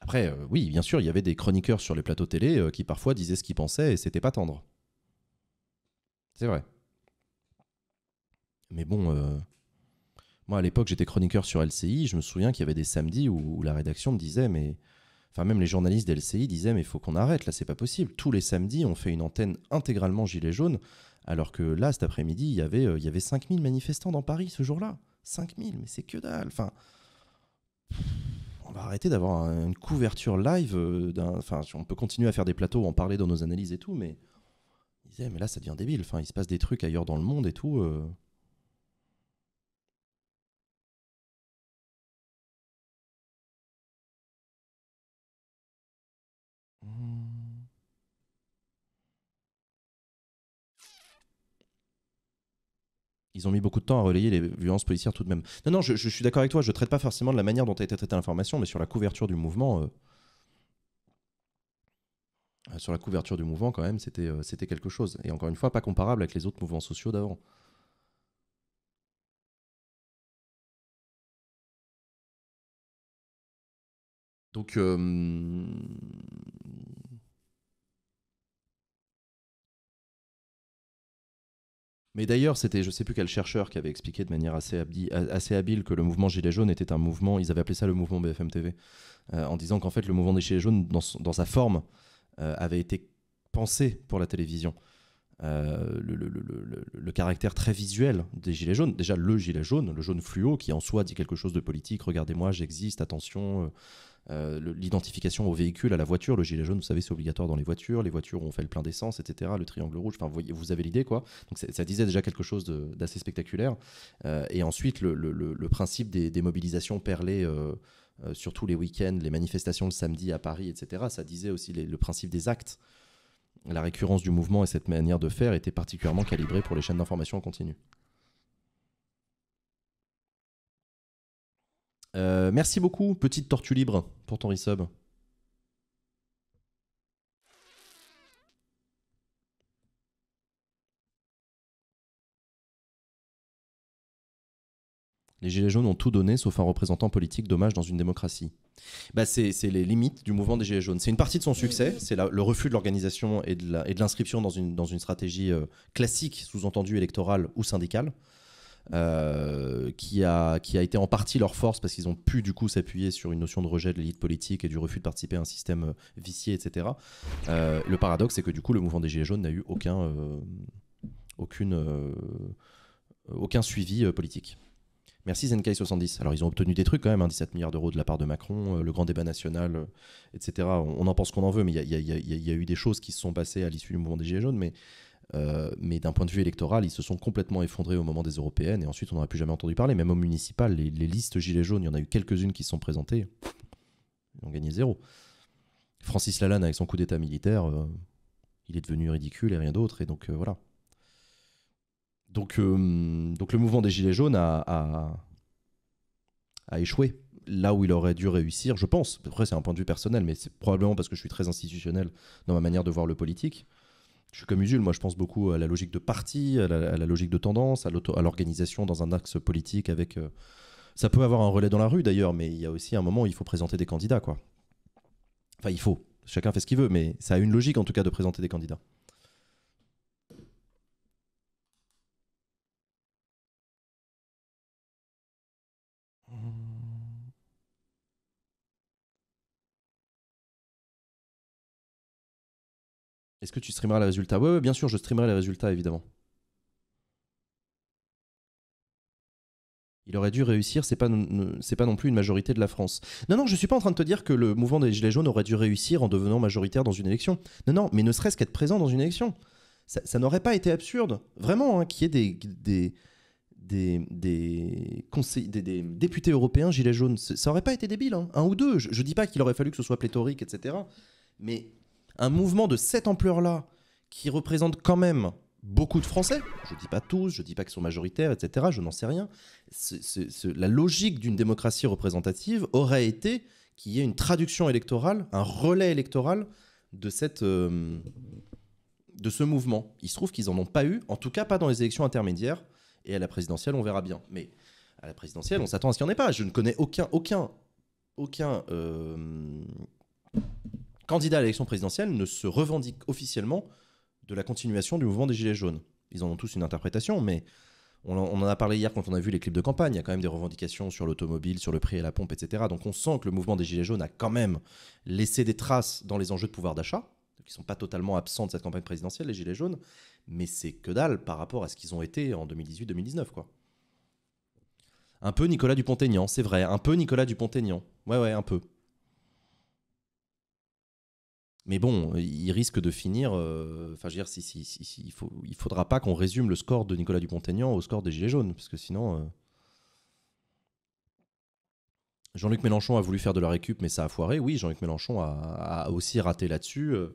Après, euh, oui, bien sûr, il y avait des chroniqueurs sur les plateaux télé qui parfois disaient ce qu'ils pensaient et c'était pas tendre. C'est vrai. Mais bon, euh, moi à l'époque j'étais chroniqueur sur LCI, je me souviens qu'il y avait des samedis où, la rédaction me disait, mais. Enfin, même les journalistes d'LCI disaient, mais il faut qu'on arrête, là c'est pas possible. Tous les samedis, on fait une antenne intégralement gilet jaune, alors que là cet après-midi, il y avait, euh, il avait 5000 manifestants dans Paris ce jour-là. 5000, mais c'est que dalle. Enfin. On va arrêter d'avoir une couverture live. Euh, enfin, on peut continuer à faire des plateaux, en parler dans nos analyses et tout, mais mais là, ça devient débile. Enfin, il se passe des trucs ailleurs dans le monde et tout. Euh. Ils ont mis beaucoup de temps à relayer les violences policières tout de même. Non, non, je, suis d'accord avec toi, je ne traite pas forcément de la manière dont a été traitée l'information, mais sur la couverture du mouvement, euh, euh, sur la couverture du mouvement, quand même, euh, c'était quelque chose. Et encore une fois, pas comparable avec les autres mouvements sociaux d'avant. Donc, euh, Mais d'ailleurs, c'était je ne sais plus quel chercheur qui avait expliqué de manière assez, habile que le mouvement Gilets jaunes était un mouvement, ils avaient appelé ça le mouvement BFM TV, en disant qu'en fait le mouvement des Gilets jaunes, dans sa forme, euh, avait été pensé pour la télévision. Euh, le, le, le, le, caractère très visuel des gilets jaunes. Déjà le gilet jaune, le jaune fluo, qui en soi dit quelque chose de politique. Regardez-moi, j'existe, attention. Euh, l'identification au véhicule, à la voiture, le gilet jaune, vous savez, c'est obligatoire dans les voitures. Les voitures ont fait le plein d'essence, etc. Le triangle rouge. Enfin, vous, vous avez l'idée, quoi. Donc ça disait déjà quelque chose d'assez spectaculaire. et ensuite, le, principe des, des mobilisations perlées. Euh, surtout les week-ends, les manifestations le samedi à Paris, etc. Ça disait aussi le principe des actes. La récurrence du mouvement et cette manière de faire étaient particulièrement calibrée pour les chaînes d'information en continu. Euh, merci beaucoup, petite tortue libre, pour ton resub. Les Gilets jaunes ont tout donné sauf un représentant politique, dommage dans une démocratie. Bah, c'est les limites du mouvement des Gilets jaunes. C'est une partie de son succès, c'est le refus de l'organisation et de l'inscription dans une, stratégie euh, classique, sous-entendue électorale ou syndicale. Euh, qui, a, été en partie leur force parce qu'ils ont pu du coup s'appuyer sur une notion de rejet de l'élite politique et du refus de participer à un système euh, vicié, etc. le paradoxe, c'est que du coup, le mouvement des Gilets jaunes n'a eu aucun, aucun suivi politique. Merci Zenkai 70. Alors ils ont obtenu des trucs quand même, 17 hein, milliards d'euros de la part de Macron, euh, le grand débat national, euh, etc. On, en pense qu'on en veut, mais il y, a, eu des choses qui se sont passées à l'issue du mouvement des Gilets jaunes, euh, mais, d'un point de vue électoral, ils se sont complètement effondrés au moment des européennes, et ensuite on n'aurait plus jamais entendu parler, même au municipal, les, les listes Gilets jaunes, il y en a eu quelques-unes qui se sont présentées, ils ont gagné zéro. Francis Lalanne avec son coup d'état militaire, il est devenu ridicule et rien d'autre, et donc voilà. Donc, euh, donc le mouvement des Gilets jaunes a, échoué là où il aurait dû réussir, je pense. Après, c'est un point de vue personnel, mais c'est probablement parce que je suis très institutionnel dans ma manière de voir le politique. Je suis comme Usul, moi je pense beaucoup à la logique de parti, à la, logique de tendance, à l'organisation dans un axe politique avec... Euh, ça peut avoir un relais dans la rue d'ailleurs, mais il y a aussi un moment où il faut présenter des candidats, quoi. Enfin, il faut. Chacun fait ce qu'il veut, mais ça a une logique en tout cas de présenter des candidats. Est-ce que tu streameras les résultats ouais, bien sûr, je streamerai les résultats, évidemment. Il aurait dû réussir, c'est pas, pas non plus une majorité de la France. Non, non, je suis pas en train de te dire que le mouvement des Gilets jaunes aurait dû réussir en devenant majoritaire dans une élection. Non, non, mais ne serait-ce qu'être présent dans une élection. Ça, n'aurait pas été absurde, vraiment, hein, qu'il y ait des, des, des, députés européens Gilets jaunes. Ça aurait pas été débile, hein. un ou deux. Je, ne dis pas qu'il aurait fallu que ce soit pléthorique, etc. Mais un mouvement de cette ampleur-là, qui représente quand même beaucoup de Français, je dis pas tous, je dis pas qu'ils sont majoritaires, etc., je n'en sais rien, la logique d'une démocratie représentative aurait été qu'il y ait une traduction électorale, un relais électoral de, cette, euh, de ce mouvement. Il se trouve qu'ils n'en ont pas eu, en tout cas pas dans les élections intermédiaires, et à la présidentielle, on verra bien. Mais à la présidentielle, on s'attend à ce qu'il n'y en ait pas. Je ne connais aucun, aucun, aucun... Euh, Candidat à l'élection présidentielle ne se revendique officiellement de la continuation du mouvement des Gilets jaunes. Ils en ont tous une interprétation, mais on en a parlé hier quand on a vu les clips de campagne, il y a quand même des revendications sur l'automobile, sur le prix à la pompe, etc. Donc on sent que le mouvement des Gilets jaunes a quand même laissé des traces dans les enjeux de pouvoir d'achat, qui ne sont pas totalement absents de cette campagne présidentielle, les Gilets jaunes, mais c'est que dalle par rapport à ce qu'ils ont été en 2018-2019, quoi. Un peu Nicolas Dupont-Aignan, c'est vrai, un peu Nicolas Dupont-Aignan. Ouais, ouais, un peu. Mais bon, il risque de finir. Euh, enfin, je veux dire, il, faut, faudra pas qu'on résume le score de Nicolas Dupont-Aignan au score des Gilets jaunes, parce que sinon. Euh, Jean-Luc Mélenchon a voulu faire de la récup, mais ça a foiré. Oui, Jean-Luc Mélenchon a, aussi raté là-dessus. Euh,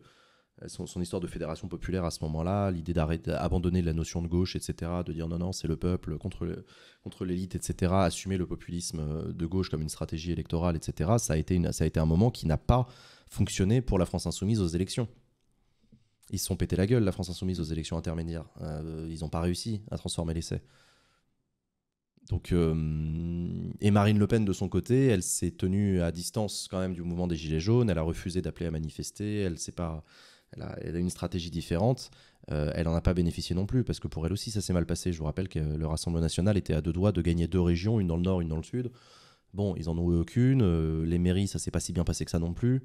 son, histoire de fédération populaire à ce moment-là, l'idée d'abandonner la notion de gauche, etc., de dire non, non, c'est le peuple contre, contre l'élite, etc., assumer le populisme de gauche comme une stratégie électorale, etc., ça a été, une, ça a été un moment qui n'a pas fonctionner pour la France insoumise aux élections. Ils se sont pété la gueule, la France insoumise, aux élections intermédiaires. Euh, ils n'ont pas réussi à transformer l'essai. Donc, euh, et Marine Le Pen, de son côté, elle s'est tenue à distance quand même du mouvement des Gilets jaunes. Elle a refusé d'appeler à manifester. Elle, pas, elle, a, une stratégie différente. Euh, elle n'en a pas bénéficié non plus, parce que pour elle aussi, ça s'est mal passé. Je vous rappelle que le Rassemblement national était à deux doigts de gagner deux régions, une dans le nord, une dans le sud. Bon, ils en ont eu aucune. les mairies, ça s'est pas si bien passé que ça non plus.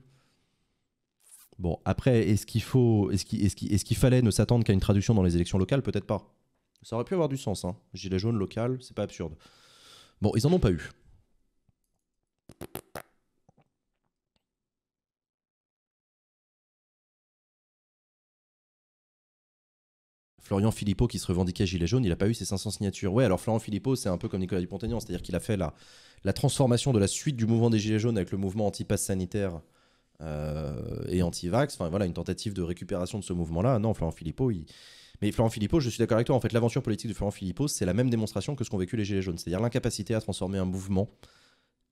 Bon, après, est-ce qu'il faut, est-ce fallait ne s'attendre qu'à une traduction dans les élections locales Peut-être pas. Ça aurait pu avoir du sens. Hein. Gilet jaune local, c'est pas absurde. Bon, ils en ont pas eu. Florian Philippot qui se revendiquait gilet jaune, il n'a pas eu ses 500 signatures. Ouais, alors Florian Philippot, c'est un peu comme Nicolas Dupont-Aignan, c'est-à-dire qu'il a fait la, la transformation de la suite du mouvement des gilets jaunes avec le mouvement anti-pass sanitaire euh, et anti-vax. Enfin voilà, une tentative de récupération de ce mouvement-là. Non, Florent Philippot, Mais Florent Philippot, je suis d'accord avec toi. En fait, l'aventure politique de Florent Philippot, c'est la même démonstration que ce qu'ont vécu les Gilets jaunes, c'est-à-dire l'incapacité à transformer un mouvement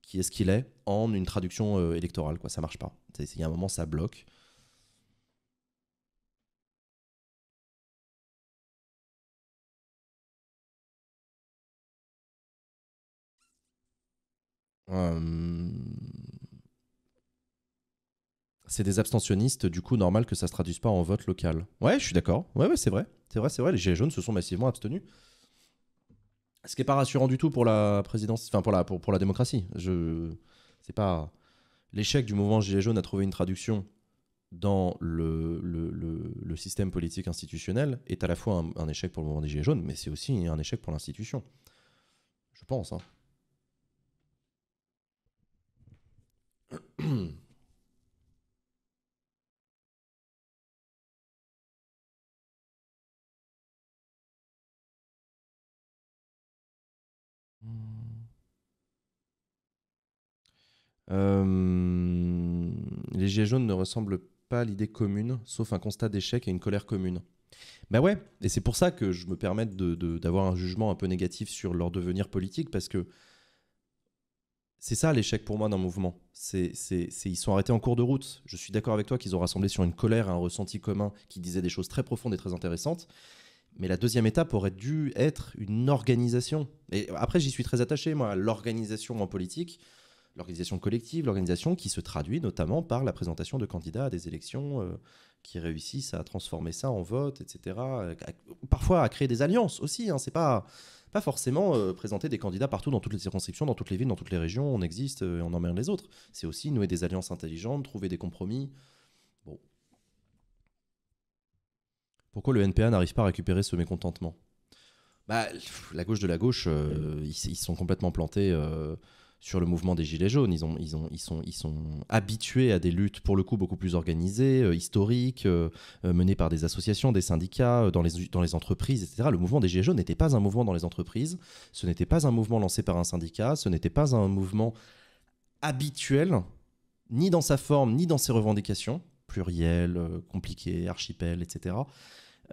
qui est ce qu'il est en une traduction euh, électorale. Quoi. Ça marche pas. Il y a un moment, ça bloque. Euh, c'est des abstentionnistes, du coup, normal que ça se traduise pas en vote local. Ouais, je suis d'accord. Ouais, ouais, c'est vrai. C'est vrai, c'est vrai. Les Gilets jaunes se sont massivement abstenus. Ce qui n'est pas rassurant du tout pour la présidence, enfin pour la, pour, pour la démocratie. Je, c'est pas l'échec du mouvement Gilets jaunes a trouvé une traduction dans le, le, système politique institutionnel est à la fois un, échec pour le mouvement des Gilets jaunes, mais c'est aussi un échec pour l'institution. Je pense. Hein. Euh, les gilets jaunes ne ressemblent pas à l'idée commune, sauf un constat d'échec et une colère commune. Ben ouais, et c'est pour ça que je me permets d'avoir un jugement un peu négatif sur leur devenir politique, parce que c'est ça l'échec pour moi d'un mouvement. C'est, ils sont arrêtés en cours de route. Je suis d'accord avec toi qu'ils ont rassemblé sur une colère, un ressenti commun qui disait des choses très profondes et très intéressantes. Mais la deuxième étape aurait dû être une organisation. Et après, j'y suis très attaché, moi, à l'organisation en politique, l'organisation collective, l'organisation qui se traduit notamment par la présentation de candidats à des élections euh, qui réussissent à transformer ça en vote, etc. Parfois à créer des alliances aussi. Hein, c'est pas pas forcément euh, présenter des candidats partout dans toutes les circonscriptions, dans toutes les villes, dans toutes les régions. On existe euh, et on emmène les autres. C'est aussi nouer des alliances intelligentes, trouver des compromis. Pourquoi le NPA n'arrive pas à récupérer ce mécontentement bah, La gauche de la gauche, euh, ils, sont complètement plantés euh, sur le mouvement des Gilets jaunes. Ils, ont, ils, ont, ils, sont, ils sont habitués à des luttes, pour le coup, beaucoup plus organisées, euh, historiques, menées par des associations, des syndicats, dans les, dans les entreprises, etc. Le mouvement des Gilets jaunes n'était pas un mouvement dans les entreprises, ce n'était pas un mouvement lancé par un syndicat, ce n'était pas un mouvement habituel, ni dans sa forme, ni dans ses revendications pluriel, euh, compliqué, archipel, etc.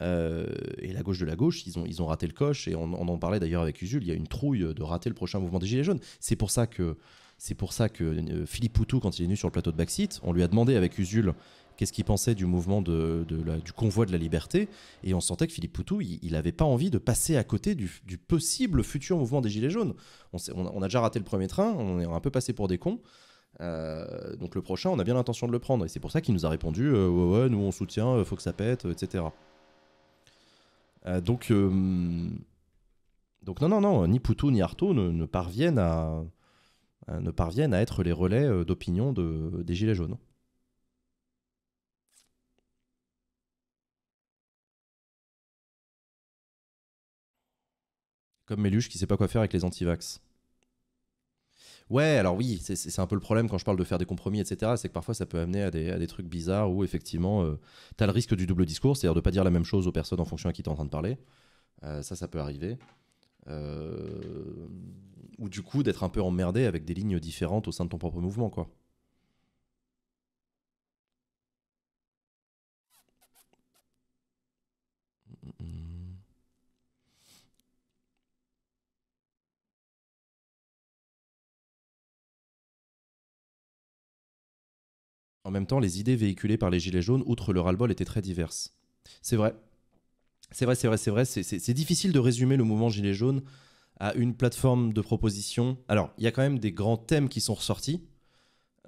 Euh, et la gauche de la gauche, ils ont, ils ont raté le coche, et on, en parlait d'ailleurs avec Usul, il y a une trouille de rater le prochain mouvement des Gilets jaunes. C'est pour ça que, c'est pour ça que euh, Philippe Poutou, quand il est venu sur le plateau de Baxit, on lui a demandé avec Usul qu'est-ce qu'il pensait du mouvement de, du convoi de la liberté, et on sentait que Philippe Poutou, il n'avait pas envie de passer à côté du, possible futur mouvement des Gilets jaunes. On, on a déjà raté le premier train, on est un peu passé pour des cons. Euh, donc le prochain, on a bien l'intention de le prendre. Et c'est pour ça qu'il nous a répondu euh, ouais, nous on soutient, euh, faut que ça pète, etc. donc, donc non, non, non, ni Poutou ni Artaud ne, parviennent à, ne parviennent à être les relais d'opinion des Gilets jaunes. Comme Méluche qui sait pas quoi faire avec les antivax. Ouais, alors oui, c'est un peu le problème quand je parle de faire des compromis, etc. C'est que parfois ça peut amener à des, trucs bizarres où effectivement, euh, t'as le risque du double discours, c'est-à-dire de pas dire la même chose aux personnes en fonction à qui tu en train de parler. Euh, ça, ça peut arriver. Euh, ou du coup, d'être un peu emmerdé avec des lignes différentes au sein de ton propre mouvement, quoi. En même temps, les idées véhiculées par les Gilets jaunes, outre leur ras étaient très diverses. C'est vrai. C'est vrai, c'est vrai, c'est vrai. C'est difficile de résumer le mouvement Gilets jaunes à une plateforme de proposition. Alors, il y a quand même des grands thèmes qui sont ressortis.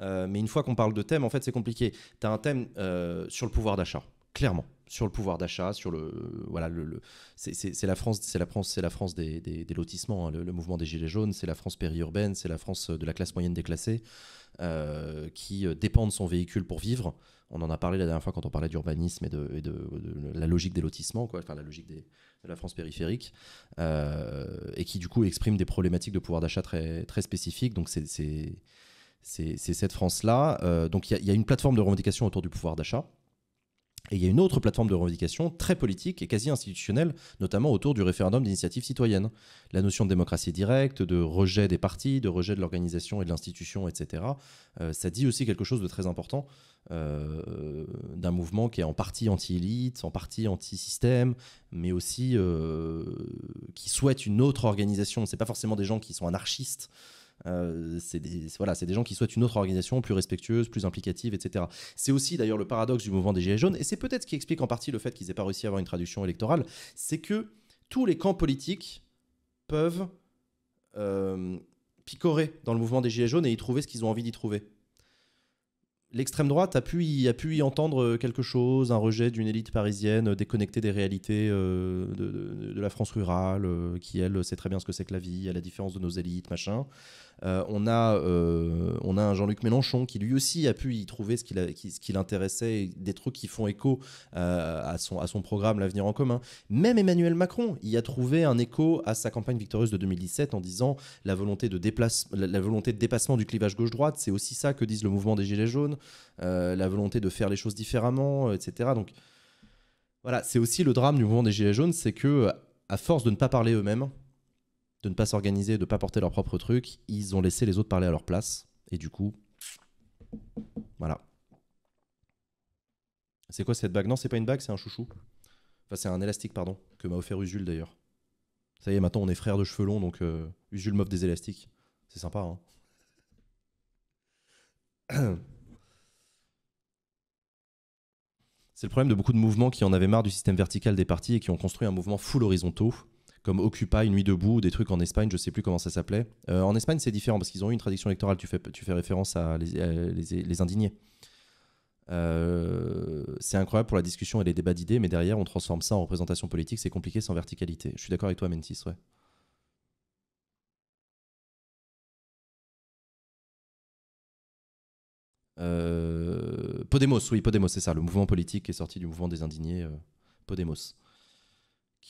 Euh, mais une fois qu'on parle de thèmes, en fait, c'est compliqué. Tu as un thème euh, sur le pouvoir d'achat, clairement. Sur le pouvoir d'achat, sur le. voilà, le, c'est la France, c'est la France, c'est la France des, lotissements, hein, le, mouvement des Gilets jaunes, c'est la France périurbaine, c'est la France de la classe moyenne déclassée, euh, qui euh, dépend de son véhicule pour vivre. On en a parlé la dernière fois quand on parlait d'urbanisme et, de, la logique des lotissements, quoi, enfin la logique des, de la France périphérique, euh, et qui du coup exprime des problématiques de pouvoir d'achat très, très spécifiques. Donc c'est cette France-là. donc il y, y, a une plateforme de revendication autour du pouvoir d'achat. Et il y a une autre plateforme de revendication très politique et quasi institutionnelle, notamment autour du référendum d'initiative citoyenne. La notion de démocratie directe, de rejet des partis, de rejet de l'organisation et de l'institution, etc. Euh, ça dit aussi quelque chose de très important euh, d'un mouvement qui est en partie anti-élite, en partie anti-système, mais aussi euh, qui souhaite une autre organisation. C'est pas forcément des gens qui sont anarchistes. Euh, c'est des, voilà, des gens qui souhaitent une autre organisation plus respectueuse, plus implicative, etc. C'est aussi d'ailleurs le paradoxe du mouvement des Gilets jaunes, et c'est peut-être ce qui explique en partie le fait qu'ils n'aient pas réussi à avoir une traduction électorale, c'est que tous les camps politiques peuvent euh, picorer dans le mouvement des Gilets jaunes et y trouver ce qu'ils ont envie d'y trouver l'extrême droite a pu, y, a pu y entendre euh, quelque chose, un rejet d'une élite parisienne déconnectée des réalités de, la France rurale, qui elle sait très bien ce que c'est que la vie, à la différence de nos élites, machin. Euh, on, a, euh, on a un Jean-Luc Mélenchon qui lui aussi a pu y trouver ce qui, l'intéressait, des trucs qui font écho euh, à, son, programme L'avenir en commun. Même Emmanuel Macron y a trouvé un écho à sa campagne victorieuse de 2017 en disant la volonté de, la, volonté de dépassement du clivage gauche-droite, c'est aussi ça que disent le mouvement des Gilets jaunes, la volonté de faire les choses différemment, etc. Donc voilà, c'est aussi le drame du mouvement des Gilets jaunes, c'est que à force de ne pas parler eux-mêmes, de ne pas s'organiser, de ne pas porter leur propre truc, ils ont laissé les autres parler à leur place. Et du coup, voilà. C'est quoi cette bague Non, c'est pas une bague, c'est un chouchou. Enfin, c'est un élastique, pardon, que m'a offert Usul d'ailleurs. Ça y est, maintenant on est frères de cheveux longs, donc euh, Usul m'offre des élastiques. C'est sympa, hein C'est le problème de beaucoup de mouvements qui en avaient marre du système vertical des parties et qui ont construit un mouvement full horizontaux comme Occupy, Nuit debout, des trucs en Espagne, je sais plus comment ça s'appelait. Euh, en Espagne, c'est différent parce qu'ils ont eu une tradition électorale. Tu fais, tu fais référence à les, euh, indignés. Euh, c'est incroyable pour la discussion et les débats d'idées, mais derrière, on transforme ça en représentation politique. C'est compliqué sans verticalité. Je suis d'accord avec toi, Mentis, ouais. Podemos, oui, Podemos, c'est ça, le mouvement politique qui est sorti du mouvement des indignés, Podemos.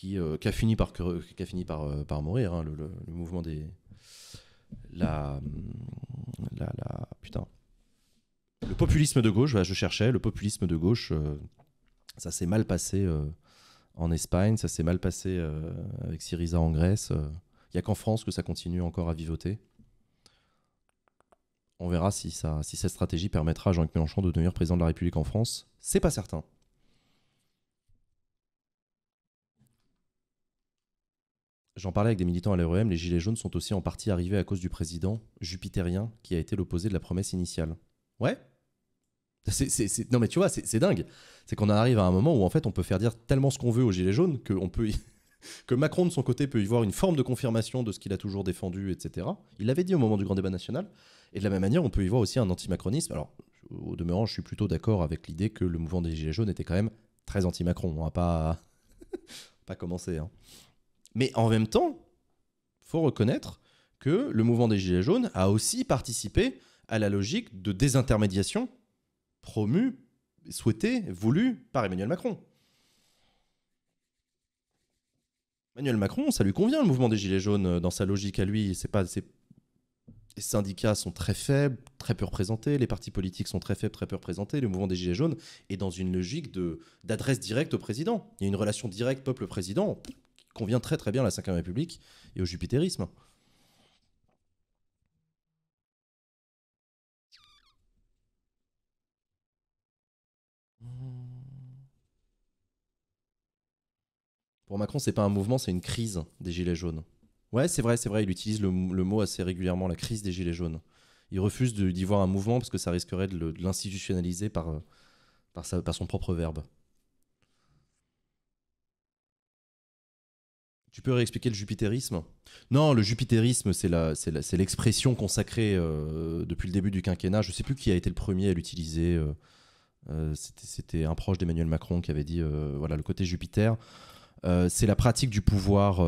Euh, qui, a fini par, qui a fini par, euh, par mourir, hein, le, le, mouvement des. La, la, Putain. Le populisme de gauche, je cherchais, le populisme de gauche, euh, ça s'est mal passé en Espagne, ça s'est mal passé avec Syriza en Grèce. Il n'y a qu'en France que ça continue encore à vivoter. On verra si, ça, si cette stratégie permettra à Jean-Luc Mélenchon de devenir président de la République en France. C'est pas certain. J'en parlais avec des militants à l'REM, les Gilets jaunes sont aussi en partie arrivés à cause du président jupitérien qui a été l'opposé de la promesse initiale. Ouais Non mais tu vois, c'est dingue. C'est qu'on arrive à un moment où en fait on peut faire dire tellement ce qu'on veut aux Gilets jaunes que, peut que Macron de son côté peut y voir une forme de confirmation de ce qu'il a toujours défendu, etc. Il l'avait dit au moment du grand débat national. Et de la même manière, on peut y voir aussi un antimacronisme. Alors, au demeurant, je suis plutôt d'accord avec l'idée que le mouvement des Gilets jaunes était quand même très anti-Macron. On hein, n'a pas, pas commencer. Hein. Mais en même temps, faut reconnaître que le mouvement des Gilets jaunes a aussi participé à la logique de désintermédiation promue, souhaitée, voulue par Emmanuel Macron. Emmanuel Macron, ça lui convient le mouvement des Gilets jaunes dans sa logique à lui. C'est pas, les syndicats sont très faibles, très peu représentés, les partis politiques sont très faibles, très peu représentés, le mouvement des Gilets jaunes est dans une logique de, d'adresse directe au président. Il y a une relation directe peuple-président, convient très très bien à la 5 République et au jupitérisme. Pour Macron, c'est pas un mouvement, c'est une crise des Gilets jaunes. Ouais, c'est vrai, c'est vrai, il utilise le, mot assez régulièrement, la crise des Gilets jaunes. Il refuse d'y voir un mouvement parce que ça risquerait de l'institutionnaliser par, euh, par, par son propre verbe. Tu peux réexpliquer le jupitérisme Non, le jupitérisme, c'est l'expression consacrée euh, depuis le début du quinquennat. Je ne sais plus qui a été le premier à l'utiliser. Euh, euh, c'était un proche d'Emmanuel Macron qui avait dit voilà, le côté Jupiter. c'est la pratique du pouvoir.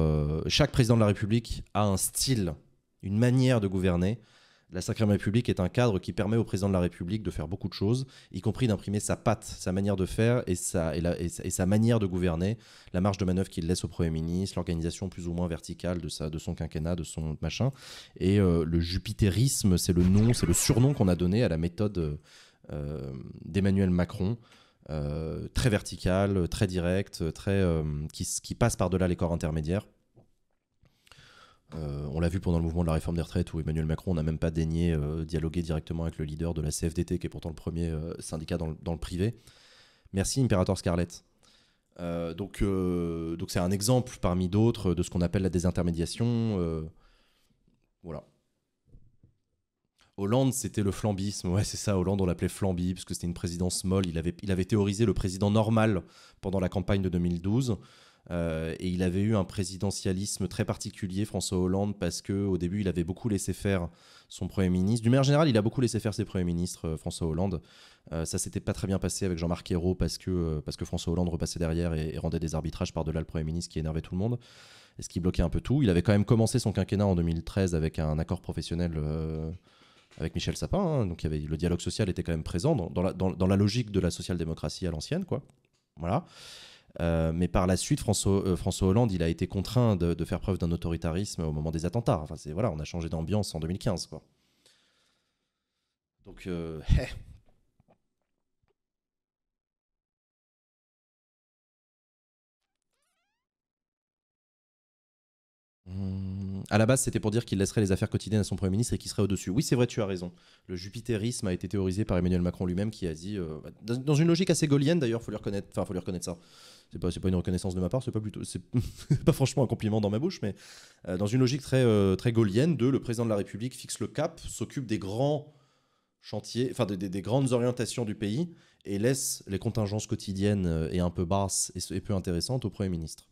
chaque président de la République a un style, une manière de gouverner la Sacrée République est un cadre qui permet au président de la République de faire beaucoup de choses, y compris d'imprimer sa patte, sa manière de faire et sa, et, la, et, sa, manière de gouverner, la marge de manœuvre qu'il laisse au Premier ministre, l'organisation plus ou moins verticale de, sa, de son quinquennat, de son machin. Et euh, le jupitérisme, c'est le nom, c'est le surnom qu'on a donné à la méthode euh, euh, d'Emmanuel Macron. très verticale, très directe, très, qui passe par-delà les corps intermédiaires euh, on l'a vu pendant le mouvement de la réforme des retraites où Emmanuel Macron n'a même pas daigné euh, dialoguer directement avec le leader de la CFDT, qui est pourtant le premier euh, syndicat dans le, privé. Merci, Imperator Scarlett. donc, c'est un exemple parmi d'autres de ce qu'on appelle la désintermédiation. voilà. Hollande, c'était le flambisme. Ouais, c'est ça. Hollande, on l'appelait flambi parce que c'était une présidence molle. il avait théorisé le président normal pendant la campagne de 2012. Euh, et il avait eu un présidentialisme très particulier, François Hollande, parce que au début, il avait beaucoup laissé faire son Premier ministre. Du manière générale, il a beaucoup laissé faire ses Premiers ministres, euh, François Hollande. Euh, ça s'était pas très bien passé avec Jean-Marc Ayrault parce que, parce que François Hollande repassait derrière et, rendait des arbitrages par-delà le Premier ministre qui énervait tout le monde et ce qui bloquait un peu tout. Il avait quand même commencé son quinquennat en 2013 avec un accord professionnel avec Michel Sapin. Hein. donc il y avait, le dialogue social était quand même présent dans, la, dans la logique de la social-démocratie à l'ancienne. quoi. Voilà. Euh, mais par la suite, euh, François, Hollande, il a été contraint de, faire preuve d'un autoritarisme au moment des attentats. Enfin, c'est, voilà, on a changé d'ambiance en 2015. Quoi. Donc, euh, eh. mmh, à la base, c'était pour dire qu'il laisserait les affaires quotidiennes à son Premier ministre et qu'il serait au-dessus. Oui, c'est vrai, tu as raison. Le jupitérisme a été théorisé par Emmanuel Macron lui-même qui a dit, euh, bah, dans une logique assez gaulienne d'ailleurs, il faut, lui reconnaître, faut lui reconnaître ça, c'est pas, pas une reconnaissance de ma part, c'est pas plutôt, c'est pas franchement un compliment dans ma bouche, mais euh, dans une logique très, euh, très gaulienne de le président de la République fixe le cap, s'occupe des grands chantiers, enfin des, grandes orientations du pays et laisse les contingences quotidiennes euh, et un peu basses et, peu intéressantes au Premier ministre.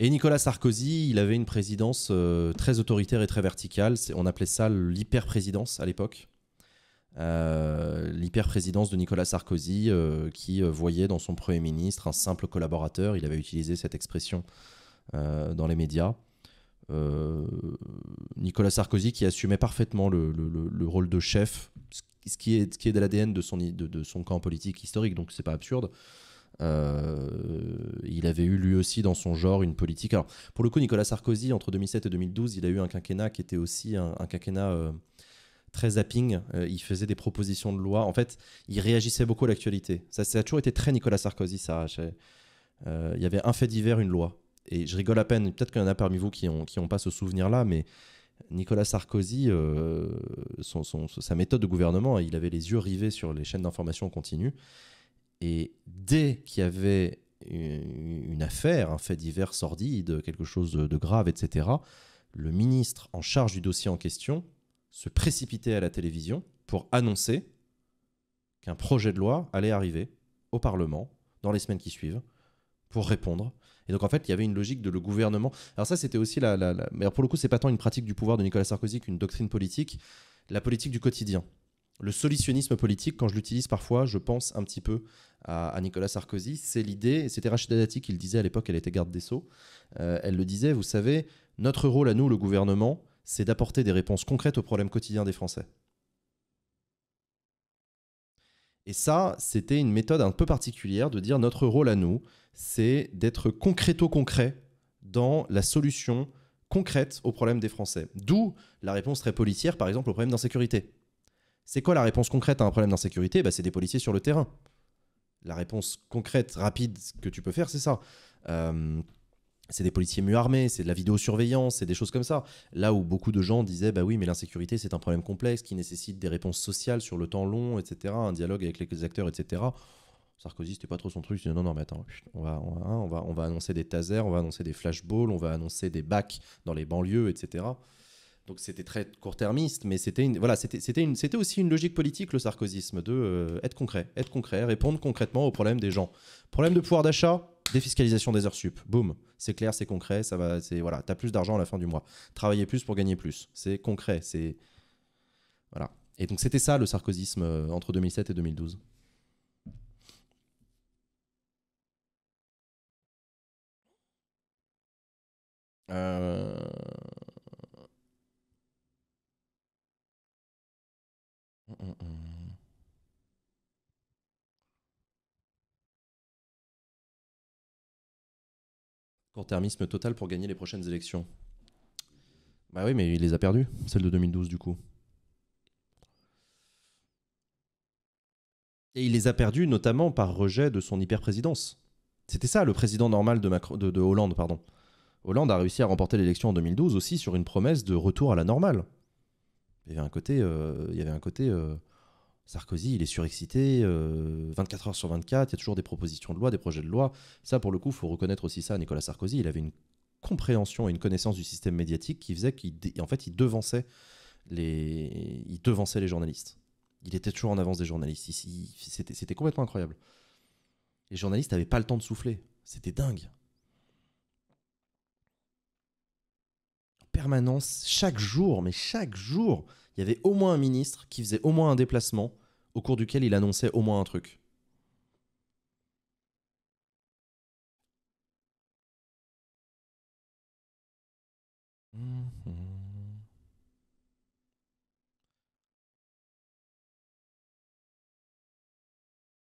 Et Nicolas Sarkozy, il avait une présidence très autoritaire et très verticale. On appelait ça l'hyper-présidence à l'époque. Euh, l'hyper-présidence de Nicolas Sarkozy, euh, qui euh, voyait dans son Premier ministre un simple collaborateur. Il avait utilisé cette expression dans les médias. Nicolas Sarkozy qui assumait parfaitement le, rôle de chef, ce qui est, qui est de l'ADN de son, de, son camp politique historique, donc c'est pas absurde. il avait eu lui aussi dans son genre une politique. Alors pour le coup, Nicolas Sarkozy, entre 2007 et 2012, il a eu un quinquennat qui était aussi un quinquennat très zapping. Euh, il faisait des propositions de loi. En fait, il réagissait beaucoup à l'actualité. Ça, a toujours été très Nicolas Sarkozy, ça. Euh, il y avait un fait divers, une loi. Et je rigole à peine. Peut-être qu'il y en a parmi vous qui n'ont pas ce souvenir-là, mais Nicolas Sarkozy, euh, sa méthode de gouvernement, il avait les yeux rivés sur les chaînes d'information continue. Et dès qu'il y avait une, affaire, un fait divers sordide, quelque chose de grave, etc., le ministre en charge du dossier en question, se précipiter à la télévision pour annoncer qu'un projet de loi allait arriver au Parlement dans les semaines qui suivent pour répondre. Et donc en fait, il y avait une logique de le gouvernement. Alors ça, c'était aussi la, la, la... Mais pour le coup, c'est pas tant une pratique du pouvoir de Nicolas Sarkozy qu'une doctrine politique, la politique du quotidien. Le solutionnisme politique, quand je l'utilise parfois, je pense un petit peu à, Nicolas Sarkozy. C'est l'idée, et c'était Rachida Dati qui le disait à l'époque, elle était garde des Sceaux. Euh, elle le disait, vous savez, notre rôle à nous, le gouvernement, c'est d'apporter des réponses concrètes aux problèmes quotidiens des Français. Et ça, c'était une méthode un peu particulière de dire notre rôle à nous, c'est d'être concreto concret dans la solution concrète aux problèmes des Français. D'où la réponse très policière, par exemple, au problème d'insécurité. C'est quoi la réponse concrète à un problème d'insécurité bah, C'est des policiers sur le terrain. La réponse concrète, rapide que tu peux faire, c'est ça. Euh, c'est des policiers mieux armés, c'est de la vidéosurveillance, c'est des choses comme ça. Là où beaucoup de gens disaient, bah oui, mais l'insécurité, c'est un problème complexe qui nécessite des réponses sociales sur le temps long, etc., un dialogue avec les acteurs, etc. Sarkozy, c'était pas trop son truc. Il non, non, mais attends, on va, hein, on va, on va, annoncer des tasers, on va annoncer des flashballs, on va annoncer des bacs dans les banlieues, etc. Donc c'était très court-termiste, mais c'était voilà, c'était, aussi une logique politique le sarkozysme de euh, être concret, être concret, répondre concrètement aux problèmes des gens. Problème de pouvoir d'achat, Défiscalisation des heures sup. Boum. C'est clair, c'est concret. Ça va. C'est voilà. T'as plus d'argent à la fin du mois. Travailler plus pour gagner plus. C'est concret. C'est voilà. Et donc c'était ça le sarkozisme euh, entre 2007 et 2012. Euh... Hum, hum, hum. Pour termisme total pour gagner les prochaines élections. Bah oui, mais il les a perdues, celles de 2012 du coup. Et il les a perdues notamment par rejet de son hyper-présidence. C'était ça le président normal de, Hollande, pardon. Hollande a réussi à remporter l'élection en 2012 aussi sur une promesse de retour à la normale. Il y avait un côté, euh, il y avait un côté euh, Sarkozy, il est surexcité, 24 euh, heures sur 24, il y a toujours des propositions de loi, des projets de loi. Ça, pour le coup, faut reconnaître aussi ça Nicolas Sarkozy. Il avait une compréhension et une connaissance du système médiatique qui faisait qu'il en fait, il devançait, les, il devançait les journalistes. Il était toujours en avance des journalistes. C'était complètement incroyable. Les journalistes n'avaient pas le temps de souffler. C'était dingue. En permanence, chaque jour, mais chaque jour, il y avait au moins un ministre qui faisait au moins un déplacement au cours duquel il annonçait au moins un truc.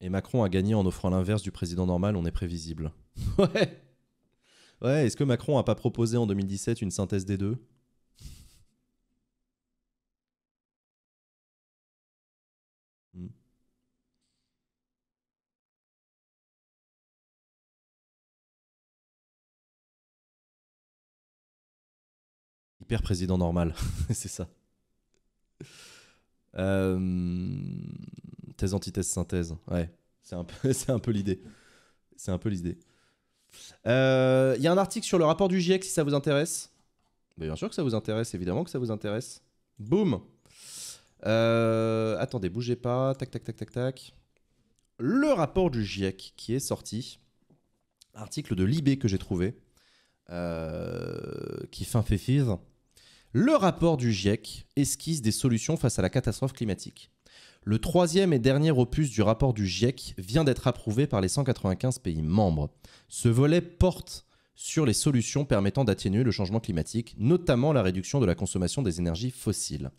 Et Macron a gagné en offrant l'inverse du président normal, on est prévisible. ouais. Ouais, est-ce que Macron a pas proposé en 2017 une synthèse des deux Hyper président normal, c'est ça. Euh, thèse, antithèse, synthèse. Ouais, c'est un peu, c'est un peu l'idée. C'est un peu l'idée. Il euh, y a un article sur le rapport du GIEC si ça vous intéresse. bien sûr que ça vous intéresse, évidemment que ça vous intéresse. Boum euh, Attendez, bougez pas. Tac, tac, tac, tac, tac. Le rapport du GIEC qui est sorti. Article de l'IB que j'ai trouvé. qui fin fait vivre. Le rapport du GIEC esquisse des solutions face à la catastrophe climatique. Le troisième et dernier opus du rapport du GIEC vient d'être approuvé par les 195 pays membres. Ce volet porte sur les solutions permettant d'atténuer le changement climatique, notamment la réduction de la consommation des énergies fossiles.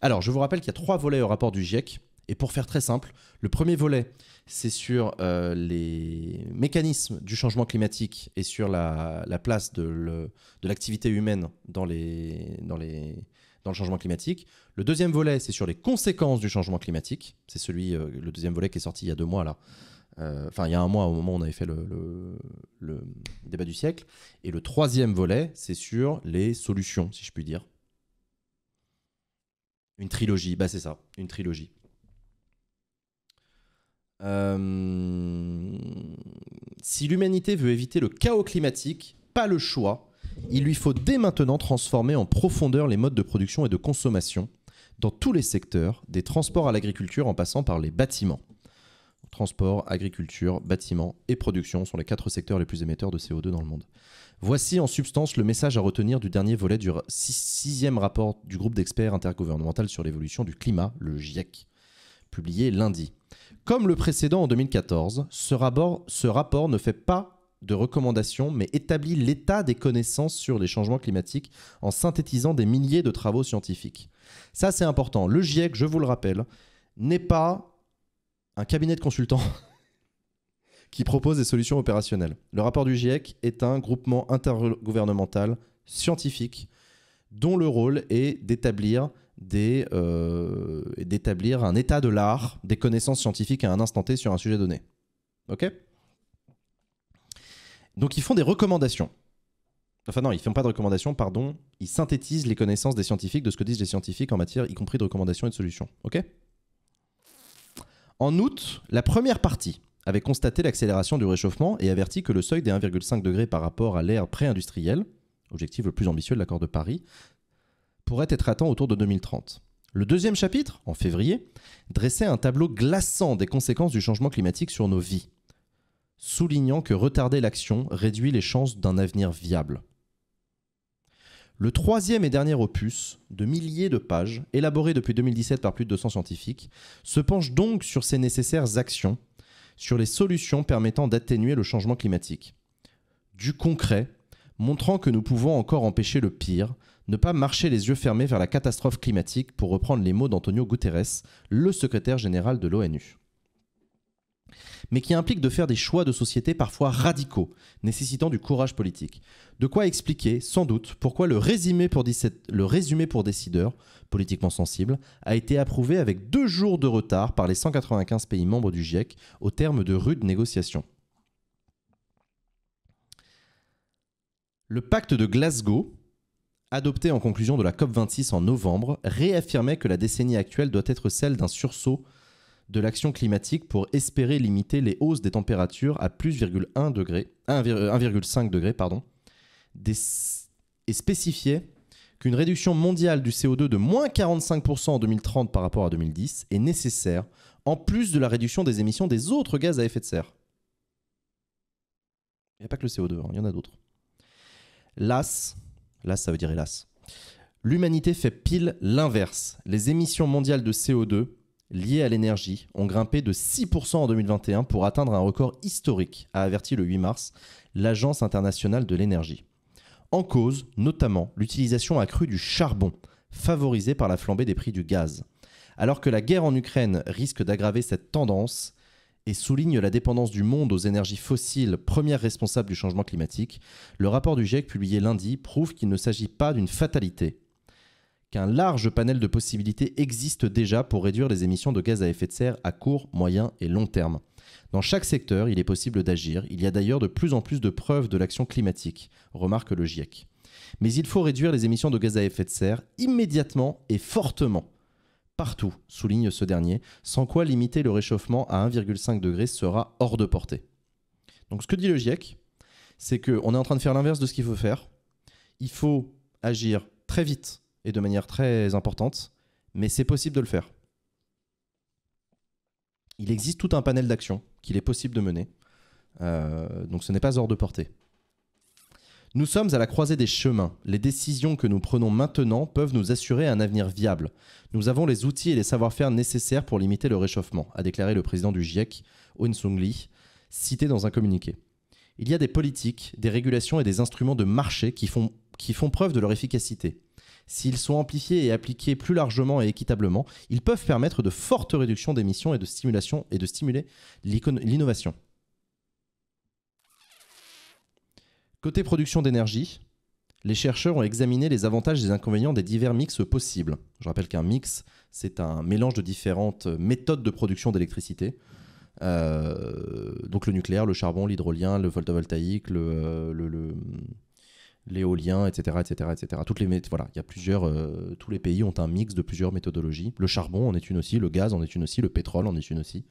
Alors, je vous rappelle qu'il y a trois volets au rapport du GIEC. Et pour faire très simple, le premier volet, c'est sur euh, les mécanismes du changement climatique et sur la, place de l'activité humaine dans, le changement climatique. Le deuxième volet, c'est sur les conséquences du changement climatique. C'est celui, euh, le deuxième volet qui est sorti il y a deux mois là. Euh, enfin, il y a un mois au moment où on avait fait le, le débat du siècle. Et le troisième volet, c'est sur les solutions, si je puis dire. Une trilogie, bah c'est ça, une trilogie. Euh, si l'humanité veut éviter le chaos climatique, pas le choix. Il lui faut dès maintenant transformer en profondeur les modes de production et de consommation dans tous les secteurs, des transports à l'agriculture en passant par les bâtiments. Transport, agriculture, bâtiments et production sont les quatre secteurs les plus émetteurs de CO2 dans le monde. Voici en substance le message à retenir du dernier volet du sixième rapport du groupe d'experts intergouvernemental sur l'évolution du climat, le GIEC, publié lundi. Comme le précédent en 2014, ce rapport, ce rapport ne fait pas de recommandations, mais établit l'état des connaissances sur les changements climatiques en synthétisant des milliers de travaux scientifiques. Ça, c'est important. Le GIEC, je vous le rappelle, n'est pas un cabinet de consultants qui propose des solutions opérationnelles. Le rapport du GIEC est un groupement intergouvernemental scientifique dont le rôle est d'établir euh, d'établir un état de l'art des connaissances scientifiques à un instant T sur un sujet donné. Ok Donc ils font des recommandations. Enfin non, ils ne font pas de recommandations, pardon. Ils synthétisent les connaissances des scientifiques, de ce que disent les scientifiques en matière, y compris de recommandations et de solutions. Ok En août, la première partie avait constaté l'accélération du réchauffement et averti que le seuil des 1,5 degrés par rapport à l'ère pré-industrielle, objectif le plus ambitieux de l'accord de Paris, pourrait être atteint autour de 2030. Le deuxième chapitre, en février, dressait un tableau glaçant des conséquences du changement climatique sur nos vies, soulignant que retarder l'action réduit les chances d'un avenir viable. Le troisième et dernier opus, de milliers de pages, élaboré depuis 2017 par plus de 200 scientifiques, se penche donc sur ces nécessaires actions, sur les solutions permettant d'atténuer le changement climatique. Du concret, montrant que nous pouvons encore empêcher le pire, ne pas marcher les yeux fermés vers la catastrophe climatique, pour reprendre les mots d'Antonio Guterres, le secrétaire général de l'ONU. Mais qui implique de faire des choix de société parfois radicaux, nécessitant du courage politique. De quoi expliquer, sans doute, pourquoi le résumé pour, le résumé pour décideurs, politiquement sensibles, a été approuvé avec deux jours de retard par les 195 pays membres du GIEC au terme de rudes négociations. Le pacte de Glasgow, adopté en conclusion de la COP26 en novembre, réaffirmait que la décennie actuelle doit être celle d'un sursaut de l'action climatique pour espérer limiter les hausses des températures à plus 1,5 degré euh, pardon, et spécifiait qu'une réduction mondiale du CO2 de moins 45% en 2030 par rapport à 2010 est nécessaire, en plus de la réduction des émissions des autres gaz à effet de serre. Il n'y a pas que le CO2, hein, il y en a d'autres. L'AS Là, ça veut dire hélas. L'humanité fait pile l'inverse. Les émissions mondiales de CO2 liées à l'énergie ont grimpé de 6% en 2021 pour atteindre un record historique, a averti le 8 mars l'Agence internationale de l'énergie. En cause, notamment, l'utilisation accrue du charbon, favorisée par la flambée des prix du gaz. Alors que la guerre en Ukraine risque d'aggraver cette tendance, et souligne la dépendance du monde aux énergies fossiles, première responsable du changement climatique, le rapport du GIEC publié lundi prouve qu'il ne s'agit pas d'une fatalité, qu'un large panel de possibilités existe déjà pour réduire les émissions de gaz à effet de serre à court, moyen et long terme. Dans chaque secteur, il est possible d'agir, il y a d'ailleurs de plus en plus de preuves de l'action climatique, remarque le GIEC. Mais il faut réduire les émissions de gaz à effet de serre immédiatement et fortement partout, souligne ce dernier, sans quoi limiter le réchauffement à 1,5 degré sera hors de portée. Donc ce que dit le GIEC, c'est qu'on est en train de faire l'inverse de ce qu'il faut faire. Il faut agir très vite et de manière très importante, mais c'est possible de le faire. Il existe tout un panel d'actions qu'il est possible de mener, euh, donc ce n'est pas hors de portée. Nous sommes à la croisée des chemins. Les décisions que nous prenons maintenant peuvent nous assurer un avenir viable. Nous avons les outils et les savoir-faire nécessaires pour limiter le réchauffement, a déclaré le président du GIEC, Aung Sung Lee, cité dans un communiqué. Il y a des politiques, des régulations et des instruments de marché qui font, qui font preuve de leur efficacité. S'ils sont amplifiés et appliqués plus largement et équitablement, ils peuvent permettre de fortes réductions d'émissions et de stimulation et de stimuler l'innovation. Côté production d'énergie, les chercheurs ont examiné les avantages et les inconvénients des divers mix possibles. Je rappelle qu'un mix, c'est un mélange de différentes méthodes de production d'électricité. Euh, donc le nucléaire, le charbon, l'hydrolien, le photovoltaïque, euh, l'éolien, etc., etc., Toutes les voilà, il y a plusieurs, euh, tous les pays ont un mix de plusieurs méthodologies. Le charbon en est une aussi, le gaz en est une aussi, le pétrole en est une aussi.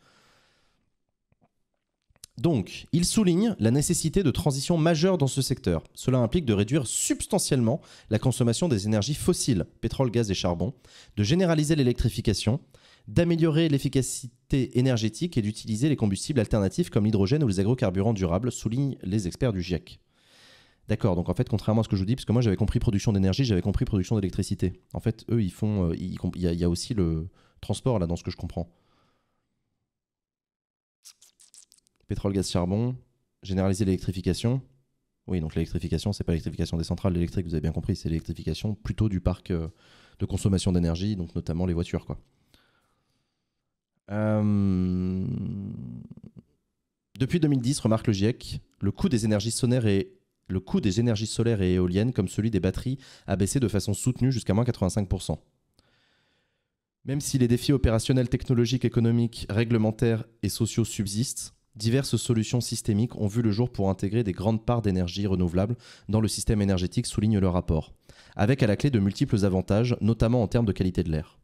Donc, il souligne la nécessité de transition majeure dans ce secteur. Cela implique de réduire substantiellement la consommation des énergies fossiles, pétrole, gaz et charbon, de généraliser l'électrification, d'améliorer l'efficacité énergétique et d'utiliser les combustibles alternatifs comme l'hydrogène ou les agrocarburants durables, soulignent les experts du GIEC. D'accord, donc en fait, contrairement à ce que je vous dis, parce que moi j'avais compris production d'énergie, j'avais compris production d'électricité. En fait, eux, font. Euh, il y, y, a aussi le transport là dans ce que je comprends. pétrole, gaz, charbon, généraliser l'électrification. Oui, donc l'électrification, c'est pas l'électrification des centrales électriques, vous avez bien compris, c'est l'électrification plutôt du parc euh, de consommation d'énergie, donc notamment les voitures, euh, Depuis 2010, remarque le GIEC, le coût des énergies et le coût des énergies solaires et éoliennes, comme celui des batteries, a baissé de façon soutenue jusqu'à moins 85%. Même si les défis opérationnels, technologiques, économiques, réglementaires et sociaux subsistent, diverses solutions systémiques ont vu le jour pour intégrer des grandes parts d'énergie renouvelable dans le système énergétique, souligne le rapport, avec à la clé de multiples avantages, notamment en termes de qualité de l'air.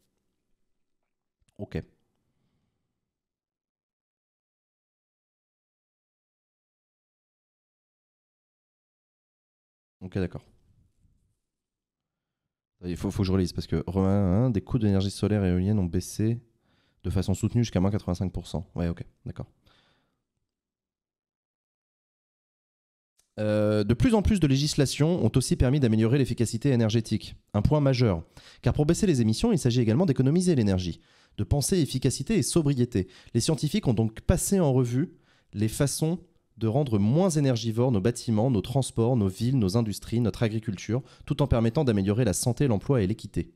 Ok. Ok, d'accord. Il faut, faut, que je relise parce que hein, des coûts d'énergie solaire et éolienne ont baissé de façon soutenue jusqu'à moins 85%. Ouais, ok, d'accord. Euh, de plus en plus de législations ont aussi permis d'améliorer l'efficacité énergétique, un point majeur. Car pour baisser les émissions, il s'agit également d'économiser l'énergie, de penser efficacité et sobriété. Les scientifiques ont donc passé en revue les façons de rendre moins énergivores nos bâtiments, nos transports, nos villes, nos industries, notre agriculture, tout en permettant d'améliorer la santé, l'emploi et l'équité.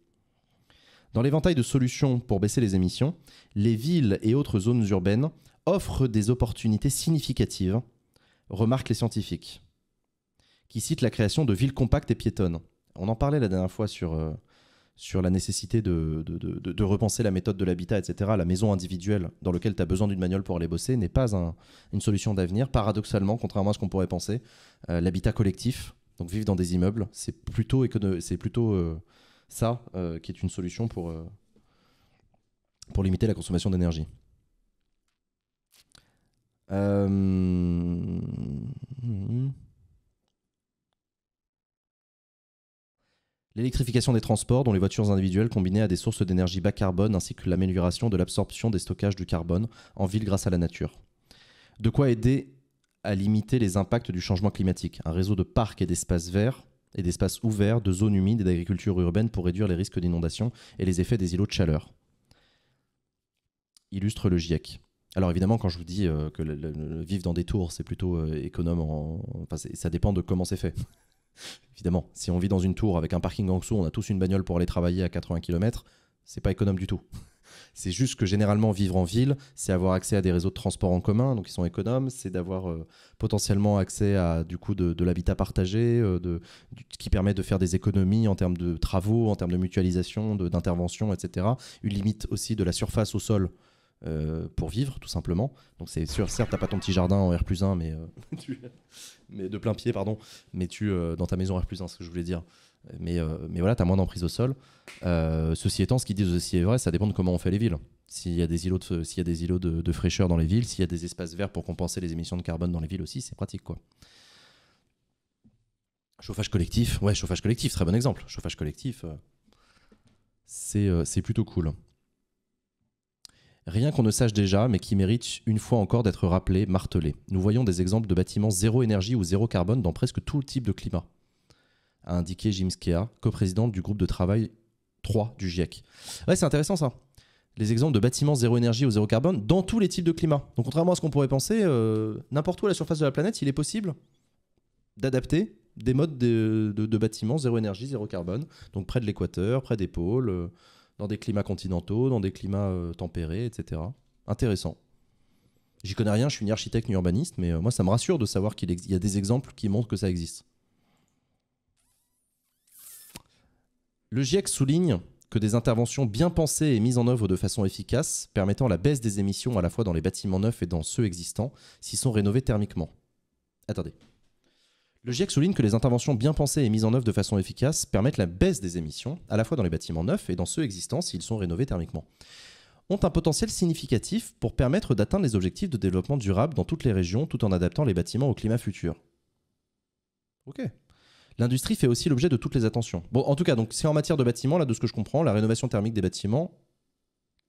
Dans l'éventail de solutions pour baisser les émissions, les villes et autres zones urbaines offrent des opportunités significatives, remarquent les scientifiques qui cite la création de villes compactes et piétonnes. On en parlait la dernière fois sur, euh, sur la nécessité de, repenser la méthode de l'habitat, etc. La maison individuelle dans laquelle tu as besoin d'une maniole pour aller bosser n'est pas une solution d'avenir. Paradoxalement, contrairement à ce qu'on pourrait penser, euh, l'habitat collectif, donc vivre dans des immeubles, c'est plutôt, c'est plutôt euh, ça qui est une solution pour, pour limiter la consommation d'énergie. Hum, hum, hum. L'électrification des transports, dont les voitures individuelles combinées à des sources d'énergie bas carbone, ainsi que l'amélioration de l'absorption des stockages du carbone en ville grâce à la nature. De quoi aider à limiter les impacts du changement climatique. Un réseau de parcs et d'espaces verts et d'espaces ouverts, de zones humides et d'agriculture urbaine pour réduire les risques d'inondation et les effets des îlots de chaleur. Illustre le GIEC. Alors évidemment, quand je vous dis euh, que vivre dans des tours, c'est plutôt euh, économe, en... enfin, ça dépend de comment c'est fait. Évidemment, si on vit dans une tour avec un parking en dessous, on a tous une bagnole pour aller travailler à 80 km, c'est pas économe du tout. C'est juste que généralement, vivre en ville, c'est avoir accès à des réseaux de transport en commun, donc ils sont économes, c'est d'avoir euh, potentiellement accès à du coup de, l'habitat partagé, euh, qui permet de faire des économies en termes de travaux, en termes de mutualisation, d'intervention, etc. Une limite aussi de la surface au sol euh, pour vivre, tout simplement. Donc c'est sûr, certes, t'as pas ton petit jardin en R 1, mais, euh, mais de plein pied, pardon, mais tu euh, dans ta maison R 1, ce que je voulais dire. Mais, mais voilà, t'as moins d'emprise au sol. ceci étant, ce qu'ils disent aussi est vrai, ça dépend de comment on fait les villes. S'il y a des îlots, de, s'il y a des îlots de, de fraîcheur dans les villes, s'il y a des espaces verts pour compenser les émissions de carbone dans les villes aussi, c'est pratique quoi. Chauffage collectif, ouais, chauffage collectif, très bon exemple. Chauffage collectif, c'est plutôt cool. Rien qu'on ne sache déjà, mais qui mérite une fois encore d'être rappelé, martelé. Nous voyons des exemples de bâtiments zéro énergie ou zéro carbone dans presque tout type de climat, a indiqué Jim Skea, coprésident du groupe de travail 3 du GIEC. Ouais, c'est intéressant ça. Les exemples de bâtiments zéro énergie ou zéro carbone dans tous les types de climat. Donc contrairement à ce qu'on pourrait penser, euh, n'importe où à la surface de la planète, il est possible d'adapter des modes de, bâtiments zéro énergie, zéro carbone, donc près de l'équateur, près des pôles, euh, dans des climats continentaux, dans des climats euh, tempérés, etc. Intéressant. J'y connais rien, je suis ni architecte ni urbaniste, mais euh, moi ça me rassure de savoir qu'il y a des exemples qui montrent que ça existe. Le GIEC souligne que des interventions bien pensées et mises en œuvre de façon efficace, permettant la baisse des émissions à la fois dans les bâtiments neufs et dans ceux existants, s'y sont rénovés thermiquement. Attendez. Le GIEC souligne que les interventions bien pensées et mises en œuvre de façon efficace permettent la baisse des émissions, à la fois dans les bâtiments neufs et dans ceux existants s'ils sont rénovés thermiquement ont un potentiel significatif pour permettre d'atteindre les objectifs de développement durable dans toutes les régions tout en adaptant les bâtiments au climat futur. Ok. L'industrie fait aussi l'objet de toutes les attentions. Bon, en tout cas, donc c'est en matière de bâtiments, là, de ce que je comprends, la rénovation thermique des bâtiments,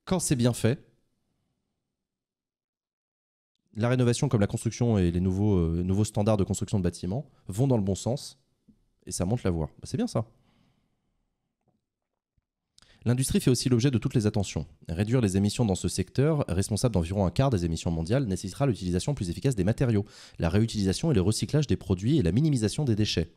quand c'est bien fait, la rénovation comme la construction et les nouveaux, euh, nouveaux standards de construction de bâtiments vont dans le bon sens et ça monte la voie. Bah, c'est bien ça. L'industrie fait aussi l'objet de toutes les attentions. Réduire les émissions dans ce secteur, responsable d'environ un quart des émissions mondiales, nécessitera l'utilisation plus efficace des matériaux, la réutilisation et le recyclage des produits et la minimisation des déchets.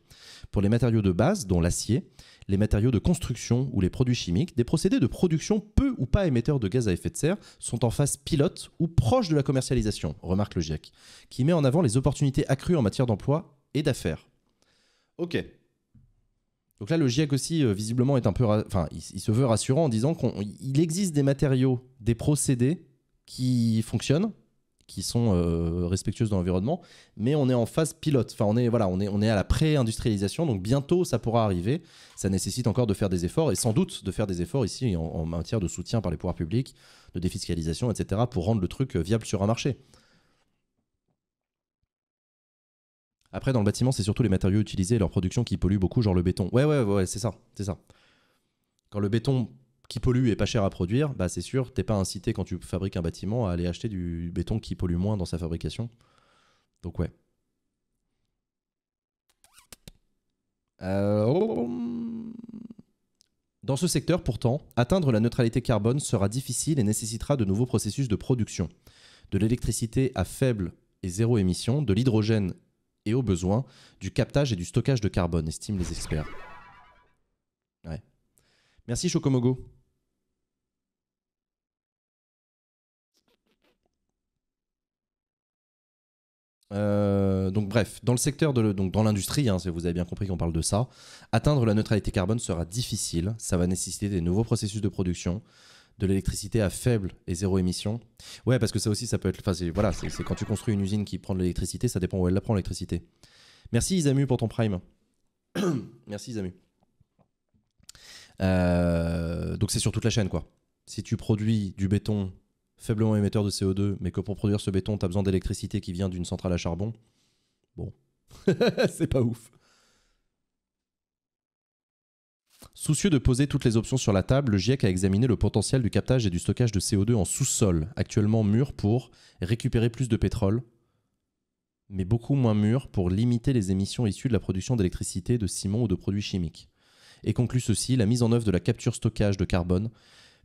Pour les matériaux de base, dont l'acier, les matériaux de construction ou les produits chimiques, des procédés de production peu ou pas émetteurs de gaz à effet de serre sont en phase pilote ou proche de la commercialisation, remarque le GIEC, qui met en avant les opportunités accrues en matière d'emploi et d'affaires. Ok, donc là, le GIEC aussi, euh, visiblement, est un peu. Enfin, il, se veut rassurant en disant qu'il existe des matériaux, des procédés qui fonctionnent, qui sont respectueux respectueuses de l'environnement, mais on est en phase pilote. Enfin, on est, voilà, on est, on est à la pré-industrialisation, donc bientôt ça pourra arriver. Ça nécessite encore de faire des efforts, et sans doute de faire des efforts ici en matière de soutien par les pouvoirs publics, de défiscalisation, etc., pour rendre le truc euh, viable sur un marché. Après, dans le bâtiment, c'est surtout les matériaux utilisés et leur production qui polluent beaucoup, genre le béton. Ouais, ouais, ouais, c'est ça, c'est ça. Quand le béton qui pollue est pas cher à produire, bah c'est sûr, t'es pas incité quand tu fabriques un bâtiment à aller acheter du béton qui pollue moins dans sa fabrication. Donc ouais. Euh, oh, oh, oh. Dans ce secteur, pourtant, atteindre la neutralité carbone sera difficile et nécessitera de nouveaux processus de production. De l'électricité à faible et zéro émission, de l'hydrogène et au besoin du captage et du stockage de carbone, estiment les experts. Ouais. Merci Chocomogo. Euh, donc bref, dans le secteur de donc dans l'industrie, hein, vous avez bien compris qu'on parle de ça, atteindre la neutralité carbone sera difficile. Ça va nécessiter des nouveaux processus de production, de l'électricité à faible et zéro émission. Ouais, parce que ça aussi, ça peut être. Enfin, voilà, c'est quand tu construis une usine qui prend de l'électricité, ça dépend où elle la prend, l'électricité. Merci Isamu pour ton prime. Merci Isamu. Euh, donc c'est sur toute la chaîne, quoi. Si tu produis du béton faiblement émetteur de CO2, mais que pour produire ce béton, tu as besoin d'électricité qui vient d'une centrale à charbon, bon, c'est pas ouf. Soucieux de poser toutes les options sur la table, le GIEC a examiné le potentiel du captage et du stockage de CO2 en sous-sol, actuellement mûr pour récupérer plus de pétrole, mais beaucoup moins mûr pour limiter les émissions issues de la production d'électricité, de ciment ou de produits chimiques. Et conclut ceci, la mise en œuvre de la capture-stockage de carbone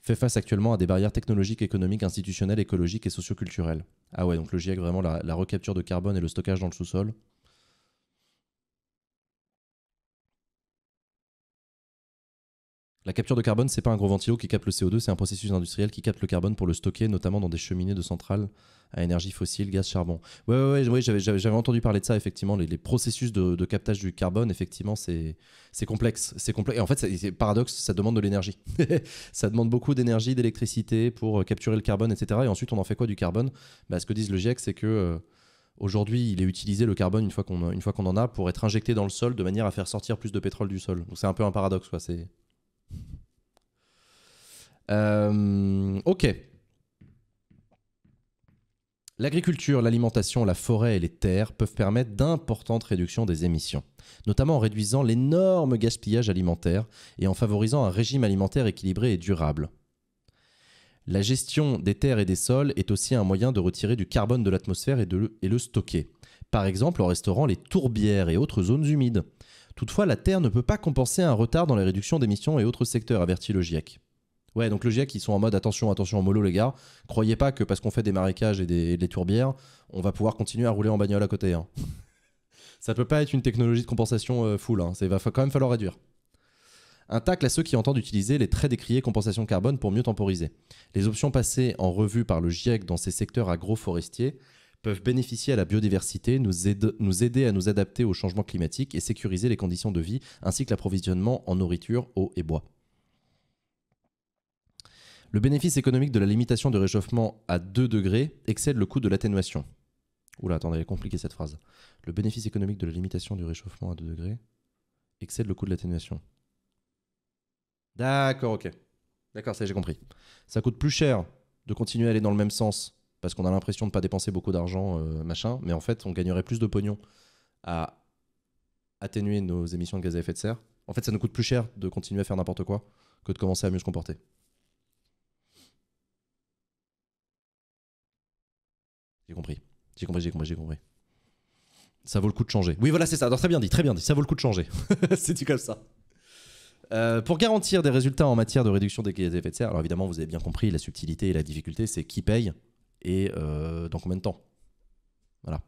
fait face actuellement à des barrières technologiques, économiques, institutionnelles, écologiques et socioculturelles. Ah ouais, donc le GIEC, vraiment, la, la recapture de carbone et le stockage dans le sous-sol, La capture de carbone, c'est pas un gros ventilo qui capte le CO2, c'est un processus industriel qui capte le carbone pour le stocker, notamment dans des cheminées de centrales à énergie fossile, gaz, charbon. Oui, ouais, ouais, j'avais entendu parler de ça, effectivement. Les, processus de, captage du carbone, effectivement, c'est complexe. C'est complexe. Et en fait, c'est paradoxe, ça demande de l'énergie. ça demande beaucoup d'énergie, d'électricité pour euh, capturer le carbone, etc. Et ensuite, on en fait quoi du carbone bah, Ce que disent le GIEC, c'est que. Euh, aujourd'hui, il est utilisé le carbone une fois qu'on qu'on en a pour être injecté dans le sol de manière à faire sortir plus de pétrole du sol. Donc c'est un peu un paradoxe, quoi. C'est euh, ok. L'agriculture, l'alimentation, la forêt et les terres peuvent permettre d'importantes réductions des émissions, notamment en réduisant l'énorme gaspillage alimentaire et en favorisant un régime alimentaire équilibré et durable. La gestion des terres et des sols est aussi un moyen de retirer du carbone de l'atmosphère et de et le stocker. Par exemple en restaurant les tourbières et autres zones humides, Toutefois, la Terre ne peut pas compenser un retard dans les réductions d'émissions et autres secteurs, avertit le GIEC. Ouais, donc le GIEC, ils sont en mode attention, attention mollo, les gars. Croyez pas que parce qu'on fait des marécages et des, tourbières, on va pouvoir continuer à rouler en bagnole à côté. Ça hein. Ça peut pas être une technologie de compensation foule, euh, full. Ça, hein. va quand même falloir réduire. Un tacle à ceux qui entendent utiliser les très décriés compensations carbone pour mieux temporiser. Les options passées en revue par le GIEC dans ces secteurs agroforestiers peuvent bénéficier à la biodiversité, nous, nous aider à nous adapter au changement climatique et sécuriser les conditions de vie, ainsi que l'approvisionnement en nourriture, eau et bois. Le bénéfice économique de la limitation du réchauffement à 2 degrés excède le coût de l'atténuation. Oula, attendez, elle est compliquée cette phrase. Le bénéfice économique de la limitation du réchauffement à 2 degrés excède le coût de l'atténuation. D'accord, ok. D'accord, ça j'ai compris. Ça coûte plus cher de continuer à aller dans le même sens parce qu'on a l'impression de ne pas dépenser beaucoup d'argent, euh, machin, mais en fait, on gagnerait plus de pognon à atténuer nos émissions de gaz à effet de serre. En fait, ça nous coûte plus cher de continuer à faire n'importe quoi que de commencer à mieux se comporter. J'ai compris. J'ai compris, j'ai compris, j'ai compris. Ça vaut le coup de changer. Oui, voilà, c'est ça. très bien dit, très bien dit. Ça vaut le coup de changer. c'est du comme ça. Euh, pour garantir des résultats en matière de réduction des gaz à effet de serre, alors évidemment, vous avez bien compris, la subtilité et la difficulté, c'est qui paye et euh, dans combien de temps Voilà.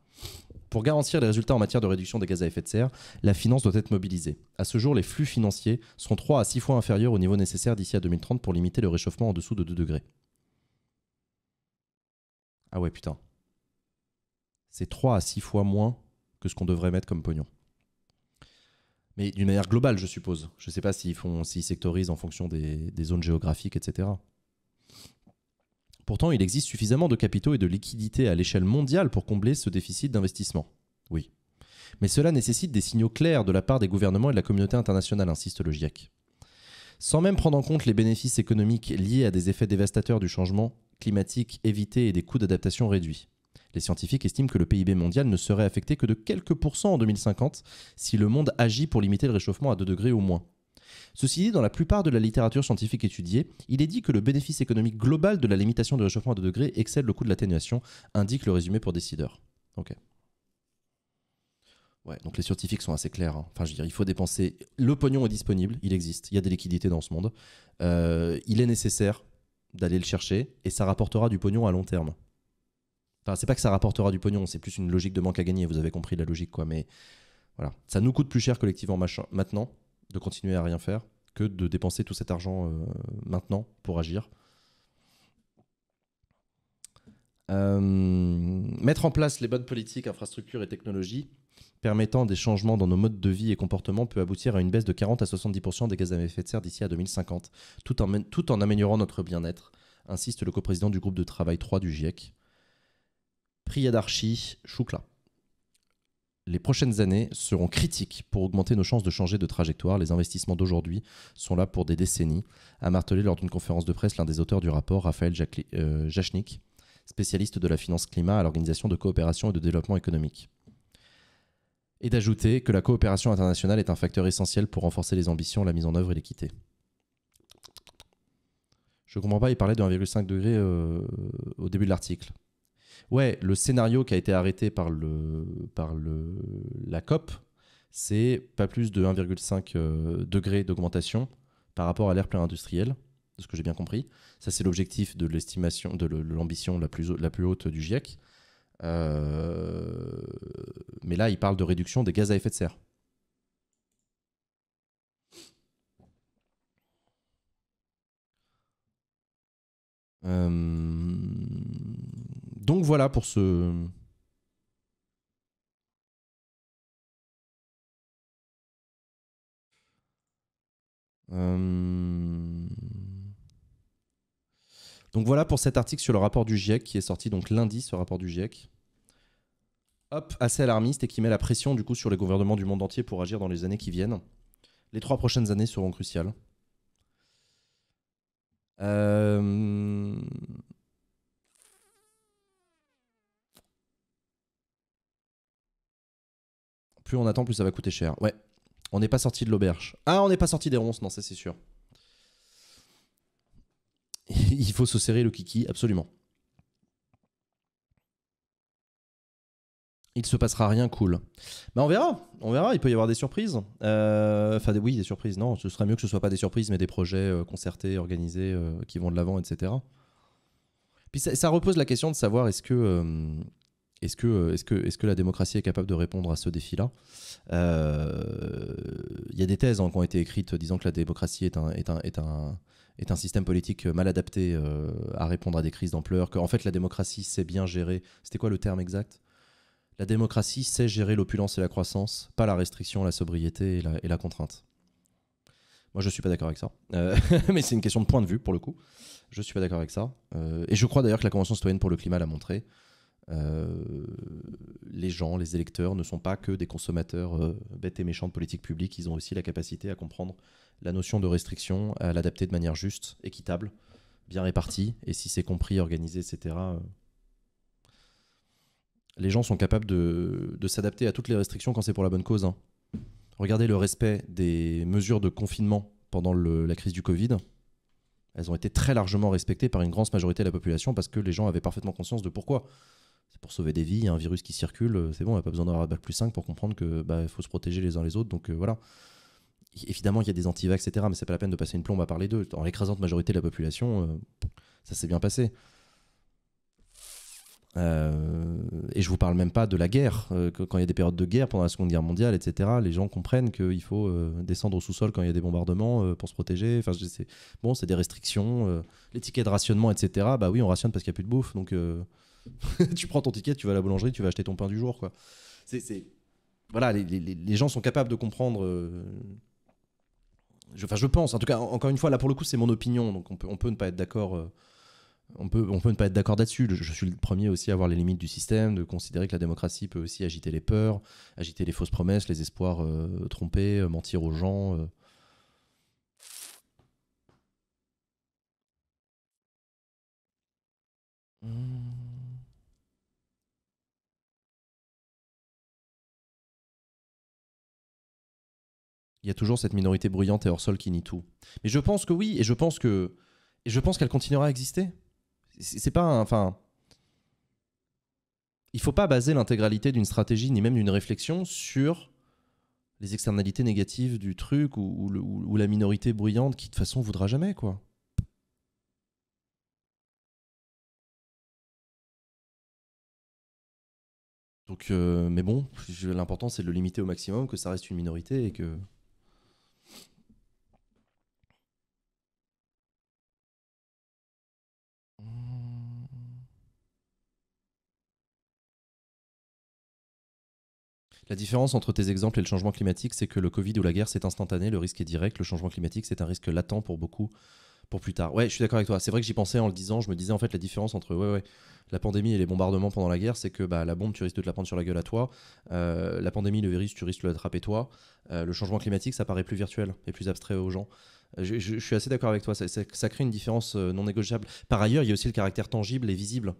Pour garantir les résultats en matière de réduction des gaz à effet de serre, la finance doit être mobilisée. À ce jour, les flux financiers sont 3 à 6 fois inférieurs au niveau nécessaire d'ici à 2030 pour limiter le réchauffement en dessous de 2 degrés. Ah ouais, putain. C'est 3 à 6 fois moins que ce qu'on devrait mettre comme pognon. Mais d'une manière globale, je suppose. Je ne sais pas s'ils font, s'ils sectorisent en fonction des zones géographiques, etc. Pourtant, il existe suffisamment de capitaux et de liquidités à l'échelle mondiale pour combler ce déficit d'investissement. Oui. Mais cela nécessite des signaux clairs de la part des gouvernements et de la communauté internationale, insiste le GIEC. Sans même prendre en compte les bénéfices économiques liés à des effets dévastateurs du changement climatique évité et des coûts d'adaptation réduits. Les scientifiques estiment que le PIB mondial ne serait affecté que de quelques pourcents en 2050 si le monde agit pour limiter le réchauffement à 2 degrés ou moins. Ceci dit, dans la plupart de la littérature scientifique étudiée, il est dit que le bénéfice économique global de la limitation du réchauffement à 2 degrés excède le coût de l'atténuation, indique le résumé pour décideurs. Ok. Ouais, donc les scientifiques sont assez clairs. Hein. Enfin, je veux dire, il faut dépenser. Le pognon est disponible, il existe, il y a des liquidités dans ce monde. Euh, il est nécessaire d'aller le chercher et ça rapportera du pognon à long terme. Enfin, c'est pas que ça rapportera du pognon, c'est plus une logique de manque à gagner, vous avez compris la logique, quoi. Mais voilà, ça nous coûte plus cher collectivement maintenant, de continuer à rien faire que de dépenser tout cet argent euh, maintenant pour agir. Euh, mettre en place les bonnes politiques, infrastructures et technologies permettant des changements dans nos modes de vie et comportements peut aboutir à une baisse de 40 à 70% des gaz à effet de serre d'ici à 2050, tout en, tout en améliorant notre bien-être, insiste le coprésident du groupe de travail 3 du GIEC. Priyadarshi Choukla les prochaines années seront critiques pour augmenter nos chances de changer de trajectoire. Les investissements d'aujourd'hui sont là pour des décennies, a martelé lors d'une conférence de presse l'un des auteurs du rapport, Raphaël euh, Jachnik, spécialiste de la finance climat à l'Organisation de coopération et de développement économique. Et d'ajouter que la coopération internationale est un facteur essentiel pour renforcer les ambitions, la mise en œuvre et l'équité. Je comprends pas, il parlait de 1,5 degré euh, au début de l'article. Ouais, le scénario qui a été arrêté par, le, par le, la COP, c'est pas plus de 1,5 euh, degré d'augmentation par rapport à l'air plein industriel, de ce que j'ai bien compris. Ça, c'est l'objectif de l'estimation, de l'ambition la plus, la plus haute du GIEC. Euh, mais là, il parle de réduction des gaz à effet de serre. Euh, donc voilà pour ce, euh, Donc voilà pour cet article sur le rapport du GIEC qui est sorti donc lundi, ce rapport du GIEC. Hop, assez alarmiste et qui met la pression du coup sur les gouvernements du monde entier pour agir dans les années qui viennent. Les trois prochaines années seront cruciales. Euh... on attend, plus ça va coûter cher. Ouais. On n'est pas sorti de l'auberge. Ah, on n'est pas sorti des ronces, non, ça c'est sûr. Il faut se serrer le kiki, absolument. il se passera rien cool. Bah on verra, on verra, il peut y avoir des surprises. Euh, enfin oui, des surprises, non, ce serait mieux que ce soit pas des surprises, mais des projets euh, concertés, organisés, euh, qui vont de l'avant, etc. Puis ça, ça, repose la question de savoir est-ce que est-ce que, euh, est que, est que la démocratie est capable de répondre à ce défi-là euh, Il y a des thèses hein, qui ont été écrites disant que la démocratie est un, est un, est un système politique mal adapté euh, à répondre à des crises d'ampleur, qu'en fait la démocratie sait bien gérer. C'était quoi le terme exact La démocratie sait gérer l'opulence et la croissance, pas la restriction, la sobriété et la, contrainte. Moi, je ne suis pas d'accord avec ça. mais c'est une question de point de vue, pour le coup. Je ne suis pas d'accord avec ça. et je crois d'ailleurs que la Convention citoyenne pour le climat l'a montré. Euh, les gens, les électeurs ne sont pas que des consommateurs euh, bêtes et méchants de politique publique, ils ont aussi la capacité à comprendre la notion de restriction, à l'adapter de manière juste, équitable, bien répartie, et si c'est compris, organisé, etc. Euh, les gens sont capables de, s'adapter à toutes les restrictions quand c'est pour la bonne cause. Hein. Regardez le respect des mesures de confinement pendant la crise du Covid elles ont été très largement respectées par une grande majorité de la population parce que les gens avaient parfaitement conscience de pourquoi c'est pour sauver des vies, il y a un virus qui circule, euh, c'est bon, on n'a pas besoin d'avoir un bac plus 5 pour comprendre que bah, faut se protéger les uns les autres, donc euh, voilà. Évidemment, il y a des antivax, etc., mais c'est pas la peine de passer une plombe à parler d'eux. Dans l'écrasante majorité de la population, euh, ça s'est bien passé. et je vous parle même pas de la guerre. quand il y a des périodes de guerre pendant la Seconde Guerre mondiale, etc., les gens comprennent qu'il faut descendre au sous-sol quand il y a des bombardements pour se protéger. Enfin, bon, c'est des restrictions. les tickets de rationnement, etc., bah oui, on rationne parce qu'il n'y a plus de bouffe, donc tu prends ton ticket, tu vas à la boulangerie, tu vas acheter ton pain du jour. Quoi. C'est, Voilà, les, gens sont capables de comprendre. Euh, je, enfin, je pense. En tout cas, encore une fois, là pour le coup, c'est mon opinion, donc on peut, ne pas être d'accord. Euh, on peut, on peut ne pas être d'accord là-dessus. Je, suis le premier aussi à voir les limites du système, de considérer que la démocratie peut aussi agiter les peurs, agiter les fausses promesses, les espoirs euh, trompés, mentir aux gens. Mmh. il y a toujours cette minorité bruyante et hors sol qui nie tout. Mais je pense que oui, et je pense que et je pense qu'elle continuera à exister. C'est pas enfin, il faut pas baser l'intégralité d'une stratégie ni même d'une réflexion sur les externalités négatives du truc ou, la minorité bruyante qui de toute façon voudra jamais quoi. Euh, mais bon, l'important c'est de le limiter au maximum, que ça reste une minorité et que La différence entre tes exemples et le changement climatique, c'est que le Covid ou la guerre, c'est instantané, le risque est direct, le changement climatique, c'est un risque latent pour beaucoup, pour plus tard. Ouais, je suis d'accord avec toi. C'est vrai que j'y pensais en le disant, je me disais en fait la différence entre la pandémie et les bombardements pendant la guerre, c'est que bah, la bombe, tu risques de te la prendre sur la gueule à toi. Euh, la pandémie, le virus, tu risques de l'attraper toi. Euh, le changement climatique, ça paraît plus virtuel et plus abstrait aux gens. Je, suis assez d'accord avec toi, ça, ça, crée une différence euh, non négociable. Par ailleurs, il y a aussi le caractère tangible et visible.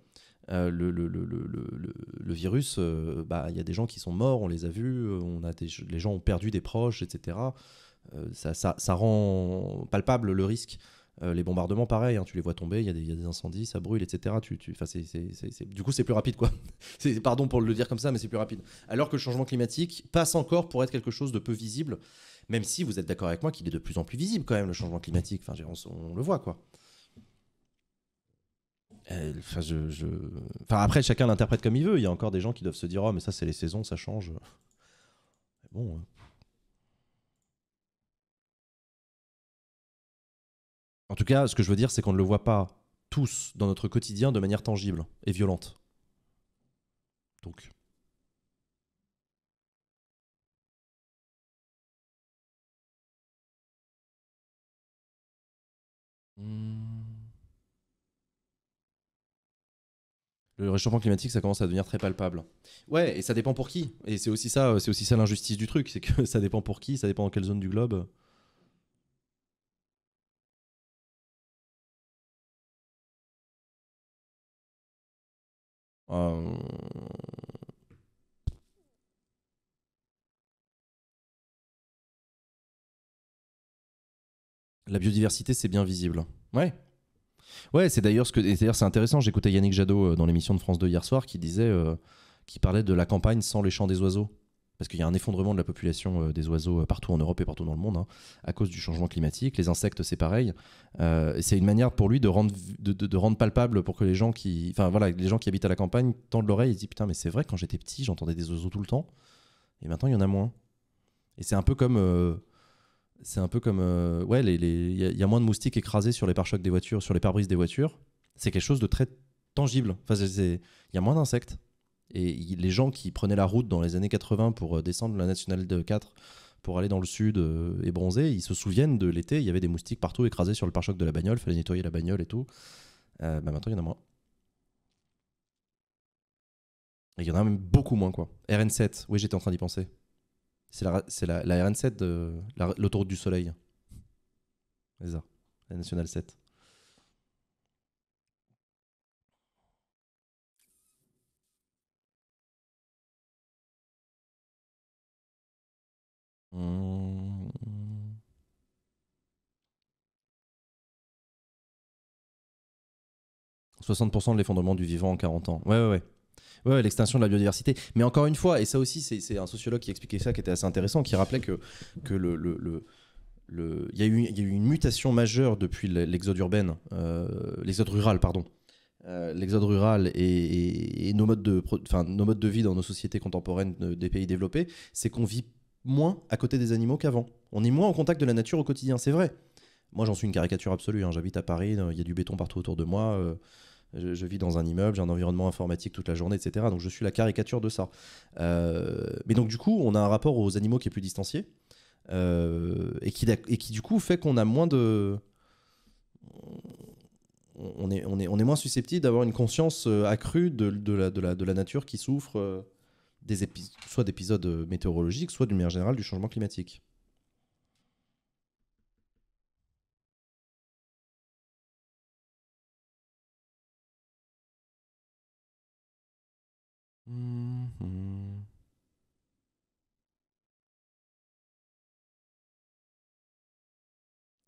Euh, le, le, virus, euh, bah, il y a des gens qui sont morts, on les a vus, euh, on a les gens ont perdu des proches, etc. ça, rend palpable le risque. les bombardements, pareil, hein, tu les vois tomber, il y, a des incendies, ça brûle, etc. Du coup, c'est plus rapide, quoi. Pardon pour le dire comme ça, mais c'est plus rapide. Alors que le changement climatique passe encore pour être quelque chose de peu visible, même si vous êtes d'accord avec moi qu'il est de plus en plus visible, quand même, le changement climatique. Enfin, on, le voit, quoi. Enfin, après, chacun l'interprète comme il veut. Il y a encore des gens qui doivent se dire Oh, mais ça, c'est les saisons, ça change. bon. Euh, en tout cas, ce que je veux dire, c'est qu'on ne le voit pas tous dans notre quotidien de manière tangible et violente. Donc. Hmm. le réchauffement climatique, ça commence à devenir très palpable. Ouais, et ça dépend pour qui. Et c'est aussi ça, euh, c'est aussi ça l'injustice du truc, c'est que ça dépend pour qui, ça dépend dans quelle zone du globe. Euh. La biodiversité, c'est bien visible. Ouais, Ouais, c'est d'ailleurs ce que d'ailleurs c'est intéressant. J'écoutais Yannick Jadot euh, dans l'émission de France 2 hier soir qui disait, euh, qui parlait de la campagne sans les chants des oiseaux parce qu'il y a un effondrement de la population euh, des oiseaux partout en Europe et partout dans le monde hein, à cause du changement climatique. Les insectes, c'est pareil. Euh, c'est une manière pour lui de rendre, de, rendre palpable pour que les gens qui, enfin voilà, les gens qui habitent à la campagne tendent l'oreille et disent putain mais c'est vrai quand j'étais petit j'entendais des oiseaux tout le temps et maintenant il y en a moins. Et c'est un peu comme c'est un peu comme. Euh, ouais, il y, a moins de moustiques écrasés sur les pare-chocs des voitures, sur les pare-brises des voitures. C'est quelque chose de très tangible. Enfin, il y a moins d'insectes. Et les gens qui prenaient la route dans les années 80 pour euh, descendre la nationale de 4 pour aller dans le sud euh, et bronzer, ils se souviennent de l'été, il y avait des moustiques partout écrasés sur le pare-choc de la bagnole, fallait nettoyer la bagnole et tout. Bah, maintenant, il y en a moins. Il y en a même beaucoup moins, quoi. RN7, oui, j'étais en train d'y penser. C'est la, la, la, RN7 de l'autoroute du Soleil. C'est ça, la Nationale 7. 60% de l'effondrement du vivant en 40 ans. Ouais, ouais, ouais. Ouais, l'extinction de la biodiversité. Mais encore une fois, et ça aussi, c'est un sociologue qui expliquait ça, qui était assez intéressant, qui rappelait que, que le, le, Il, y a eu, une mutation majeure depuis l'exode urbaine, euh, l'exode rural, pardon. Euh, l'exode rural et, nos, modes de, nos modes de vie dans nos sociétés contemporaines des pays développés, c'est qu'on vit moins à côté des animaux qu'avant. On est moins en contact de la nature au quotidien, c'est vrai. Moi, j'en suis une caricature absolue. Hein. J'habite à Paris, il y a du béton partout autour de moi. Euh, je, vis dans un immeuble, j'ai un environnement informatique toute la journée, etc. Donc je suis la caricature de ça. Euh, mais donc du coup, on a un rapport aux animaux qui est plus distancié euh, et, qui, et, qui, du coup fait qu'on a moins de... On est, on est, on est moins susceptible d'avoir une conscience euh, accrue de, de, la, de, la, de la, nature qui souffre des soit d'épisodes météorologiques, soit d'une manière générale du changement climatique.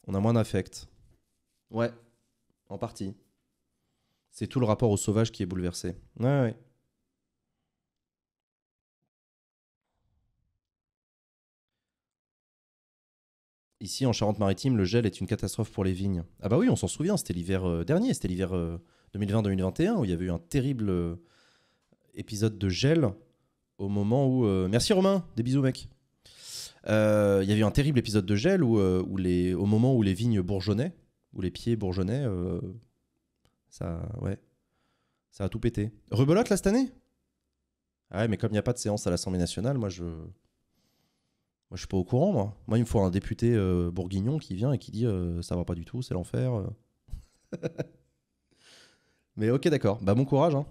On a moins d'affect. Ouais, en partie. C'est tout le rapport au sauvage qui est bouleversé. Ouais, ouais. Ici, en Charente-Maritime, le gel est une catastrophe pour les vignes. Ah bah oui, on s'en souvient, c'était l'hiver euh, dernier, c'était l'hiver 2020-2021, euh, où il y avait eu un terrible, euh, épisode de gel au moment où. Euh, Merci Romain, des bisous mec. Euh, il y avait un terrible épisode de gel où, euh, les, au moment où les vignes bourgeonnaient, ou les pieds bourgeonnaient, ça, ouais, ça a tout pété. Rebelote là cette année Ah Ouais, mais comme il n'y a pas de séance à l'Assemblée nationale, moi je. Moi, je suis pas au courant, moi. Moi, il me faut un député bourguignon qui vient et qui dit ça va pas du tout, c'est l'enfer. Mais ok, d'accord. Bah, bon courage. hein.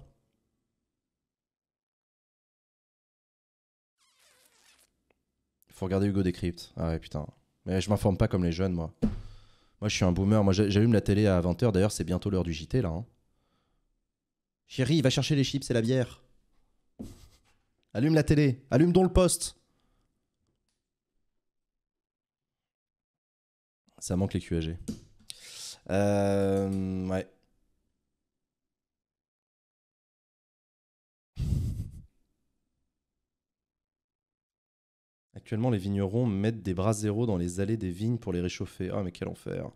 Faut regarder Hugo Décrypte. Ah ouais, putain. Mais je m'informe pas comme les jeunes, moi. Moi, je suis un boomer. Moi, j'allume la télé à 20h. D'ailleurs, c'est bientôt l'heure du JT, là. Hein. Chérie, va chercher les chips et la bière. Allume la télé. Allume donc le poste. Ça manque les QAG. Euh, ouais. Actuellement, les vignerons mettent des bras zéro dans les allées des vignes pour les réchauffer. Ah, mais quel enfer!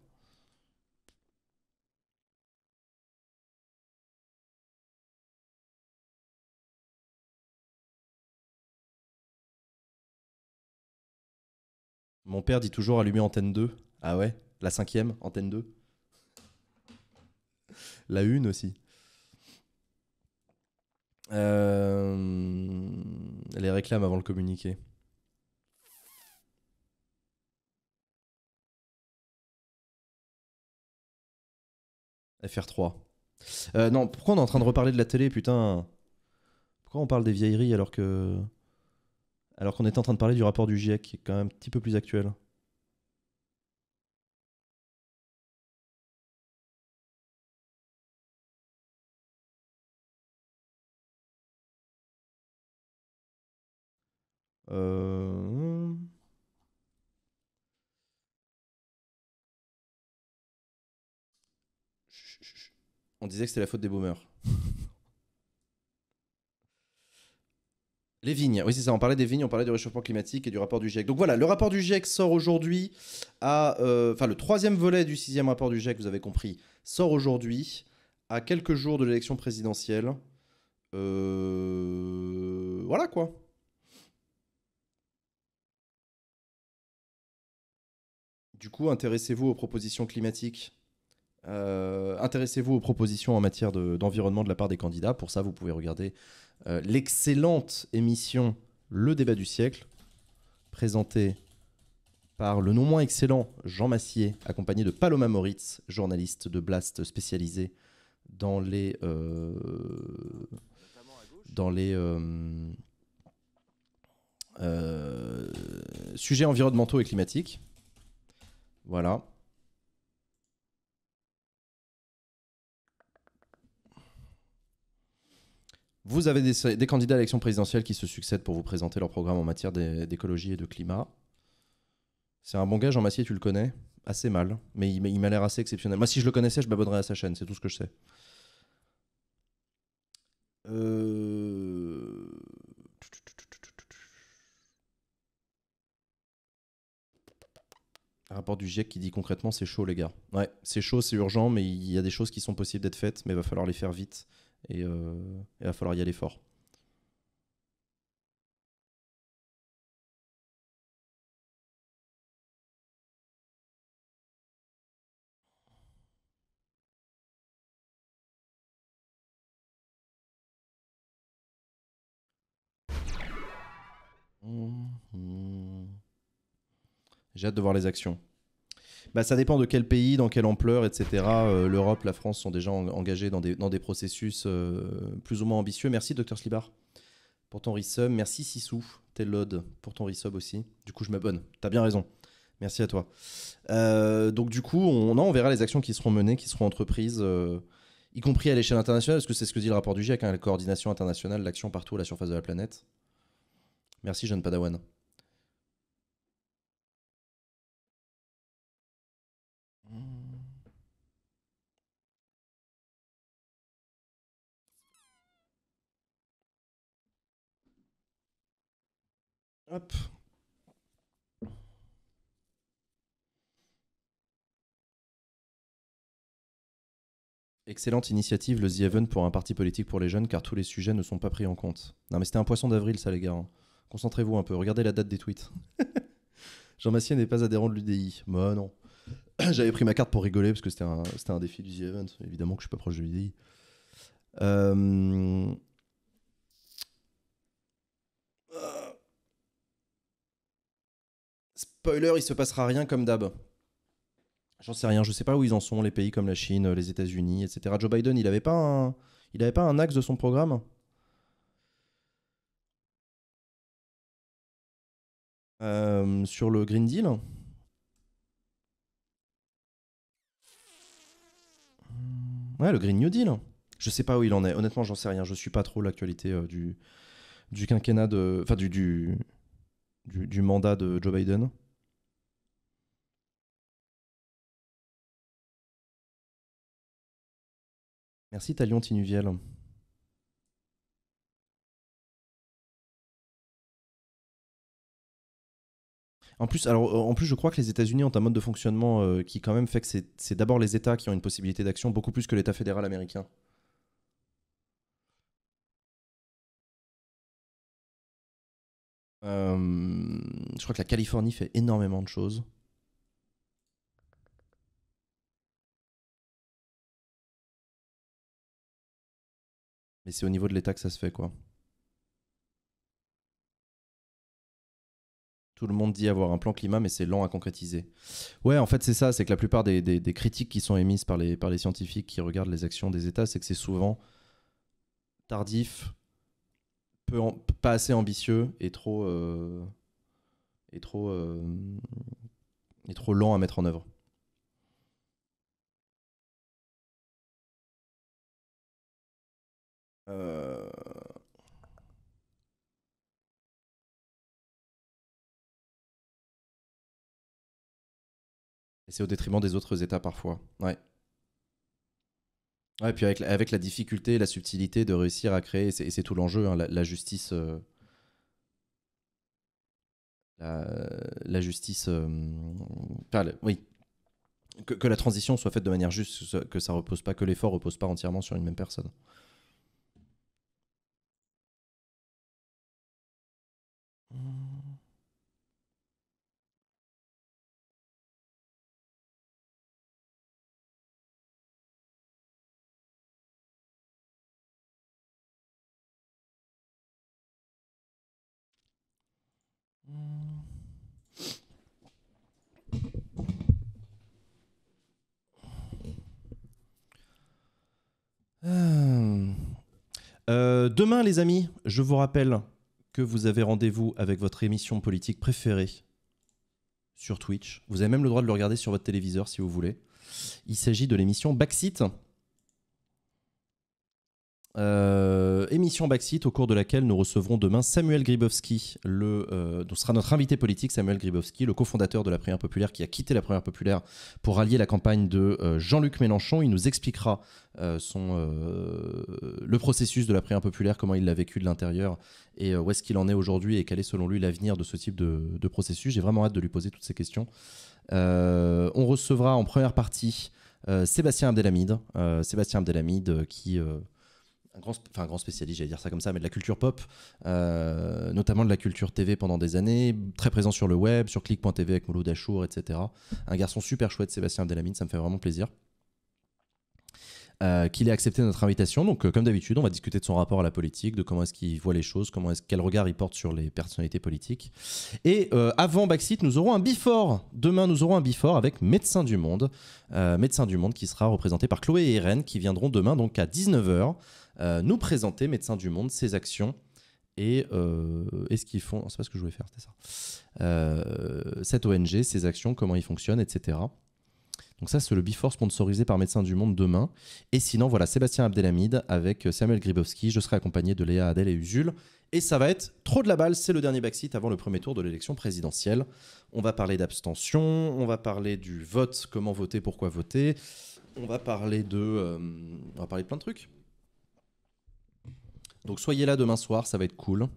Mon père dit toujours allumer antenne 2. Ah ouais La cinquième, antenne 2. La une aussi. Elle euh, Les réclame avant le communiqué. FR3. Euh, non, pourquoi on est en train de reparler de la télé, putain Pourquoi on parle des vieilleries alors que. Alors qu'on est en train de parler du rapport du GIEC, qui est quand même un petit peu plus actuel. Euh. on disait que c'était la faute des boomers. Les vignes, oui c'est ça, on parlait des vignes, on parlait du réchauffement climatique et du rapport du GIEC. Donc voilà, le rapport du GIEC sort aujourd'hui, à, euh, enfin le troisième volet du sixième rapport du GIEC, vous avez compris, sort aujourd'hui, à quelques jours de l'élection présidentielle. Euh, voilà quoi. Du coup, intéressez-vous aux propositions climatiques euh, intéressez-vous aux propositions en matière d'environnement de, la part des candidats. Pour ça, vous pouvez regarder euh, l'excellente émission Le débat du siècle, présentée par le non moins excellent Jean Massier, accompagné de Paloma Moritz, journaliste de Blast spécialisé dans les. Euh, dans les. sujets environnementaux et climatiques. Voilà. Vous avez des, candidats à l'élection présidentielle qui se succèdent pour vous présenter leur programme en matière d'écologie et de climat. C'est un bon gars, Jean Massier, tu le connais Assez mal, mais il, m'a l'air assez exceptionnel. Moi, si je le connaissais, je m'abonnerais à sa chaîne, c'est tout ce que je sais. Un euh. rapport du GIEC qui dit concrètement c'est chaud les gars. Ouais, c'est chaud, c'est urgent, mais il y a des choses qui sont possibles d'être faites, mais il va falloir les faire vite et il euh, va falloir y aller fort. Mmh, mmh. J'ai hâte de voir les actions. Bah, ça dépend de quel pays, dans quelle ampleur, etc. Euh, L'Europe, la France sont déjà engagées dans des, dans des processus euh, plus ou moins ambitieux. Merci, docteur Slibar, pour ton resub. Merci, Sissou, Telode pour ton resub aussi. Du coup, je m'abonne. as bien raison. Merci à toi. Euh, donc, du coup, on, on verra les actions qui seront menées, qui seront entreprises y compris à l'échelle internationale, parce que c'est ce que dit le rapport du GIEC, hein, la coordination internationale, l'action partout à la surface de la planète. Merci, John Padawan. Hop. Excellente initiative, le The event pour un parti politique pour les jeunes, car tous les sujets ne sont pas pris en compte. Non, mais c'était un poisson d'avril, ça, les gars. Hein. Concentrez-vous un peu, regardez la date des tweets. Jean Jean-Massien n'est pas adhérent de l'UDI. Moi bah, non. J'avais pris ma carte pour rigoler, parce que c'était un, un, défi du The Event. Évidemment que je suis pas proche de l'UDI. Euh, spoiler, il se passera rien comme d'hab. J'en sais rien, je sais pas où ils en sont, les pays comme la Chine, les États-Unis, etc. Joe Biden, il avait pas un, il avait pas un axe de son programme euh, sur le Green Deal. Ouais, le Green New Deal. Je sais pas où il en est. Honnêtement, j'en sais rien. Je suis pas trop l'actualité euh, du, du quinquennat du, du, du mandat de Joe Biden. Merci Talion Tinuviel. En plus, alors, euh, en plus, je crois que les États-Unis ont un mode de fonctionnement euh, qui, quand même, fait que c'est d'abord les États qui ont une possibilité d'action beaucoup plus que l'État fédéral américain. Euh, je crois que la Californie fait énormément de choses. Et c'est au niveau de l'État que ça se fait, quoi. Tout le monde dit avoir un plan climat, mais c'est lent à concrétiser. Ouais, en fait, c'est ça, c'est que la plupart des, critiques qui sont émises par les, par les scientifiques qui regardent les actions des États, c'est que c'est souvent tardif, peu pas assez ambitieux et trop, euh, et, trop, euh, et trop lent à mettre en œuvre. Euh, c'est au détriment des autres États parfois. Ouais. et puis avec, la difficulté et la subtilité de réussir à créer, et c'est tout l'enjeu, hein, la, justice. Euh, la, justice. Euh, oui. Que, que, la transition soit faite de manière juste, que ça repose pas, que l'effort repose pas entièrement sur une même personne. Hmm. Euh, demain, les amis, je vous rappelle que vous avez rendez-vous avec votre émission politique préférée sur Twitch. Vous avez même le droit de le regarder sur votre téléviseur si vous voulez. Il s'agit de l'émission Backseat, euh, émission Backseat au cours de laquelle nous recevrons demain Samuel Gribowski, le, euh, sera notre invité politique, Samuel le cofondateur de la Première Populaire qui a quitté la Première Populaire pour allier la campagne de euh, Jean-Luc Mélenchon. Il nous expliquera son, le processus de la Première Populaire, comment il l'a vécu de l'intérieur et où est-ce qu'il en est aujourd'hui et quel est selon lui l'avenir de ce type de, de processus. J'ai vraiment hâte de lui poser toutes ces questions. on recevra en première partie Sébastien Abdelhamid, Sébastien Abdelhamid qui un grand, enfin, un grand spécialiste, j'allais dire ça comme ça, mais de la culture pop, euh, notamment de la culture TV pendant des années, très présent sur le web, sur click.tv avec Mouloud Achour, etc. Un garçon super chouette, Sébastien Abdelhamid, ça me fait vraiment plaisir. Euh, qu'il ait accepté notre invitation. Donc, euh, comme d'habitude, on va discuter de son rapport à la politique, de comment est-ce qu'il voit les choses, comment est-ce quel regard il porte sur les personnalités politiques. Et avant Baxit, nous aurons un bifort. Demain, nous aurons un bifort avec Médecins du Monde, Médecins du Monde qui sera représenté par Chloé et Irène, qui viendront demain donc à 19h euh, nous présenter, Médecins du Monde, ses actions et, euh, ce qu'ils font. C'est pas ce que je voulais faire, c'était ça. Euh, cette ONG, ses actions, comment ils fonctionnent, etc. Donc ça, c'est le Before sponsorisé par Médecins du Monde demain. Et sinon, voilà, Sébastien Abdelhamid avec Samuel Gribowski. Je serai accompagné de Léa Adèle et Usul. Et ça va être trop de la balle. C'est le dernier backseat avant le premier tour de l'élection présidentielle. On va parler d'abstention, on va parler du vote, comment voter, pourquoi voter. On va parler de, on va parler de plein de trucs. Donc soyez là demain soir, ça va être cool.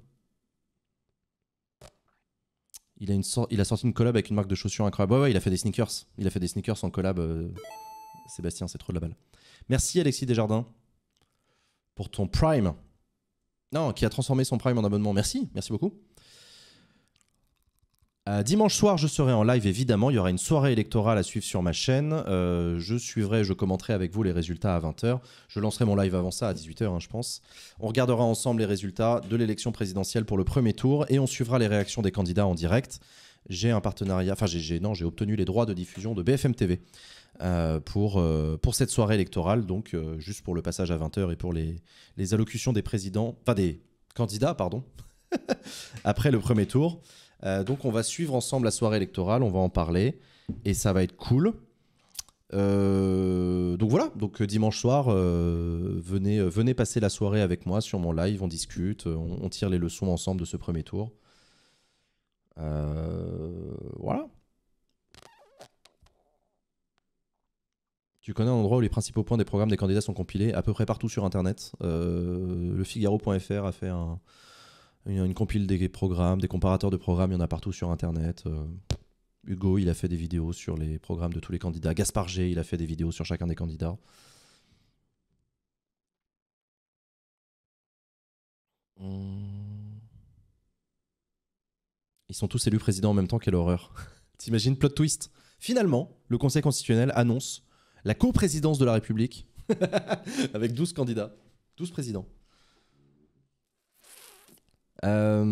Il a, sorti une collab avec une marque de chaussures incroyable. Ouais, ouais, il a fait des sneakers. Il a fait des sneakers en collab. Euh, Sébastien, c'est trop de la balle. Merci Alexis Desjardins pour ton Prime. Non, qui a transformé son Prime en abonnement. Merci, merci beaucoup dimanche soir, je serai en live, évidemment. Il y aura une soirée électorale à suivre sur ma chaîne. Euh, je suivrai, je commenterai avec vous les résultats à 20h. Je lancerai mon live avant ça à 18h, hein, je pense. On regardera ensemble les résultats de l'élection présidentielle pour le premier tour et on suivra les réactions des candidats en direct. J'ai un partenariat, enfin, j'ai, non, j'ai obtenu les droits de diffusion de BFM TV euh, pour, euh, pour cette soirée électorale, donc juste pour le passage à 20h et pour les, les allocutions des présidents, enfin des candidats, pardon, après le premier tour. Euh, donc on va suivre ensemble la soirée électorale, on va en parler et ça va être cool. Euh, donc voilà, donc euh, dimanche soir, venez, venez passer la soirée avec moi sur mon live, on discute, on, on tire les leçons ensemble de ce premier tour. voilà. Tu connais un endroit où les principaux points des programmes des candidats sont compilés à peu près partout sur Internet. le Figaro.fr a fait un, a une, compile des programmes, des comparateurs de programmes, il y en a partout sur Internet. Euh, Hugo, il a fait des vidéos sur les programmes de tous les candidats. Gaspard G, il a fait des vidéos sur chacun des candidats. Hmm. Ils sont tous élus président en même temps, quelle horreur. T'imagines, plot twist. Finalement, le Conseil constitutionnel annonce la coprésidence de la République avec 12 candidats, 12 présidents. Euh,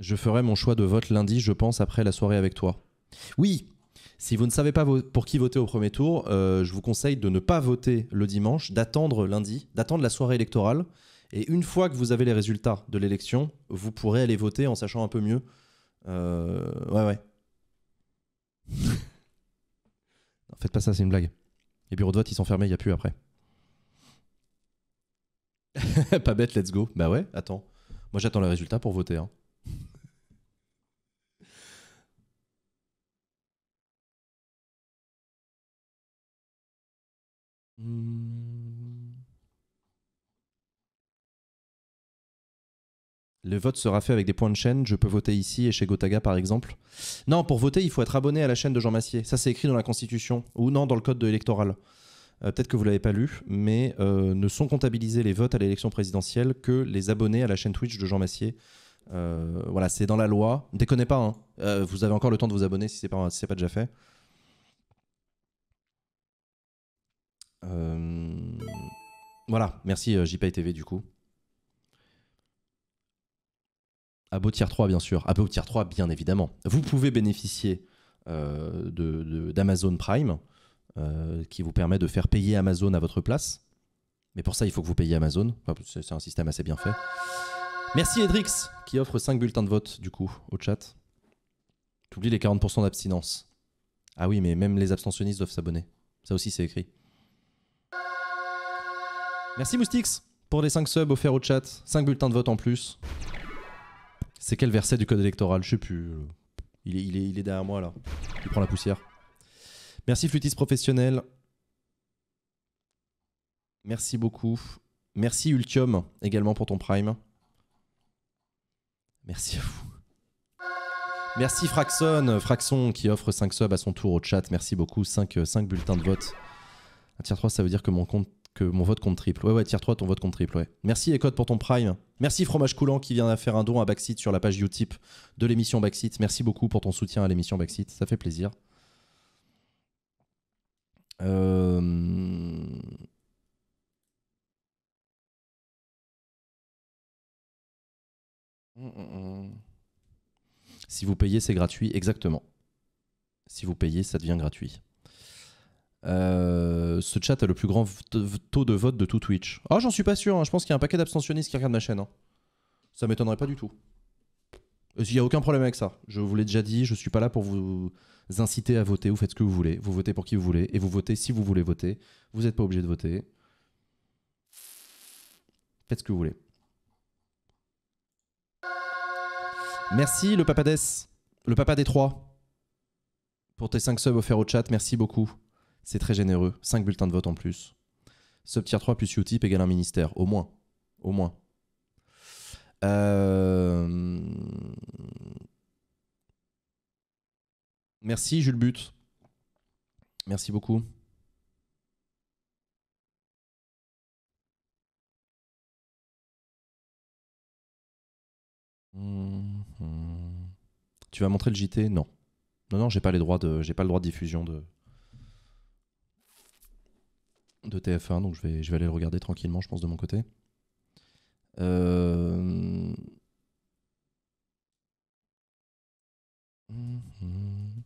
je ferai mon choix de vote lundi, je pense, après la soirée avec toi. Oui, si vous ne savez pas pour qui voter au premier tour, euh, je vous conseille de ne pas voter le dimanche, d'attendre lundi, d'attendre la soirée électorale. Et une fois que vous avez les résultats de l'élection, vous pourrez aller voter en sachant un peu mieux. Euh, ouais, ouais. faites pas ça, c'est une blague. Les bureaux de vote, ils sont fermés, il n'y a plus après. pas bête, let's go. Bah ouais, attends. Moi j'attends le résultat pour voter. Hein. Hmm. Le vote sera fait avec des points de chaîne. Je peux voter ici et chez Gotaga par exemple. Non, pour voter, il faut être abonné à la chaîne de Jean Massier. Ça, c'est écrit dans la Constitution. Ou non, dans le code électoral. Euh, peut-être que vous ne l'avez pas lu, mais euh, ne sont comptabilisés les votes à l'élection présidentielle que les abonnés à la chaîne Twitch de Jean Massier. Euh, voilà, c'est dans la loi. Ne déconnez pas, hein. vous avez encore le temps de vous abonner si ce n'est pas, déjà fait. Voilà, merci JPay TV du coup. Abo Tier 3, bien sûr. Abo Tier 3, bien évidemment. Vous pouvez bénéficier d'Amazon de, Prime euh, qui vous permet de faire payer Amazon à votre place. Mais pour ça, il faut que vous payiez Amazon. c'est un système assez bien fait. Merci Edrix, qui offre 5 bulletins de vote, du coup, au chat. T'oublies les 40% d'abstinence. Ah oui, mais même les abstentionnistes doivent s'abonner. Ça aussi, c'est écrit. Merci Moustix pour les 5 subs offerts au chat. 5 bulletins de vote en plus. C'est quel verset du code électoral Je sais plus. Il est, il, il est derrière moi là. Il prend la poussière. Merci flûtiste professionnel. Merci beaucoup. Merci Ultium également pour ton prime. Merci à vous. Merci Fraxon, Fraxon qui offre 5 subs à son tour au chat. Merci beaucoup. 5, euh, bulletins de vote. Un tier 3, ça veut dire que mon, compte, que mon vote compte triple. Ouais, ouais, tier 3, ton vote compte triple, Merci et pour ton prime. Merci Fromage Coulant qui vient à faire un don à Backsite sur la page Utip de l'émission Backsite. Merci beaucoup pour ton soutien à l'émission Backsite. Ça fait plaisir. Euh, hum, hum, hum. Si vous payez, c'est gratuit, exactement. Si vous payez, ça devient gratuit. Euh, ce chat a le plus grand taux de vote de tout Twitch. Ah, oh, j'en suis pas sûr, hein. je pense qu'il y a un paquet d'abstentionnistes qui regardent ma chaîne. Hein. Ça m'étonnerait pas du tout. Il euh, n'y a aucun problème avec ça. Je vous l'ai déjà dit, je ne suis pas là pour vous inciter à voter. Vous faites ce que vous voulez. Vous votez pour qui vous voulez. Et vous votez si vous voulez voter. Vous n'êtes pas obligé de voter. Faites ce que vous voulez. Merci le papa le papa des trois, pour tes 5 subs offerts au chat. Merci beaucoup. C'est très généreux. 5 bulletins de vote en plus. Sub tier 3 plus Utip égale un ministère. Au moins. Au moins. Euh, Merci Jules But. Merci beaucoup. Tu vas montrer le JT Non. Non, non, j'ai pas les droits de, j'ai pas le droit de diffusion de de TF1, donc je vais, je vais aller le regarder tranquillement, je pense de mon côté. Euh, mhm.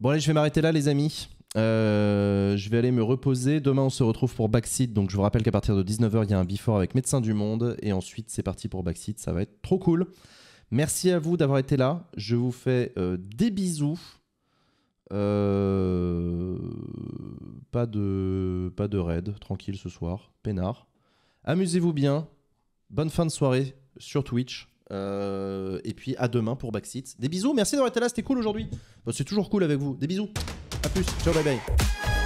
Bon allez, je vais m'arrêter là les amis. Euh, je vais aller me reposer. Demain, on se retrouve pour Backseat. Donc, je vous rappelle qu'à partir de 19h, il y a un before avec Médecins du Monde. Et ensuite, c'est parti pour Backseat. Ça va être trop cool. Merci à vous d'avoir été là. Je vous fais euh, des bisous. Euh, pas de pas de raid, tranquille ce soir, peinard. Amusez-vous bien. Bonne fin de soirée sur Twitch. Euh, et puis à demain pour Backseat. Des bisous, merci d'avoir été là, c'était cool aujourd'hui. C'est toujours cool avec vous. Des bisous. À plus. Ciao, bye bye.